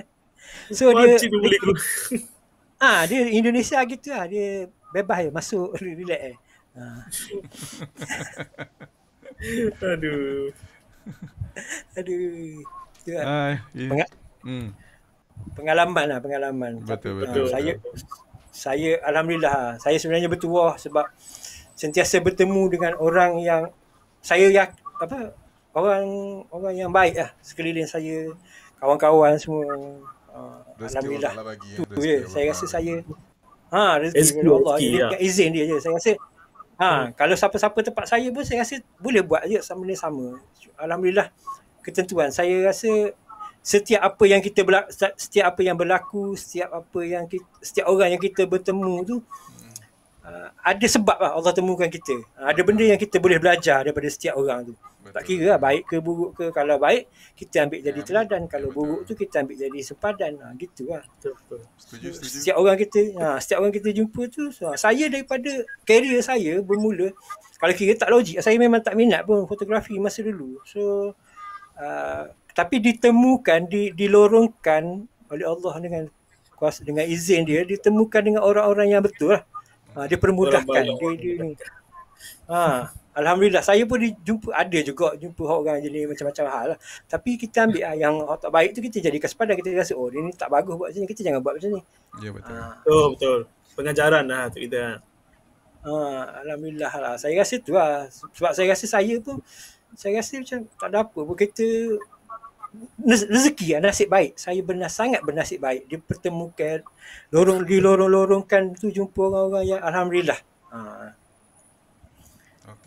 [LAUGHS] so dia, dia [LAUGHS] ah dia Indonesia gitu lah dia bebas je masuk [LAUGHS] relax eh ha. Aduh. [LAUGHS] Aduh. Ya. Ah, Peng- hmm. Pengalaman lah pengalaman. Betul ah, betul. Uh, saya saya alhamdulillah ah, saya sebenarnya bertuah sebab sentiasa bertemu dengan orang yang saya yak, apa orang orang yang baik lah sekeliling saya kawan-kawan semua uh, alhamdulillah Allah lah bagi ya, tu, tu je saya rasa saya ha rezeki Allah ya. izin dia je saya rasa Ha, kalau siapa-siapa tempat saya pun saya rasa boleh buat je sama ni sama. Alhamdulillah ketentuan. Saya rasa setiap apa yang kita berla- setiap apa yang berlaku, setiap apa yang kita, setiap orang yang kita bertemu tu hmm. uh, ada sebab lah Allah temukan kita. Ada benda yang kita boleh belajar daripada setiap orang tu. Hmm. Betul. Tak kira lah, baik ke buruk ke. Kalau baik, kita ambil jadi ya, teladan. Kalau buruk tu, kita ambil jadi sempadan. Ha, gitu lah. Betul, betul. Setiap orang kita, ha, setiap orang kita jumpa tu, so, ha, saya daripada karier saya bermula, kalau kira tak logik, saya memang tak minat pun fotografi masa dulu. So, uh, tapi ditemukan, di, dilorongkan oleh Allah dengan kuasa, dengan izin dia, ditemukan dengan orang-orang yang betul lah. Ha, dia permudahkan. Dia, dia, dia, ha. Alhamdulillah saya pun jumpa ada juga jumpa orang jenis macam-macam hal lah. Tapi kita ambil lah, yang tak baik tu kita jadi kesepadan kita rasa oh dia ni tak bagus buat macam ni kita jangan buat macam ni. Ya yeah, betul. Ha. Oh betul. Pengajaran lah untuk kita. Ha, Alhamdulillah lah. Saya rasa tu lah. Sebab saya rasa saya pun saya rasa macam tak ada apa pun kita rezeki lah nasib baik. Saya benar sangat bernasib baik. Dia pertemukan lorong di lorong-lorongkan tu jumpa orang-orang yang Alhamdulillah. Ha.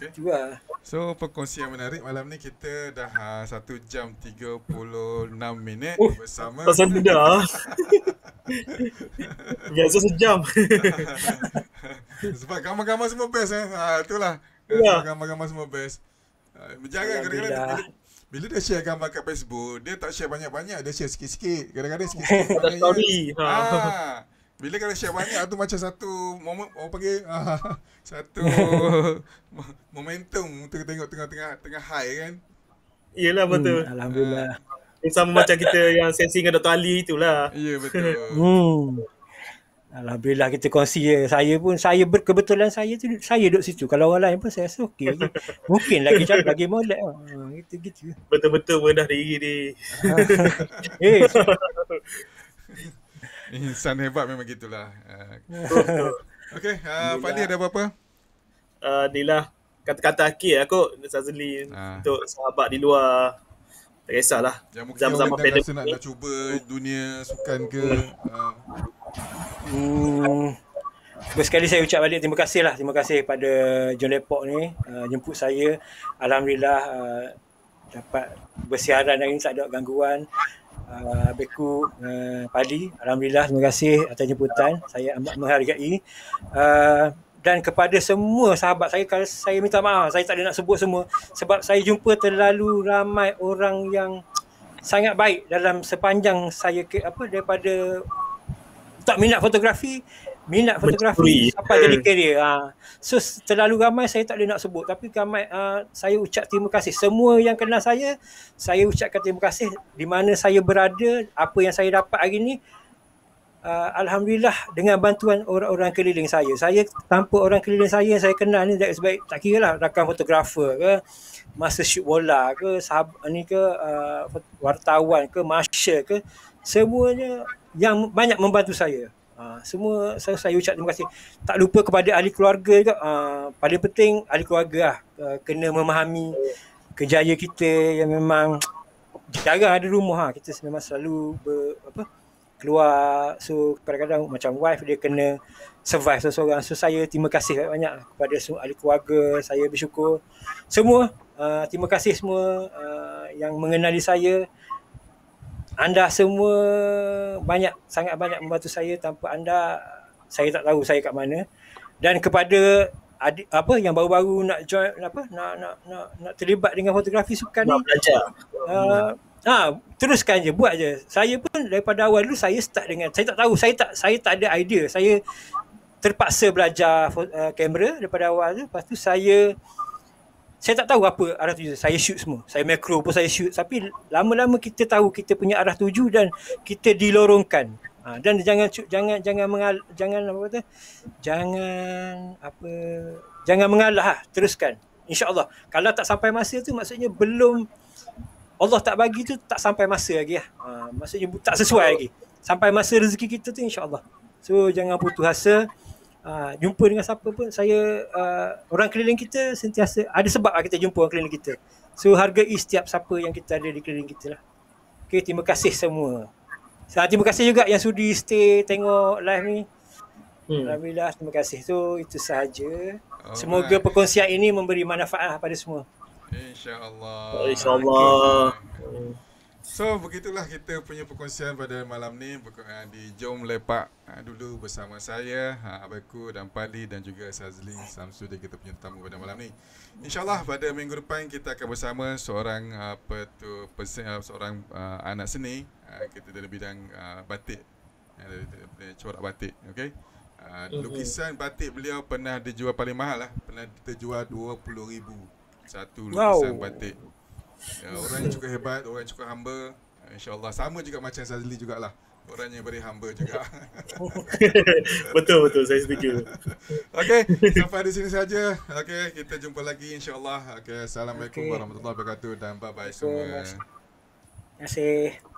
Okay. So perkongsian menarik malam ni kita dah ha, satu jam tiga puluh enam minit oh, bersama. Tak sampai dah. [LAUGHS] Ya, so sejam. [LAUGHS] Sebab gambar-gambar semua best eh. Ha, itulah. Ya. Gambar-gambar semua best. Menjaga ha, kira-kira bila dia share gambar kat Facebook, dia tak share banyak-banyak, dia share sikit-sikit. Kadang-kadang [LAUGHS] sikit-sikit. Tak story. Ha. ha. Bila kena share banyak tu macam satu momen orang panggil uh, [LAUGHS] satu [LAUGHS] momentum untuk tengok tengah-tengah tengah high kan. Iyalah hmm, betul. Hmm, Alhamdulillah. Uh, sama macam kita yang sensi dengan Dr. Ali itulah. Ya yeah, [LAUGHS] betul. hmm. Alhamdulillah kita kongsi ya. Saya pun saya berkebetulan saya tu saya duduk situ. Kalau orang lain pun saya rasa okey je. Mungkin lagi cakap bagi molek. Ha gitu gitu. Betul-betul berdah diri ni. Ah. Eh. Insan hebat memang gitulah. [LAUGHS] Okey, uh, Fadli ada apa-apa? Uh, inilah kata-kata akhir aku lah Sazli uh. Ah. untuk sahabat di luar. Tak kisahlah. Yang mungkin zaman -zaman rasa nak, nak cuba dunia sukan ke. Hmm. Uh. hmm. sekali saya ucap balik terima kasih lah. Terima kasih pada John Lepok ni. Uh, jemput saya. Alhamdulillah uh, dapat bersiaran hari ni tak ada gangguan. Ah, Beku uh, ah, Padi. Alhamdulillah, terima kasih atas jemputan. Saya amat menghargai. Uh, dan kepada semua sahabat saya, kalau saya minta maaf, saya tak ada nak sebut semua. Sebab saya jumpa terlalu ramai orang yang sangat baik dalam sepanjang saya ke, apa daripada tak minat fotografi minat fotografi sampai hmm. jadi career. Ha. So terlalu ramai saya tak boleh nak sebut tapi ramai uh, saya ucap terima kasih semua yang kenal saya saya ucapkan terima kasih di mana saya berada apa yang saya dapat hari ini uh, ah, alhamdulillah dengan bantuan orang-orang keliling saya. Saya tanpa orang keliling saya yang saya kenal ni sebaik tak kira lah rakan fotografer ke masa shoot bola ke sahab, ni ke uh, wartawan ke marshal ke semuanya yang banyak membantu saya. Ah, semua saya, saya ucap terima kasih. Tak lupa kepada ahli keluarga juga. Uh, paling penting ahli keluarga lah. Uh, kena memahami kejayaan kita yang memang jarang ada rumah. Ha. Kita memang selalu ber, apa, keluar. So kadang-kadang macam wife dia kena survive seseorang. So saya terima kasih banyak-banyak lah kepada semua ahli keluarga. Saya bersyukur. Semua uh, terima kasih semua uh, yang mengenali saya anda semua banyak sangat banyak membantu saya tanpa anda saya tak tahu saya kat mana dan kepada adik, apa yang baru-baru nak join apa nak nak nak, nak terlibat dengan fotografi sukan nak ni belajar. Uh, ha, teruskan je buat je saya pun daripada awal dulu saya start dengan saya tak tahu saya tak saya tak ada idea saya terpaksa belajar ah, kamera daripada awal tu lepas tu saya uh, saya tak tahu apa arah tuju saya shoot semua saya makro, pun saya shoot tapi lama-lama kita tahu kita punya arah tuju dan kita dilorongkan ha, dan jangan jangan jangan mengal, jangan apa kata jangan apa jangan mengalah ha, teruskan Allah. kalau tak sampai masa tu maksudnya belum Allah tak bagi tu tak sampai masa lagi ah ha, maksudnya tak sesuai lagi sampai masa rezeki kita tu insyaallah so jangan putus asa uh, jumpa dengan siapa pun saya uh, orang keliling kita sentiasa ada sebab lah kita jumpa orang keliling kita so hargai setiap siapa yang kita ada di keliling kita lah okay, terima kasih semua so, ah, terima kasih juga yang sudi stay tengok live ni hmm. Alhamdulillah, terima kasih so, itu sahaja Alright. semoga perkongsian ini memberi manfaat lah pada semua InsyaAllah InsyaAllah okay. So begitulah kita punya perkongsian pada malam ni eh, di Jom Lepak eh, dulu bersama saya ha, Abaiku dan Pali dan juga Sazli Samsu dan kita punya tamu pada malam ni. Insyaallah pada minggu depan kita akan bersama seorang apa eh, tu seorang uh, anak seni uh, kita dalam bidang uh, batik uh, corak batik okey. Uh, lukisan batik beliau pernah dijual paling mahal lah pernah terjual 20,000 satu lukisan wow. batik ya, Orang yang cukup hebat, orang yang cukup hamba ya, InsyaAllah sama juga macam Sazli jugalah Orang yang beri humble juga Betul-betul [LAUGHS] saya setuju Okay sampai di sini saja Okay kita jumpa lagi insyaAllah okay, Assalamualaikum okay. warahmatullahi wabarakatuh Dan bye-bye semua Terima kasih